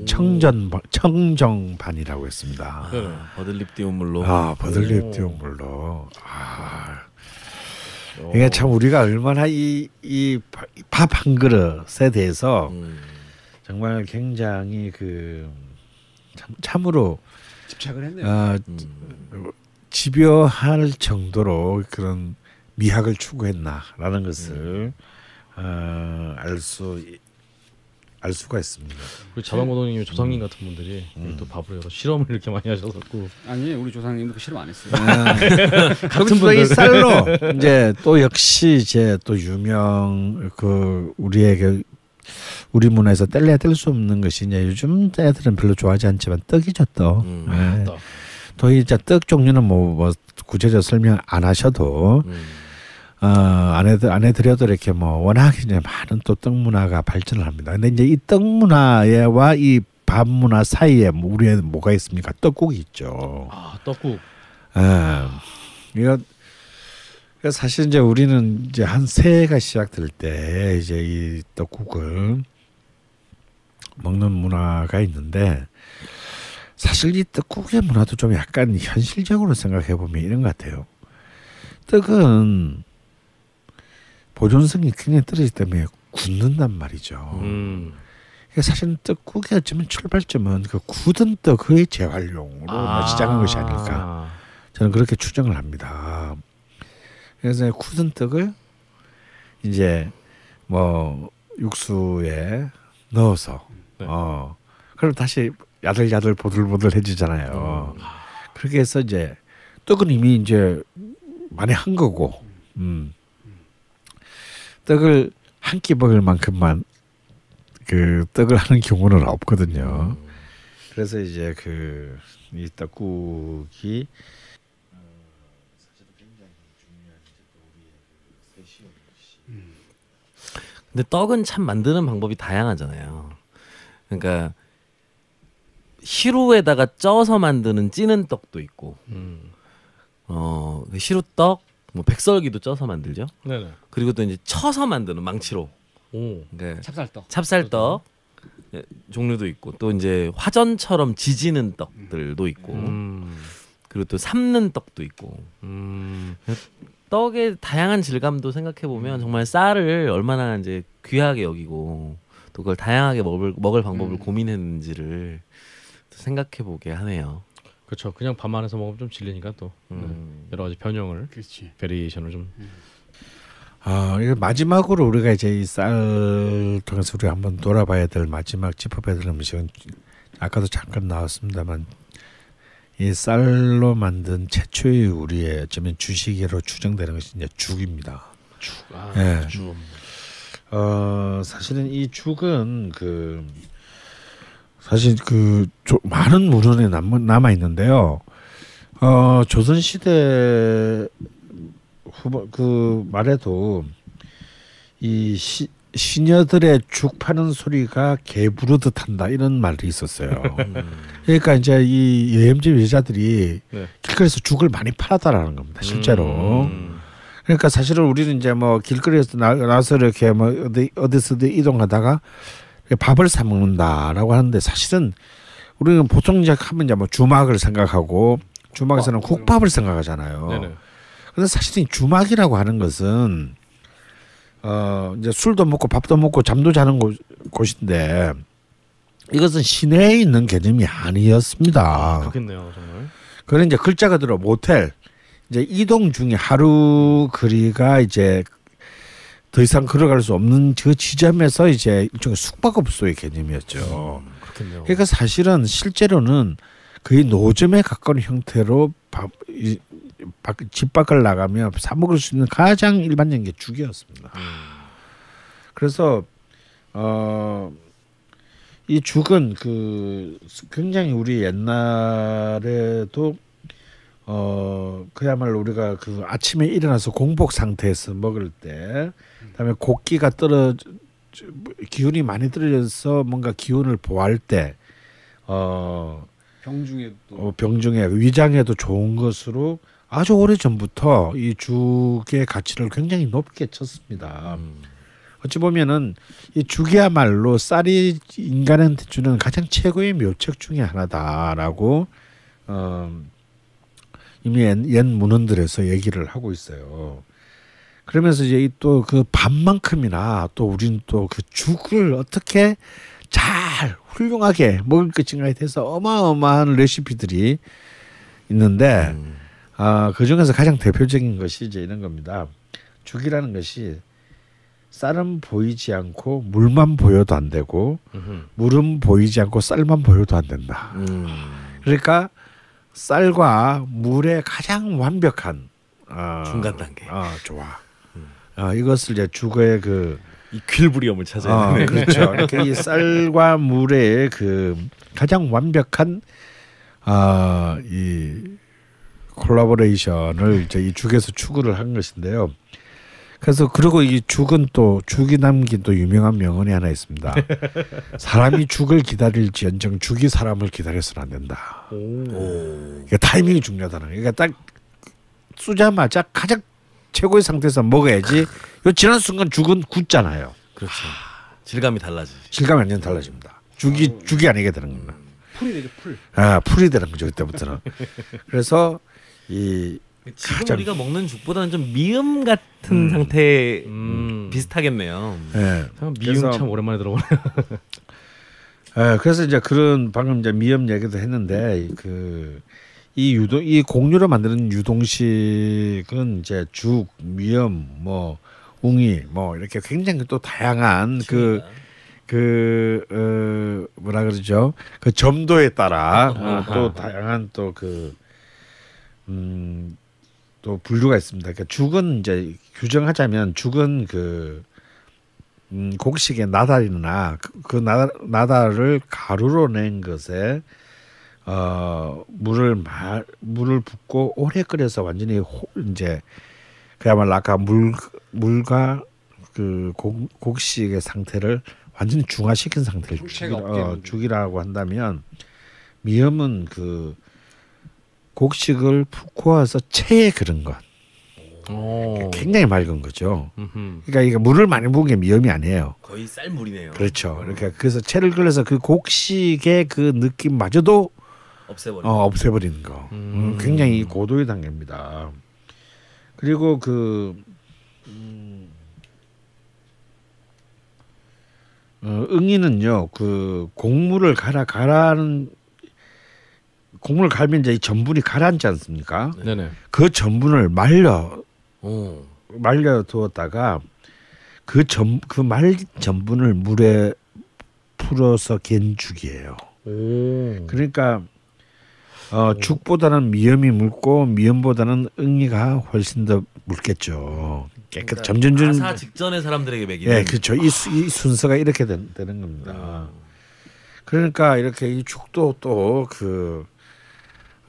청전 청정반이라고 했습니다. 네, 버들립 띄운 물로. 아 버들립 띄운 물로. 아 그러니까 참 우리가 얼마나 이 이 밥 한 그릇에 대해서 음. 정말 굉장히 그 참, 참으로 집착을 했네요. 어, 음. 집요할 정도로 그런 미학을 추구했나라는 것을 음. 어, 알수 알 수가 있습니다. 그리 자방고동님 조상님 같은 분들이 음. 또 밥을 해서 실험을 이렇게 많이 하셔서고 아니 우리 조상님 그 실험 안 했어요. 아. 같은 분이 쌀로 이제 또 역시 이제 또 유명 그 우리에게 우리 문화에서 뗄래야 뗄 수 없는 것이 이 요즘 애들은 별로 좋아하지 않지만 떡이죠 떡. 음, 네. 떡. 더 이제 떡 종류는 뭐, 뭐 구체적 설명 안 하셔도. 음. 어, 아내들, 아내들여도 이렇게 뭐 워낙 이제 많은 또떡 문화가 발전을 합니다. 근데 이제 이 떡 문화와 이 밥 문화 사이에 뭐 우리에 뭐가 있습니까? 떡국이 있죠. 아, 떡국. 예. 이거 그러니까 사실 이제 우리는 이제 한 새해가 시작될 때 이제 이 떡국을 먹는 문화가 있는데 사실 이 떡국의 문화도 좀 약간 현실적으로 생각해 보면 이런 것 같아요. 떡은 보존성이 굉장히 떨어지기 때문에 굳는단 말이죠. 음. 사실떡 국에 어쩌면 출발점은 그 굳은 떡의 재활용으로 아. 시작한 것이 아닐까 저는 그렇게 추정을 합니다. 그래서 굳은 떡을 이제 뭐 육수에 넣어서 네. 어 그럼 다시 야들야들 보들보들해지잖아요. 음. 그렇게 해서 이제 떡은 이미 이제 많이 한 거고 음. 떡을 한 끼 먹을 만큼만 그 떡을 하는 경우는 없거든요. 그래서 이제 그 이 떡국이 근데 떡은 참 만드는 방법이 다양하잖아요. 그러니까 시루에다가 쪄서 만드는 찌는 떡도 있고, 음. 어 그 시루떡 뭐 백설기도 쪄서 만들죠. 네 그리고 또 이제 쳐서 만드는 망치로. 오. 네. 찹쌀떡. 찹쌀떡. 네, 종류도 있고 또 이제 화전처럼 지지는 떡들도 있고 음. 그리고 또 삶는 떡도 있고 음. 떡의 다양한 질감도 생각해 보면 음. 정말 쌀을 얼마나 이제 귀하게 여기고 또 그걸 다양하게 먹을 먹을 방법을 음. 고민했는지를 생각해 보게 하네요. 그렇죠. 그냥 밥만 해서 먹으면 좀 질리니까 또 네. 음. 여러 가지 변형을, 그치. 베리에이션을 좀. 음. 아, 이거 마지막으로 우리가 이제 이쌀 통해서 우리 한번 돌아봐야 될 마지막 짚어봐야 될 음식은 아까도 잠깐 나왔습니다만 이 쌀로 만든 최초의 우리의 어쩌면 주식으로 추정되는 것이 이제 죽입니다. 죽. 아, 예. 죽. 어, 사실은 이 죽은 그 사실 그 조, 많은 물원에 남아 있는데요. 어, 조선 시대 후보 그 말에도 이 시, 시녀들의 죽 파는 소리가 개 부르듯 한다 이런 말이 있었어요. 음. 그러니까 이제 이 여염집 여자들이 네. 길거리에서 죽을 많이 팔았다라는 겁니다. 실제로. 음. 그러니까 사실은 우리는 이제 뭐 길거리에서 나, 나서 이렇게 뭐 어디 어디서든 이동하다가 밥을 사 먹는다라고 하는데 사실은 우리는 보통 이제 하면 이제 뭐 주막을 생각하고 주막에서는 어, 국밥을 생각하잖아요. 그네 근데 사실은 주막이라고 하는 것은 어 이제 술도 먹고 밥도 먹고 잠도 자는 곳, 곳인데 이것은 시내에 있는 개념이 아니었습니다. 그렇겠네요, 정말. 그런 이제 글자가 들어 모텔 이제 이동 중에 하루 거리가 이제 더 이상 걸어갈 수 없는 그 지점에서 이제 일종의 숙박업소의 개념이었죠. 음, 그렇군요. 그러니까 사실은 실제로는 거의 노점에 가까운 형태로 밥, 이, 밖, 집 밖을 나가며 사 먹을 수 있는 가장 일반적인 게 죽이었습니다. 음. 그래서 어. 이 죽은 그 굉장히 우리 옛날에도 어 그야말로 우리가 그 아침에 일어나서 공복 상태에서 먹을 때 그다음에 곡기가 떨어 기운이 많이 떨어져서 뭔가 기운을 보할 때 어, 병중에도 어, 병중에 위장에도 좋은 것으로 아주 오래 전부터 이 죽의 가치를 굉장히 높게 쳤습니다. 음. 어찌 보면은 이 죽이야말로 쌀이 인간한테 주는 가장 최고의 묘책 중의 하나다라고 어, 이미 옛, 옛 문헌들에서 얘기를 하고 있어요. 그러면서 이제 또 그 밥만큼이나 또 우리는 그 또그 죽을 어떻게 잘 훌륭하게 먹을 것 증가해서 어마어마한 레시피들이 있는데 음. 아, 그 중에서 가장 대표적인 것이 이제 이런 겁니다. 죽이라는 것이 쌀은 보이지 않고 물만 보여도 안 되고 음흠. 물은 보이지 않고 쌀만 보여도 안 된다. 음. 그러니까 쌀과 물의 가장 완벽한 어, 중간 단계. 어, 좋아. 어, 이것을 이제 죽의 그 이퀼브리엄을 찾아야 어, 되네. 그렇죠. 이렇게 이 쌀과 물의 그 가장 완벽한 아이 콜라보레이션을 이제 이 죽에서 추구를 한 것인데요. 그래서 그리고 이 죽은 또 죽이 남긴 또 유명한 명언이 하나 있습니다. 사람이 죽을 기다릴지언정 죽이 사람을 기다려서는 안 된다. 오. 그러니까 타이밍이 중요하다는. 그러니까 딱 쏘자마자 가장 최고의 상태에서 먹어야지. 요 지난 순간 죽은 굳잖아요. 그렇죠. 질감이 달라지. 질감이 완전 달라집니다. 죽이 아, 죽이 아니게 되는 겁니다. 풀이 되죠 풀. 아 풀이 되는 거죠 그때부터는. 그래서 이 지금 참... 우리가 먹는 죽보다는 좀 미음 같은 음. 상태 음, 비슷하겠네요. 네. 미음 그래서, 참 오랜만에 들어보네요. 네, 그래서 이제 그런 방금 이제 미음 얘기도 했는데 그이 유동 이공유를 만드는 유동식은 이제 죽, 미염, 뭐 웅이 뭐 이렇게 굉장히 또 다양한 그그 그, 어, 뭐라 그러죠 그 점도에 따라 어, 또 다양한 또 그 음또 그, 음, 분류가 있습니다. 그러니까 죽은 이제 규정하자면 죽은 그 음, 곡식의 나달이나 그, 그 나, 나달을 가루로 낸 것에 어, 물을 말 물을 붓고 오래 끓여서 완전히 호, 이제 그야말로 아까 물 물과 그 곡, 곡식의 상태를 완전히 중화시킨 상태를 죽이라, 어, 죽이라고 한다면 미염은 그 곡식을 푹고와서 체에 그런 것. 오. 굉장히 맑은 거죠. 음흠. 그러니까 이게 물을 많이 부은 게 미염이 아니에요. 거의 쌀물이네요. 그렇죠. 음. 그러니까 그래서 체를끓여서그 곡식의 그 느낌마저도 없애버리는 어, 없애버리는 거. 음. 음, 굉장히 고도의 단계입니다. 그리고 그 음. 어, 응이는요, 그 곡물을 갈아 갈아는 곡물 갈면 이제 전분이 가라앉지 않습니까? 네. 네네. 그 전분을 말려 오. 말려 두었다가 그 전 그말 전분을 물에 풀어서 갠 죽이에요. 오. 그러니까 어, 네. 죽보다는 미염이 묽고 미염보다는 응이가 훨씬 더 묽겠죠. 깨끗 그러니까 점점 가사 직전의 사람들에게 매기는. 예, 그렇죠. 이, 이 아. 순서가 이렇게 된, 되는 겁니다. 음. 그러니까 이렇게 이 죽도 또 그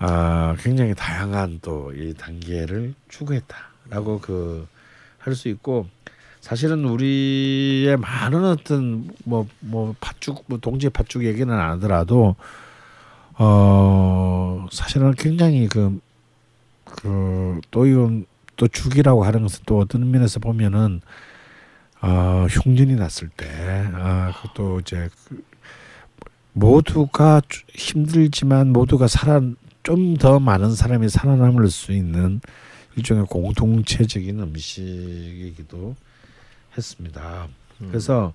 아, 굉장히 다양한 또 이 단계를 추구했다라고 그 할 수 있고 사실은 우리의 많은 어떤 뭐뭐 뭐 팥죽 뭐 동지의 팥죽 얘기는 안 하더라도 어, 사실은 굉장히 그, 그, 또 이건 또 죽이라고 하는 것은 또 어떤 면에서 보면은, 어, 흉년이 났을 때, 아, 그것도 이제, 그, 모두가 힘들지만 모두가 살아, 좀 더 많은 사람이 살아남을 수 있는 일종의 공동체적인 음식이기도 했습니다. 음. 그래서,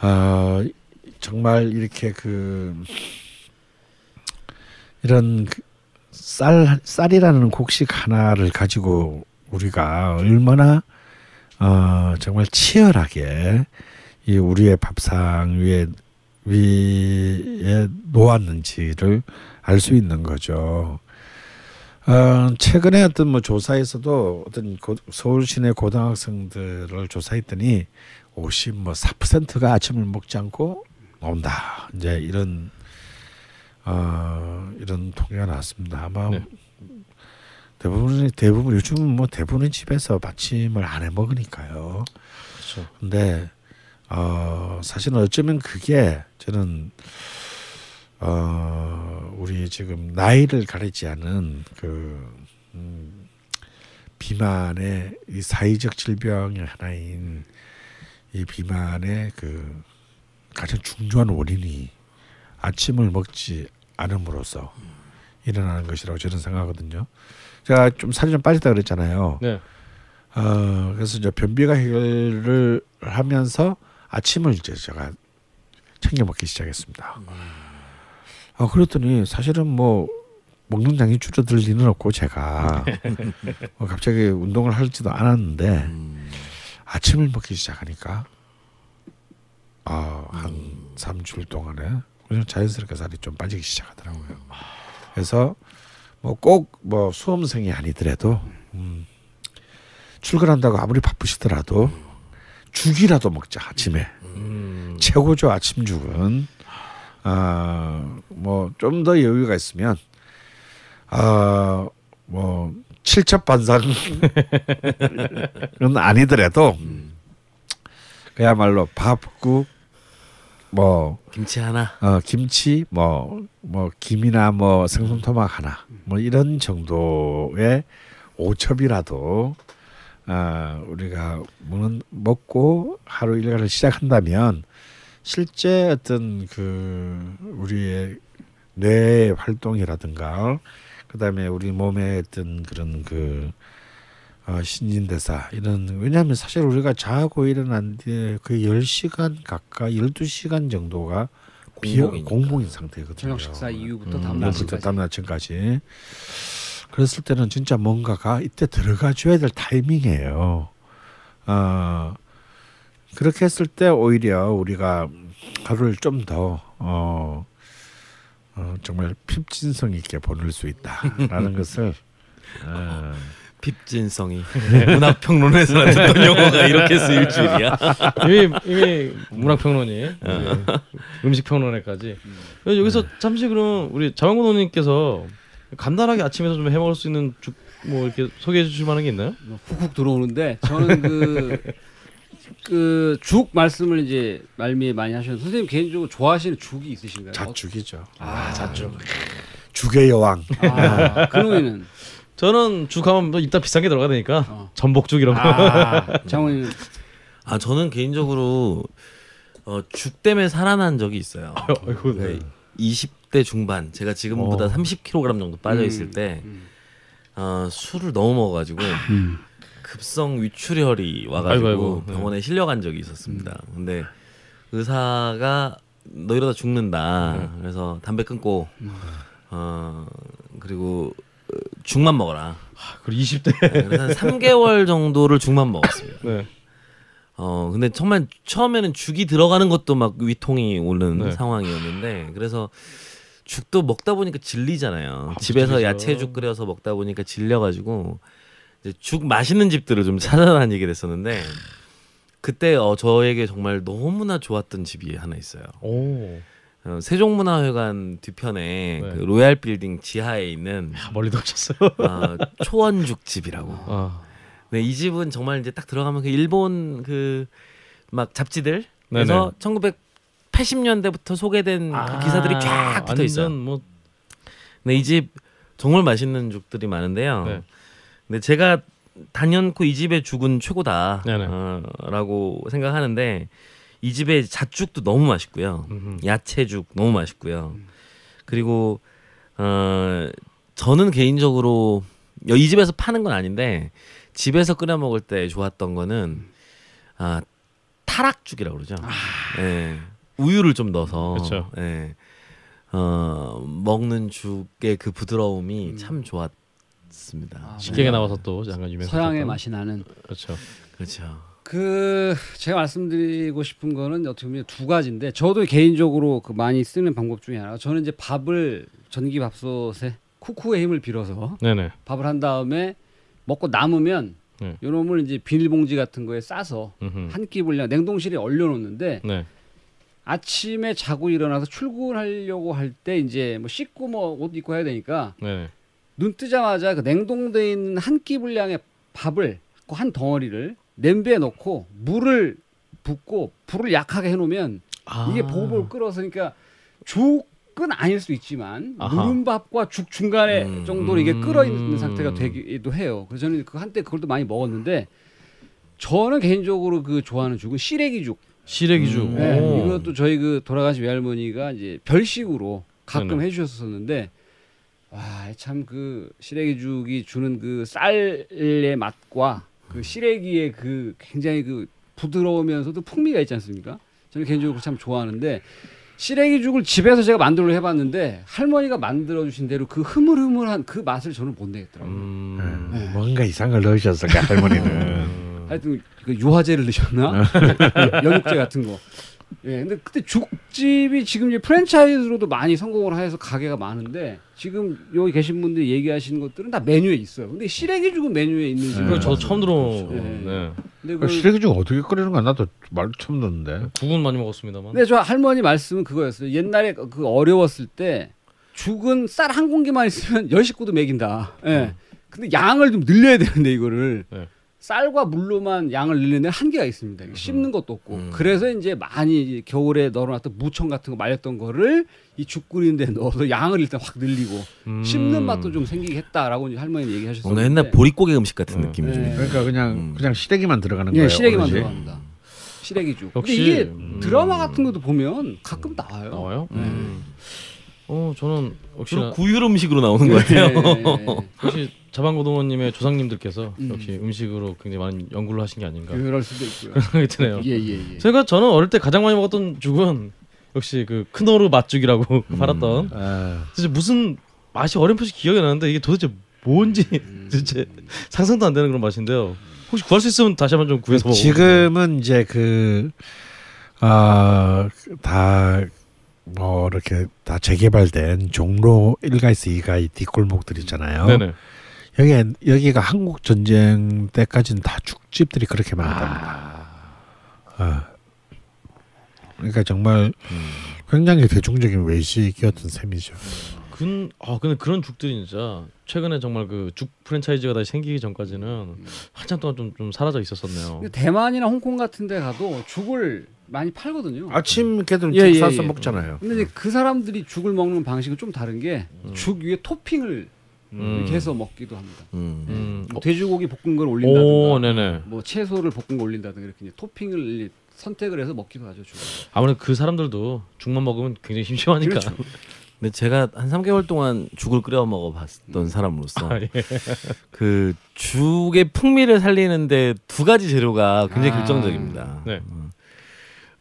어, 정말 이렇게 그, 이런 그 쌀 쌀이라는 곡식 하나를 가지고 우리가 얼마나 어, 정말 치열하게 이 우리의 밥상 위에 위에 놓았는지를 알 수 있는 거죠. 어, 최근에 어떤 뭐 조사에서도 어떤 고, 서울 시내 고등학생들을 조사했더니 50 뭐 4%가 아침을 먹지 않고 온다 이제 이런 어, 이런 통계가 나왔습니다. 아마 네. 대부분 이 대부분 요즘은 뭐 대부분은 집에서 받침을 안 해 먹으니까요. 그렇죠. 근데 어, 사실은 어쩌면 그게 저는 어, 우리 지금 나이를 가리지 않은 그 음, 비만의 이 사회적 질병의 하나인 이 비만의 그 가장 중요한 원인이 아침을 먹지 않음으로써 일어나는 것이라고 저는 생각하거든요. 제가 좀 살이 좀 빠졌다 그랬잖아요. 네. 어, 그래서 이제 변비가 해결을 하면서 아침을 이제 제가 챙겨 먹기 시작했습니다. 음. 어, 아 그랬더니 사실은 뭐 먹는 양이 줄어들 리는 없고 제가 어, 갑자기 운동을 할지도 않았는데 음. 아침을 먹기 시작하니까 어, 한 음. 삼주일 동안에 그래서 자연스럽게 살이 좀 빠지기 시작하더라고요. 그래서 뭐 꼭뭐 뭐 수험생이 아니더라도 음, 출근한다고 아무리 바쁘시더라도 죽이라도 먹자 아침에 음. 최고죠 아침 죽은 아뭐 좀 더 여유가 있으면 아뭐 칠첩 반상은 아니더라도 그야말로 밥국 뭐 김치 하나, 어 김치 뭐뭐 뭐 김이나 뭐 생선 토막 하나, 뭐 이런 정도의 오첩이라도 어, 우리가 먹는 먹고 하루 일과를 시작한다면 실제 어떤 그 우리의 뇌 활동이라든가 그다음에 우리 몸에 어떤 그런 그 어, 신진대사 이런 왜냐하면 사실 우리가 자고 일어난뒤 거그 10시간 가까이 12시간 정도가 비용 공복인 상태거든요. 저녁 식사 어, 이후부터 다음날 음, 다음 아침까지. 그랬을 때는 진짜 뭔가가 이때 들어가 줘야 될 타이밍이에요. 어, 그렇게 했을 때 오히려 우리가 하루를 좀 더 어, 어, 정말 핍진성 있게 보낼 수 있다라는 것을 어, 핍진성이 문학평론에서 듣던 용어가 이렇게 쓰일 줄이야. 이미 이미 문학평론이 어. 음식평론에까지. 여기서 네. 잠시 그럼 우리 자원군 의님께서 간단하게 아침에서 좀 해먹을 수 있는 죽 뭐 이렇게 소개해 주실 만한 게 있나요? 뭐 훅훅 들어오는데 저는 그 그 죽 말씀을 이제 말미에 많이 하셨는데 선생님 개인적으로 좋아하시는 죽이 있으신가요? 잣죽이죠. 아, 아 잣죽. 죽의 여왕. 아, 그놈에는 저는 죽하면 또 뭐 이따 비싼 게 들어가니까 어. 전복죽 이런 거. 아, 장훈이 아 저는 개인적으로 어, 죽 때문에 살아난 적이 있어요. 아이고, 네. 20대 중반 제가 지금보다 어. 30kg 정도 빠져 있을 음, 때 음. 어, 술을 너무 먹어가지고 아. 음. 급성 위출혈이 와가지고 아이고, 아이고. 네. 병원에 실려간 적이 있었습니다. 음. 근데 의사가 너 이러다 죽는다. 네. 그래서 담배 끊고 음. 어 그리고 죽만 먹어라. 아, 그리고 20대. 네, 한 3개월 정도를 죽만 먹었습니 네. 어 근데 정말 처음에는 죽이 들어가는 것도 막 위통이 오는 네. 상황이었는데 그래서 죽도 먹다 보니까 질리잖아요. 아, 집에서 야채죽 끓여서 먹다 보니까 질려가지고 이제 죽 맛있는 집들을 좀 찾아다니게 됐었는데 그때 어 저에게 정말 너무나 좋았던 집이 하나 있어요. 오. 어, 세종문화회관 뒤편에 네. 그 로얄 빌딩 지하에 있는 야, 멀리도 오셨어요. 어, 아, 초원죽 집이라고. 어. 네, 이 집은 정말 이제 딱 들어가면 그 일본 그 막 잡지들 그래서 1980년대부터 소개된 그 아, 그 기사들이 쫙 붙어 있어요. 뭐... 네, 이집 정말 맛있는 죽들이 많은데요. 네. 근데 제가 단연코 이 집의 죽은 최고다라고 어, 생각하는데 이 집에 잣죽도 너무 맛있고요. 음흠. 야채죽 너무 맛있고요. 음. 그리고 어 저는 개인적으로 이 집에서 파는 건 아닌데 집에서 끓여 먹을 때 좋았던 거는 아 타락죽이라고 그러죠. 아. 예. 우유를 좀 넣어서 그쵸. 예. 어 먹는 죽의 그 부드러움이 음. 참 좋았습니다. 아, 식객에 네. 나와서 또 약간 유명 서양의 맛이 나는 그렇죠. 그렇죠. 그 제가 말씀드리고 싶은 거는 어떻게 보면 두 가지인데 저도 개인적으로 그 많이 쓰는 방법 중에 하나가 저는 이제 밥을 전기 밥솥에 쿠쿠의 힘을 빌어서 네네. 밥을 한 다음에 먹고 남으면 네. 요놈을 이제 비닐봉지 같은 거에 싸서 한 끼 분량 냉동실에 얼려놓는데 네. 아침에 자고 일어나서 출근하려고 할 때 이제 뭐 씻고 뭐 옷 입고 해야 되니까 네. 눈 뜨자마자 그 냉동돼 있는 한 끼 분량의 밥을 그한 덩어리를 냄비에 넣고 물을 붓고 불을 약하게 해놓으면 아. 이게 보글보글 끓어서 니까 죽은 아닐 수 있지만 아하. 누른밥과 죽 중간에 음. 정도로 이게 끓어 있는 음. 상태가 되기도 해요. 그래서 저는 그 한때 그걸도 많이 먹었는데 저는 개인적으로 그 좋아하는 죽은 시래기 죽. 시래기 죽. 음. 네, 이것도 저희 그 돌아가신 외할머니가 이제 별식으로 가끔 네. 해주셨었는데 와참그 시래기 죽이 주는 그 쌀의 맛과 그 시래기의 그 굉장히 그 부드러우면서도 풍미가 있지 않습니까? 저는 개인적으로 참 좋아하는데 시래기죽을 집에서 제가 만들어 해봤는데 할머니가 만들어 주신 대로 그 흐물흐물한 그 맛을 저는 못 내겠더라고요. 음, 네. 네. 뭔가 이상을 넣으셨을까 할머니는. 하여튼 그 유화제를 넣으셨나? 그 연육제 같은 거. 예, 근데 그때 죽집이 지금 이제 프랜차이즈로도 많이 성공을 해서 가게가 많은데 지금 여기 계신 분들이 얘기하시는 것들은 다 메뉴에 있어요. 근데 시래기 죽은 메뉴에 있는 집은 네. 저 처음 들어. 네. 네. 근데 그 시래기 죽 어떻게 끓이는 거야? 나도 말 처음 듣는데. 국은 많이 먹었습니다만. 근저 할머니 말씀은 그거였어요. 옛날에 그 어려웠을 때 죽은 쌀 한 공기만 있으면 열 식구도 먹인다. 예. 네. 근데 양을 좀 늘려야 되는데 이거를. 네. 쌀과 물로만 양을 늘리는 한계가 있습니다. 음. 씹는 것도 없고. 음. 그래서 이제 많이 겨울에 넣어놨던 무청 같은 거 말렸던 거를 이죽 끓이는 데 넣어서 양을 일단 확 늘리고 음. 씹는 맛도 좀 생기게 했다라고 할머니는 얘기하셨어요. 옛날 네. 보릿고개 음식 같은 네. 느낌이 죠 네. 그러니까 그냥 음. 그냥 시래기만 들어가는 네, 거예요. 시래기만 어르신? 들어갑니다. 시래기죽. 근데 이게 음. 드라마 같은 것도 보면 가끔 나와요. 나와요? 네. 음. 어 저는 역시 구유 음식으로 나오는 예, 거 같아요. 예, 예, 역시 자방고등어님의 조상님들께서 음. 역시 음식으로 굉장히 많은 연구를 하신 게 아닌가. 그럴 수도 있고요. 그런 네요 예예예. 제가 저는 어릴 때 가장 많이 먹었던 죽은 역시 그 큰오르 맛죽이라고 음. 팔았던. 아. 진짜 무슨 맛이 어렴풋이 기억이 나는데 이게 도대체 뭔지 음. 도대 상상도 안 되는 그런 맛인데요. 혹시 구할 수 있으면 다시 한번 좀 구해서 먹어. 지금은 이제 그아다 뭐 이렇게 다 재개발된 종로 1가에서 2가의 뒷골목들 있잖아요. 네네. 여기 여기가 한국 전쟁 때까지는 다 죽집들이 그렇게 많았답니다. 아. 어. 그러니까 정말 음. 굉장히 대중적인 외식이었던 셈이죠. 근, 아 근데 그런 죽들이 진짜 최근에 정말 그 죽 프랜차이즈가 다시 생기기 전까지는 한참 동안 좀, 좀 사라져 있었었네요. 대만이나 홍콩 같은 데 가도 죽을 많이 팔거든요. 아침 네. 걔들 예, 예, 사서 예. 먹잖아요. 근데 이제 그 사람들이 죽을 먹는 방식은 좀 다른 게죽 음. 위에 토핑을 음. 이렇게 해서 먹기도 합니다. 음. 예. 뭐 음. 뭐 돼지고기 볶은 걸 올린다든가, 오, 뭐 채소를 볶은 걸 올린다든가 이렇게 토핑을 선택을 해서 먹기도 하죠. 죽을. 아무래도 그 사람들도 죽만 먹으면 굉장히 심심하니까. 그렇죠. 근데 제가 한 3개월 동안 죽을 끓여 먹어봤던 사람으로서 아, 예. 그 죽의 풍미를 살리는데 두 가지 재료가 굉장히 아. 결정적입니다. 네. 음.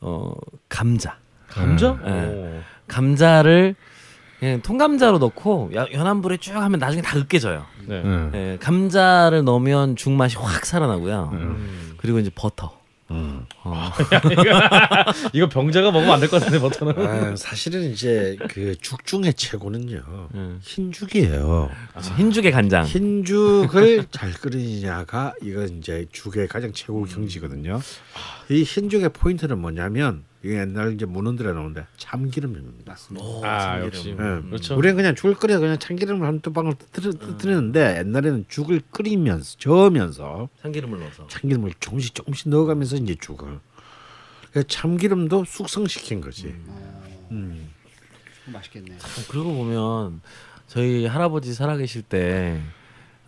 어 감자. 감자? 네. 감자를 그냥 통감자로 넣고 연한 불에 쭉 하면 나중에 다 으깨져요. 네. 네. 감자를 넣으면 죽 맛이 확 살아나고요. 음. 그리고 이제 버터. 음. 어. 이거 병자가 먹으면 안 될 것 같은데 버터는. 아, 사실은 이제 그죽 중에 최고는요 예. 흰죽이에요. 아. 흰죽의 간장. 흰죽을 잘 끓이냐가 이건 이제 죽의 가장 최고 경지거든요. 아. 이 흰죽의 포인트는 뭐냐면 이게 옛날 이제 문헌들에 나오는데 참기름입니다. 오, 아 역시. 네. 그렇죠. 우리는 그냥 죽을 끓여 그냥 참기름을 한 두방울 뜨뜨는데 음. 옛날에는 죽을 끓이면서 저으면서 참기름을 넣어서 참기름을 조금씩 조금씩 넣어가면서 이제 죽을. 참기름도 숙성시킨 거지. 음. 음. 음. 맛있겠네. 그러고 보면 저희 할아버지 살아계실 때.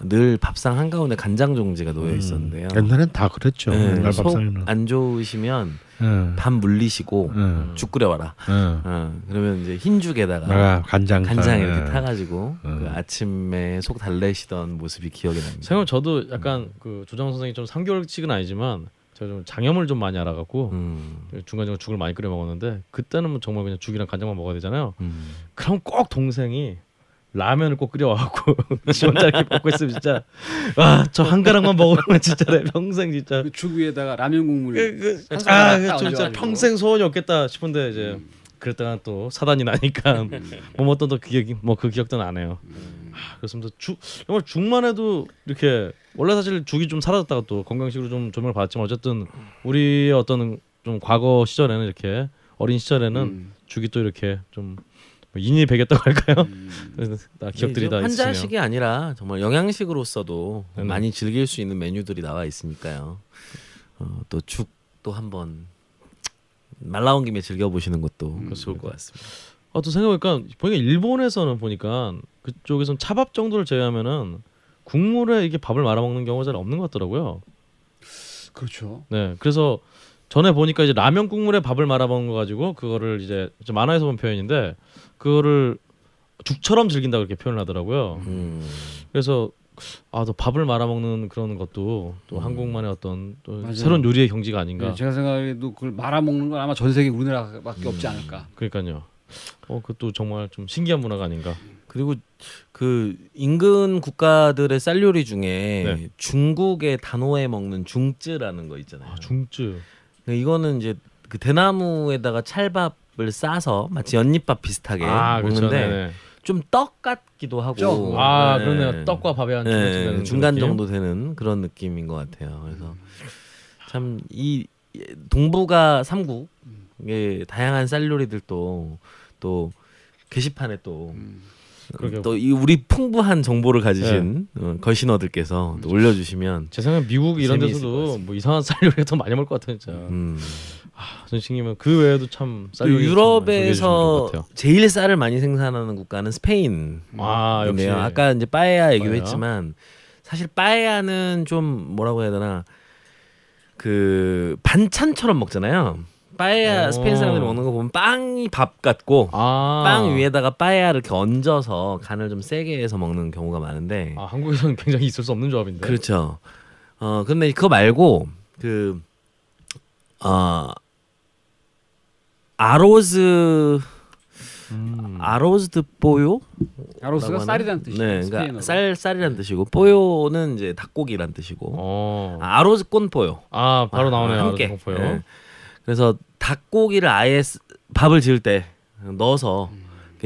늘 밥상 한가운데 간장 종지가 놓여 있었는데요. 옛날엔 다 그랬죠. 네, 밥상에는 안 좋으시면 음. 밥 물리시고 음. 죽 끓여와라. 음. 어, 그러면 이제 흰 죽에다가 아, 간장 간장 이렇게 타가지고 그 아침에 속 달래시던 모습이 기억이 납니다. 생각 저도 약간 그 조정 선생이 좀삼개월치은 아니지만 제가 좀 장염을 좀 많이 알아갖고 중간중간 죽을 많이 끓여 먹었는데 그때는 뭐 정말 그냥 죽이랑 간장만 먹어야 되잖아요. 그럼 꼭 동생이 라면을 꼭 끓여와갖고 지원자 이렇게 먹고 있으면 진짜 와 저한 아, 가락만 먹으면 진짜 내 평생 진짜 그죽 위에다가 라면 국물 그, 그, 아, 그, 진짜 평생 소원이 없겠다 싶은데 이제 음. 그랬다가 또 사단이 나니까 음. 뭐, 뭐 어떤 또 그 기억이 뭐그 기억도 나네요. 음. 아, 그렇습니다. 죽 정말 죽만 해도 이렇게 원래 사실 죽이 좀 사라졌다가 또 건강식으로 좀 조명을 받았지만 어쨌든 우리 어떤 좀 과거 시절에는 이렇게 어린 시절에는 음. 죽이 또 이렇게 좀뭐 인이 배겼다고 할까요? 음. 기억들이 네, 다 환자식이 아니라 정말 영양식으로서도 음. 많이 즐길 수 있는 메뉴들이 나와 있으니까요. 어, 또 죽도 한번 말 나온 김에 즐겨 보시는 것도 음. 그렇죠. 좋을 것 같습니다. 아또 생각해보니까 보니까 일본에서는 보니까 그쪽에선 차밥 정도를 제외하면은 국물에 이게 밥을 말아 먹는 경우가 잘 없는 것 같더라고요. 그렇죠. 네, 그래서 전에 보니까 이제 라면 국물에 밥을 말아 먹은 거 가지고 그거를 이제 만화에서 본 표현인데 그거를 죽처럼 즐긴다 고이렇게 표현을 하더라고요. 음. 그래서 아또 밥을 말아 먹는 그런 것도 또 음. 한국만의 어떤 또 새로운 요리의 경지가 아닌가. 네, 제가 생각해도 그걸 말아 먹는 건 아마 전 세계 우리나라밖에 음. 없지 않을까. 음, 그러니까요. 어 그것도 정말 좀 신기한 문화가 아닌가. 그리고 그 인근 국가들의 쌀 요리 중에 네. 중국의 단호해 먹는 중쯔라는 거 있잖아요. 아, 중쯔. 그 이거는 이제 그 대나무에다가 찰밥을 싸서 마치 연잎밥 비슷하게 아, 그렇죠. 먹는데 그렇죠. 좀떡 같기도 하고 아 네. 그러네요 떡과 밥의 한 네. 중간 느낌? 정도 되는 그런 느낌인 것 같아요 그래서 참 이 동북아 삼국의 다양한 쌀 요리들도 또 게시판에 또 음. 그러게요. 또 우리 풍부한 정보를 가지신 네. 어, 거신어들께서 그렇죠. 올려주시면 제 생각엔 미국 이런 데서도 뭐 이상한 쌀요리가 더 많이 먹을 것 같아요 진짜 음. 아, 선생님은그 외에도 참쌀 유럽에서 제일 쌀을 많이 생산하는 국가는 스페인 아 역시 네, 아까 이제 빠에야 얘기도 했지만 사실 빠에야는 좀 뭐라고 해야 되나 그 반찬처럼 먹잖아요 빠에야 스페인 사람들이 먹는 거 보면 빵이 밥 같고 아. 빵 위에다가 빠에야를 이렇게 얹어서 간을 좀 세게 해서 먹는 경우가 많은데 아, 한국에서는 굉장히 있을 수 없는 조합인데. 그렇죠. 어 근데 그거 말고 그 어, 아로즈 음. 아로즈드 뽀요? 아로스가 쌀이란 뜻이죠. 네, 그러니까 쌀 쌀이란 뜻이고 뽀요는 이제 닭고기란 뜻이고 어. 아, 아로즈 꼰 뽀요. 아 바로 아, 나오네요. 함께. 아로즈 꼰 뽀요. 네. 그래서 닭고기를 아예 밥을 지을 때 넣어서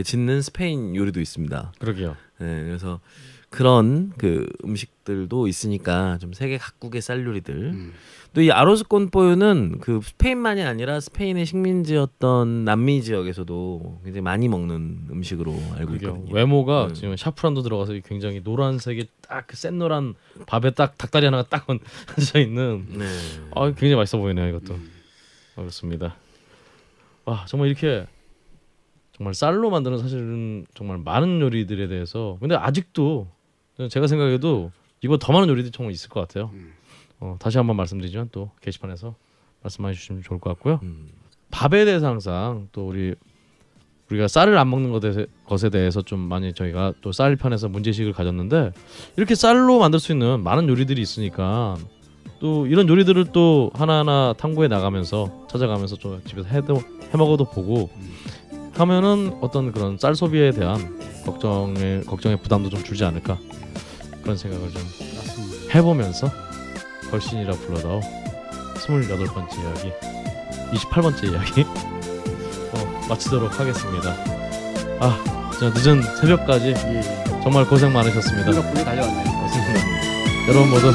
짓는 스페인 요리도 있습니다. 그러게요. 네, 그래서 그런 그 음식들도 있으니까 좀 세계 각국의 쌀 요리들. 음. 또이 아로스 콘포유는 그 스페인만이 아니라 스페인의 식민지였던 남미 지역에서도 굉장히 많이 먹는 음식으로 알고 있거든요. 외모가 네. 지금 샤프란도 들어가서 굉장히 노란색의 딱그 센노란 밥에 딱 닭다리 하나가 딱 얹혀 있는. 네. 아 굉장히 맛있어 보이네요 이것도. 음. 그렇습니다. 와 정말 이렇게 정말 쌀로 만드는 사실은 정말 많은 요리들에 대해서 근데 아직도 제가 생각해도 이거 더 많은 요리들이 정말 있을 것 같아요. 음. 어, 다시 한번 말씀드리지만 또 게시판에서 말씀해 주시면 좋을 것 같고요. 음. 밥에 대해서 항상 또 우리 우리가 쌀을 안 먹는 것에, 대해서 좀 많이 저희가 또 쌀 편에서 문제식을 가졌는데 이렇게 쌀로 만들 수 있는 많은 요리들이 있으니까 또 이런 요리들을 또 하나하나 탐구해 나가면서 찾아가면서 좀 집에서 해도 해먹어도 보고 하면은 어떤 그런 쌀 소비에 대한 걱정의 걱정의 부담도 좀 줄지 않을까 그런 생각을 좀 해보면서 걸신이라 불러다오 28번째 이야기 28번째 이야기 어, 마치도록 하겠습니다 아 진짜 늦은 새벽까지 예, 예. 정말 고생 많으셨습니다 여러분 모두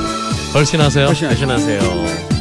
훨씬하세요 얼씬하세요.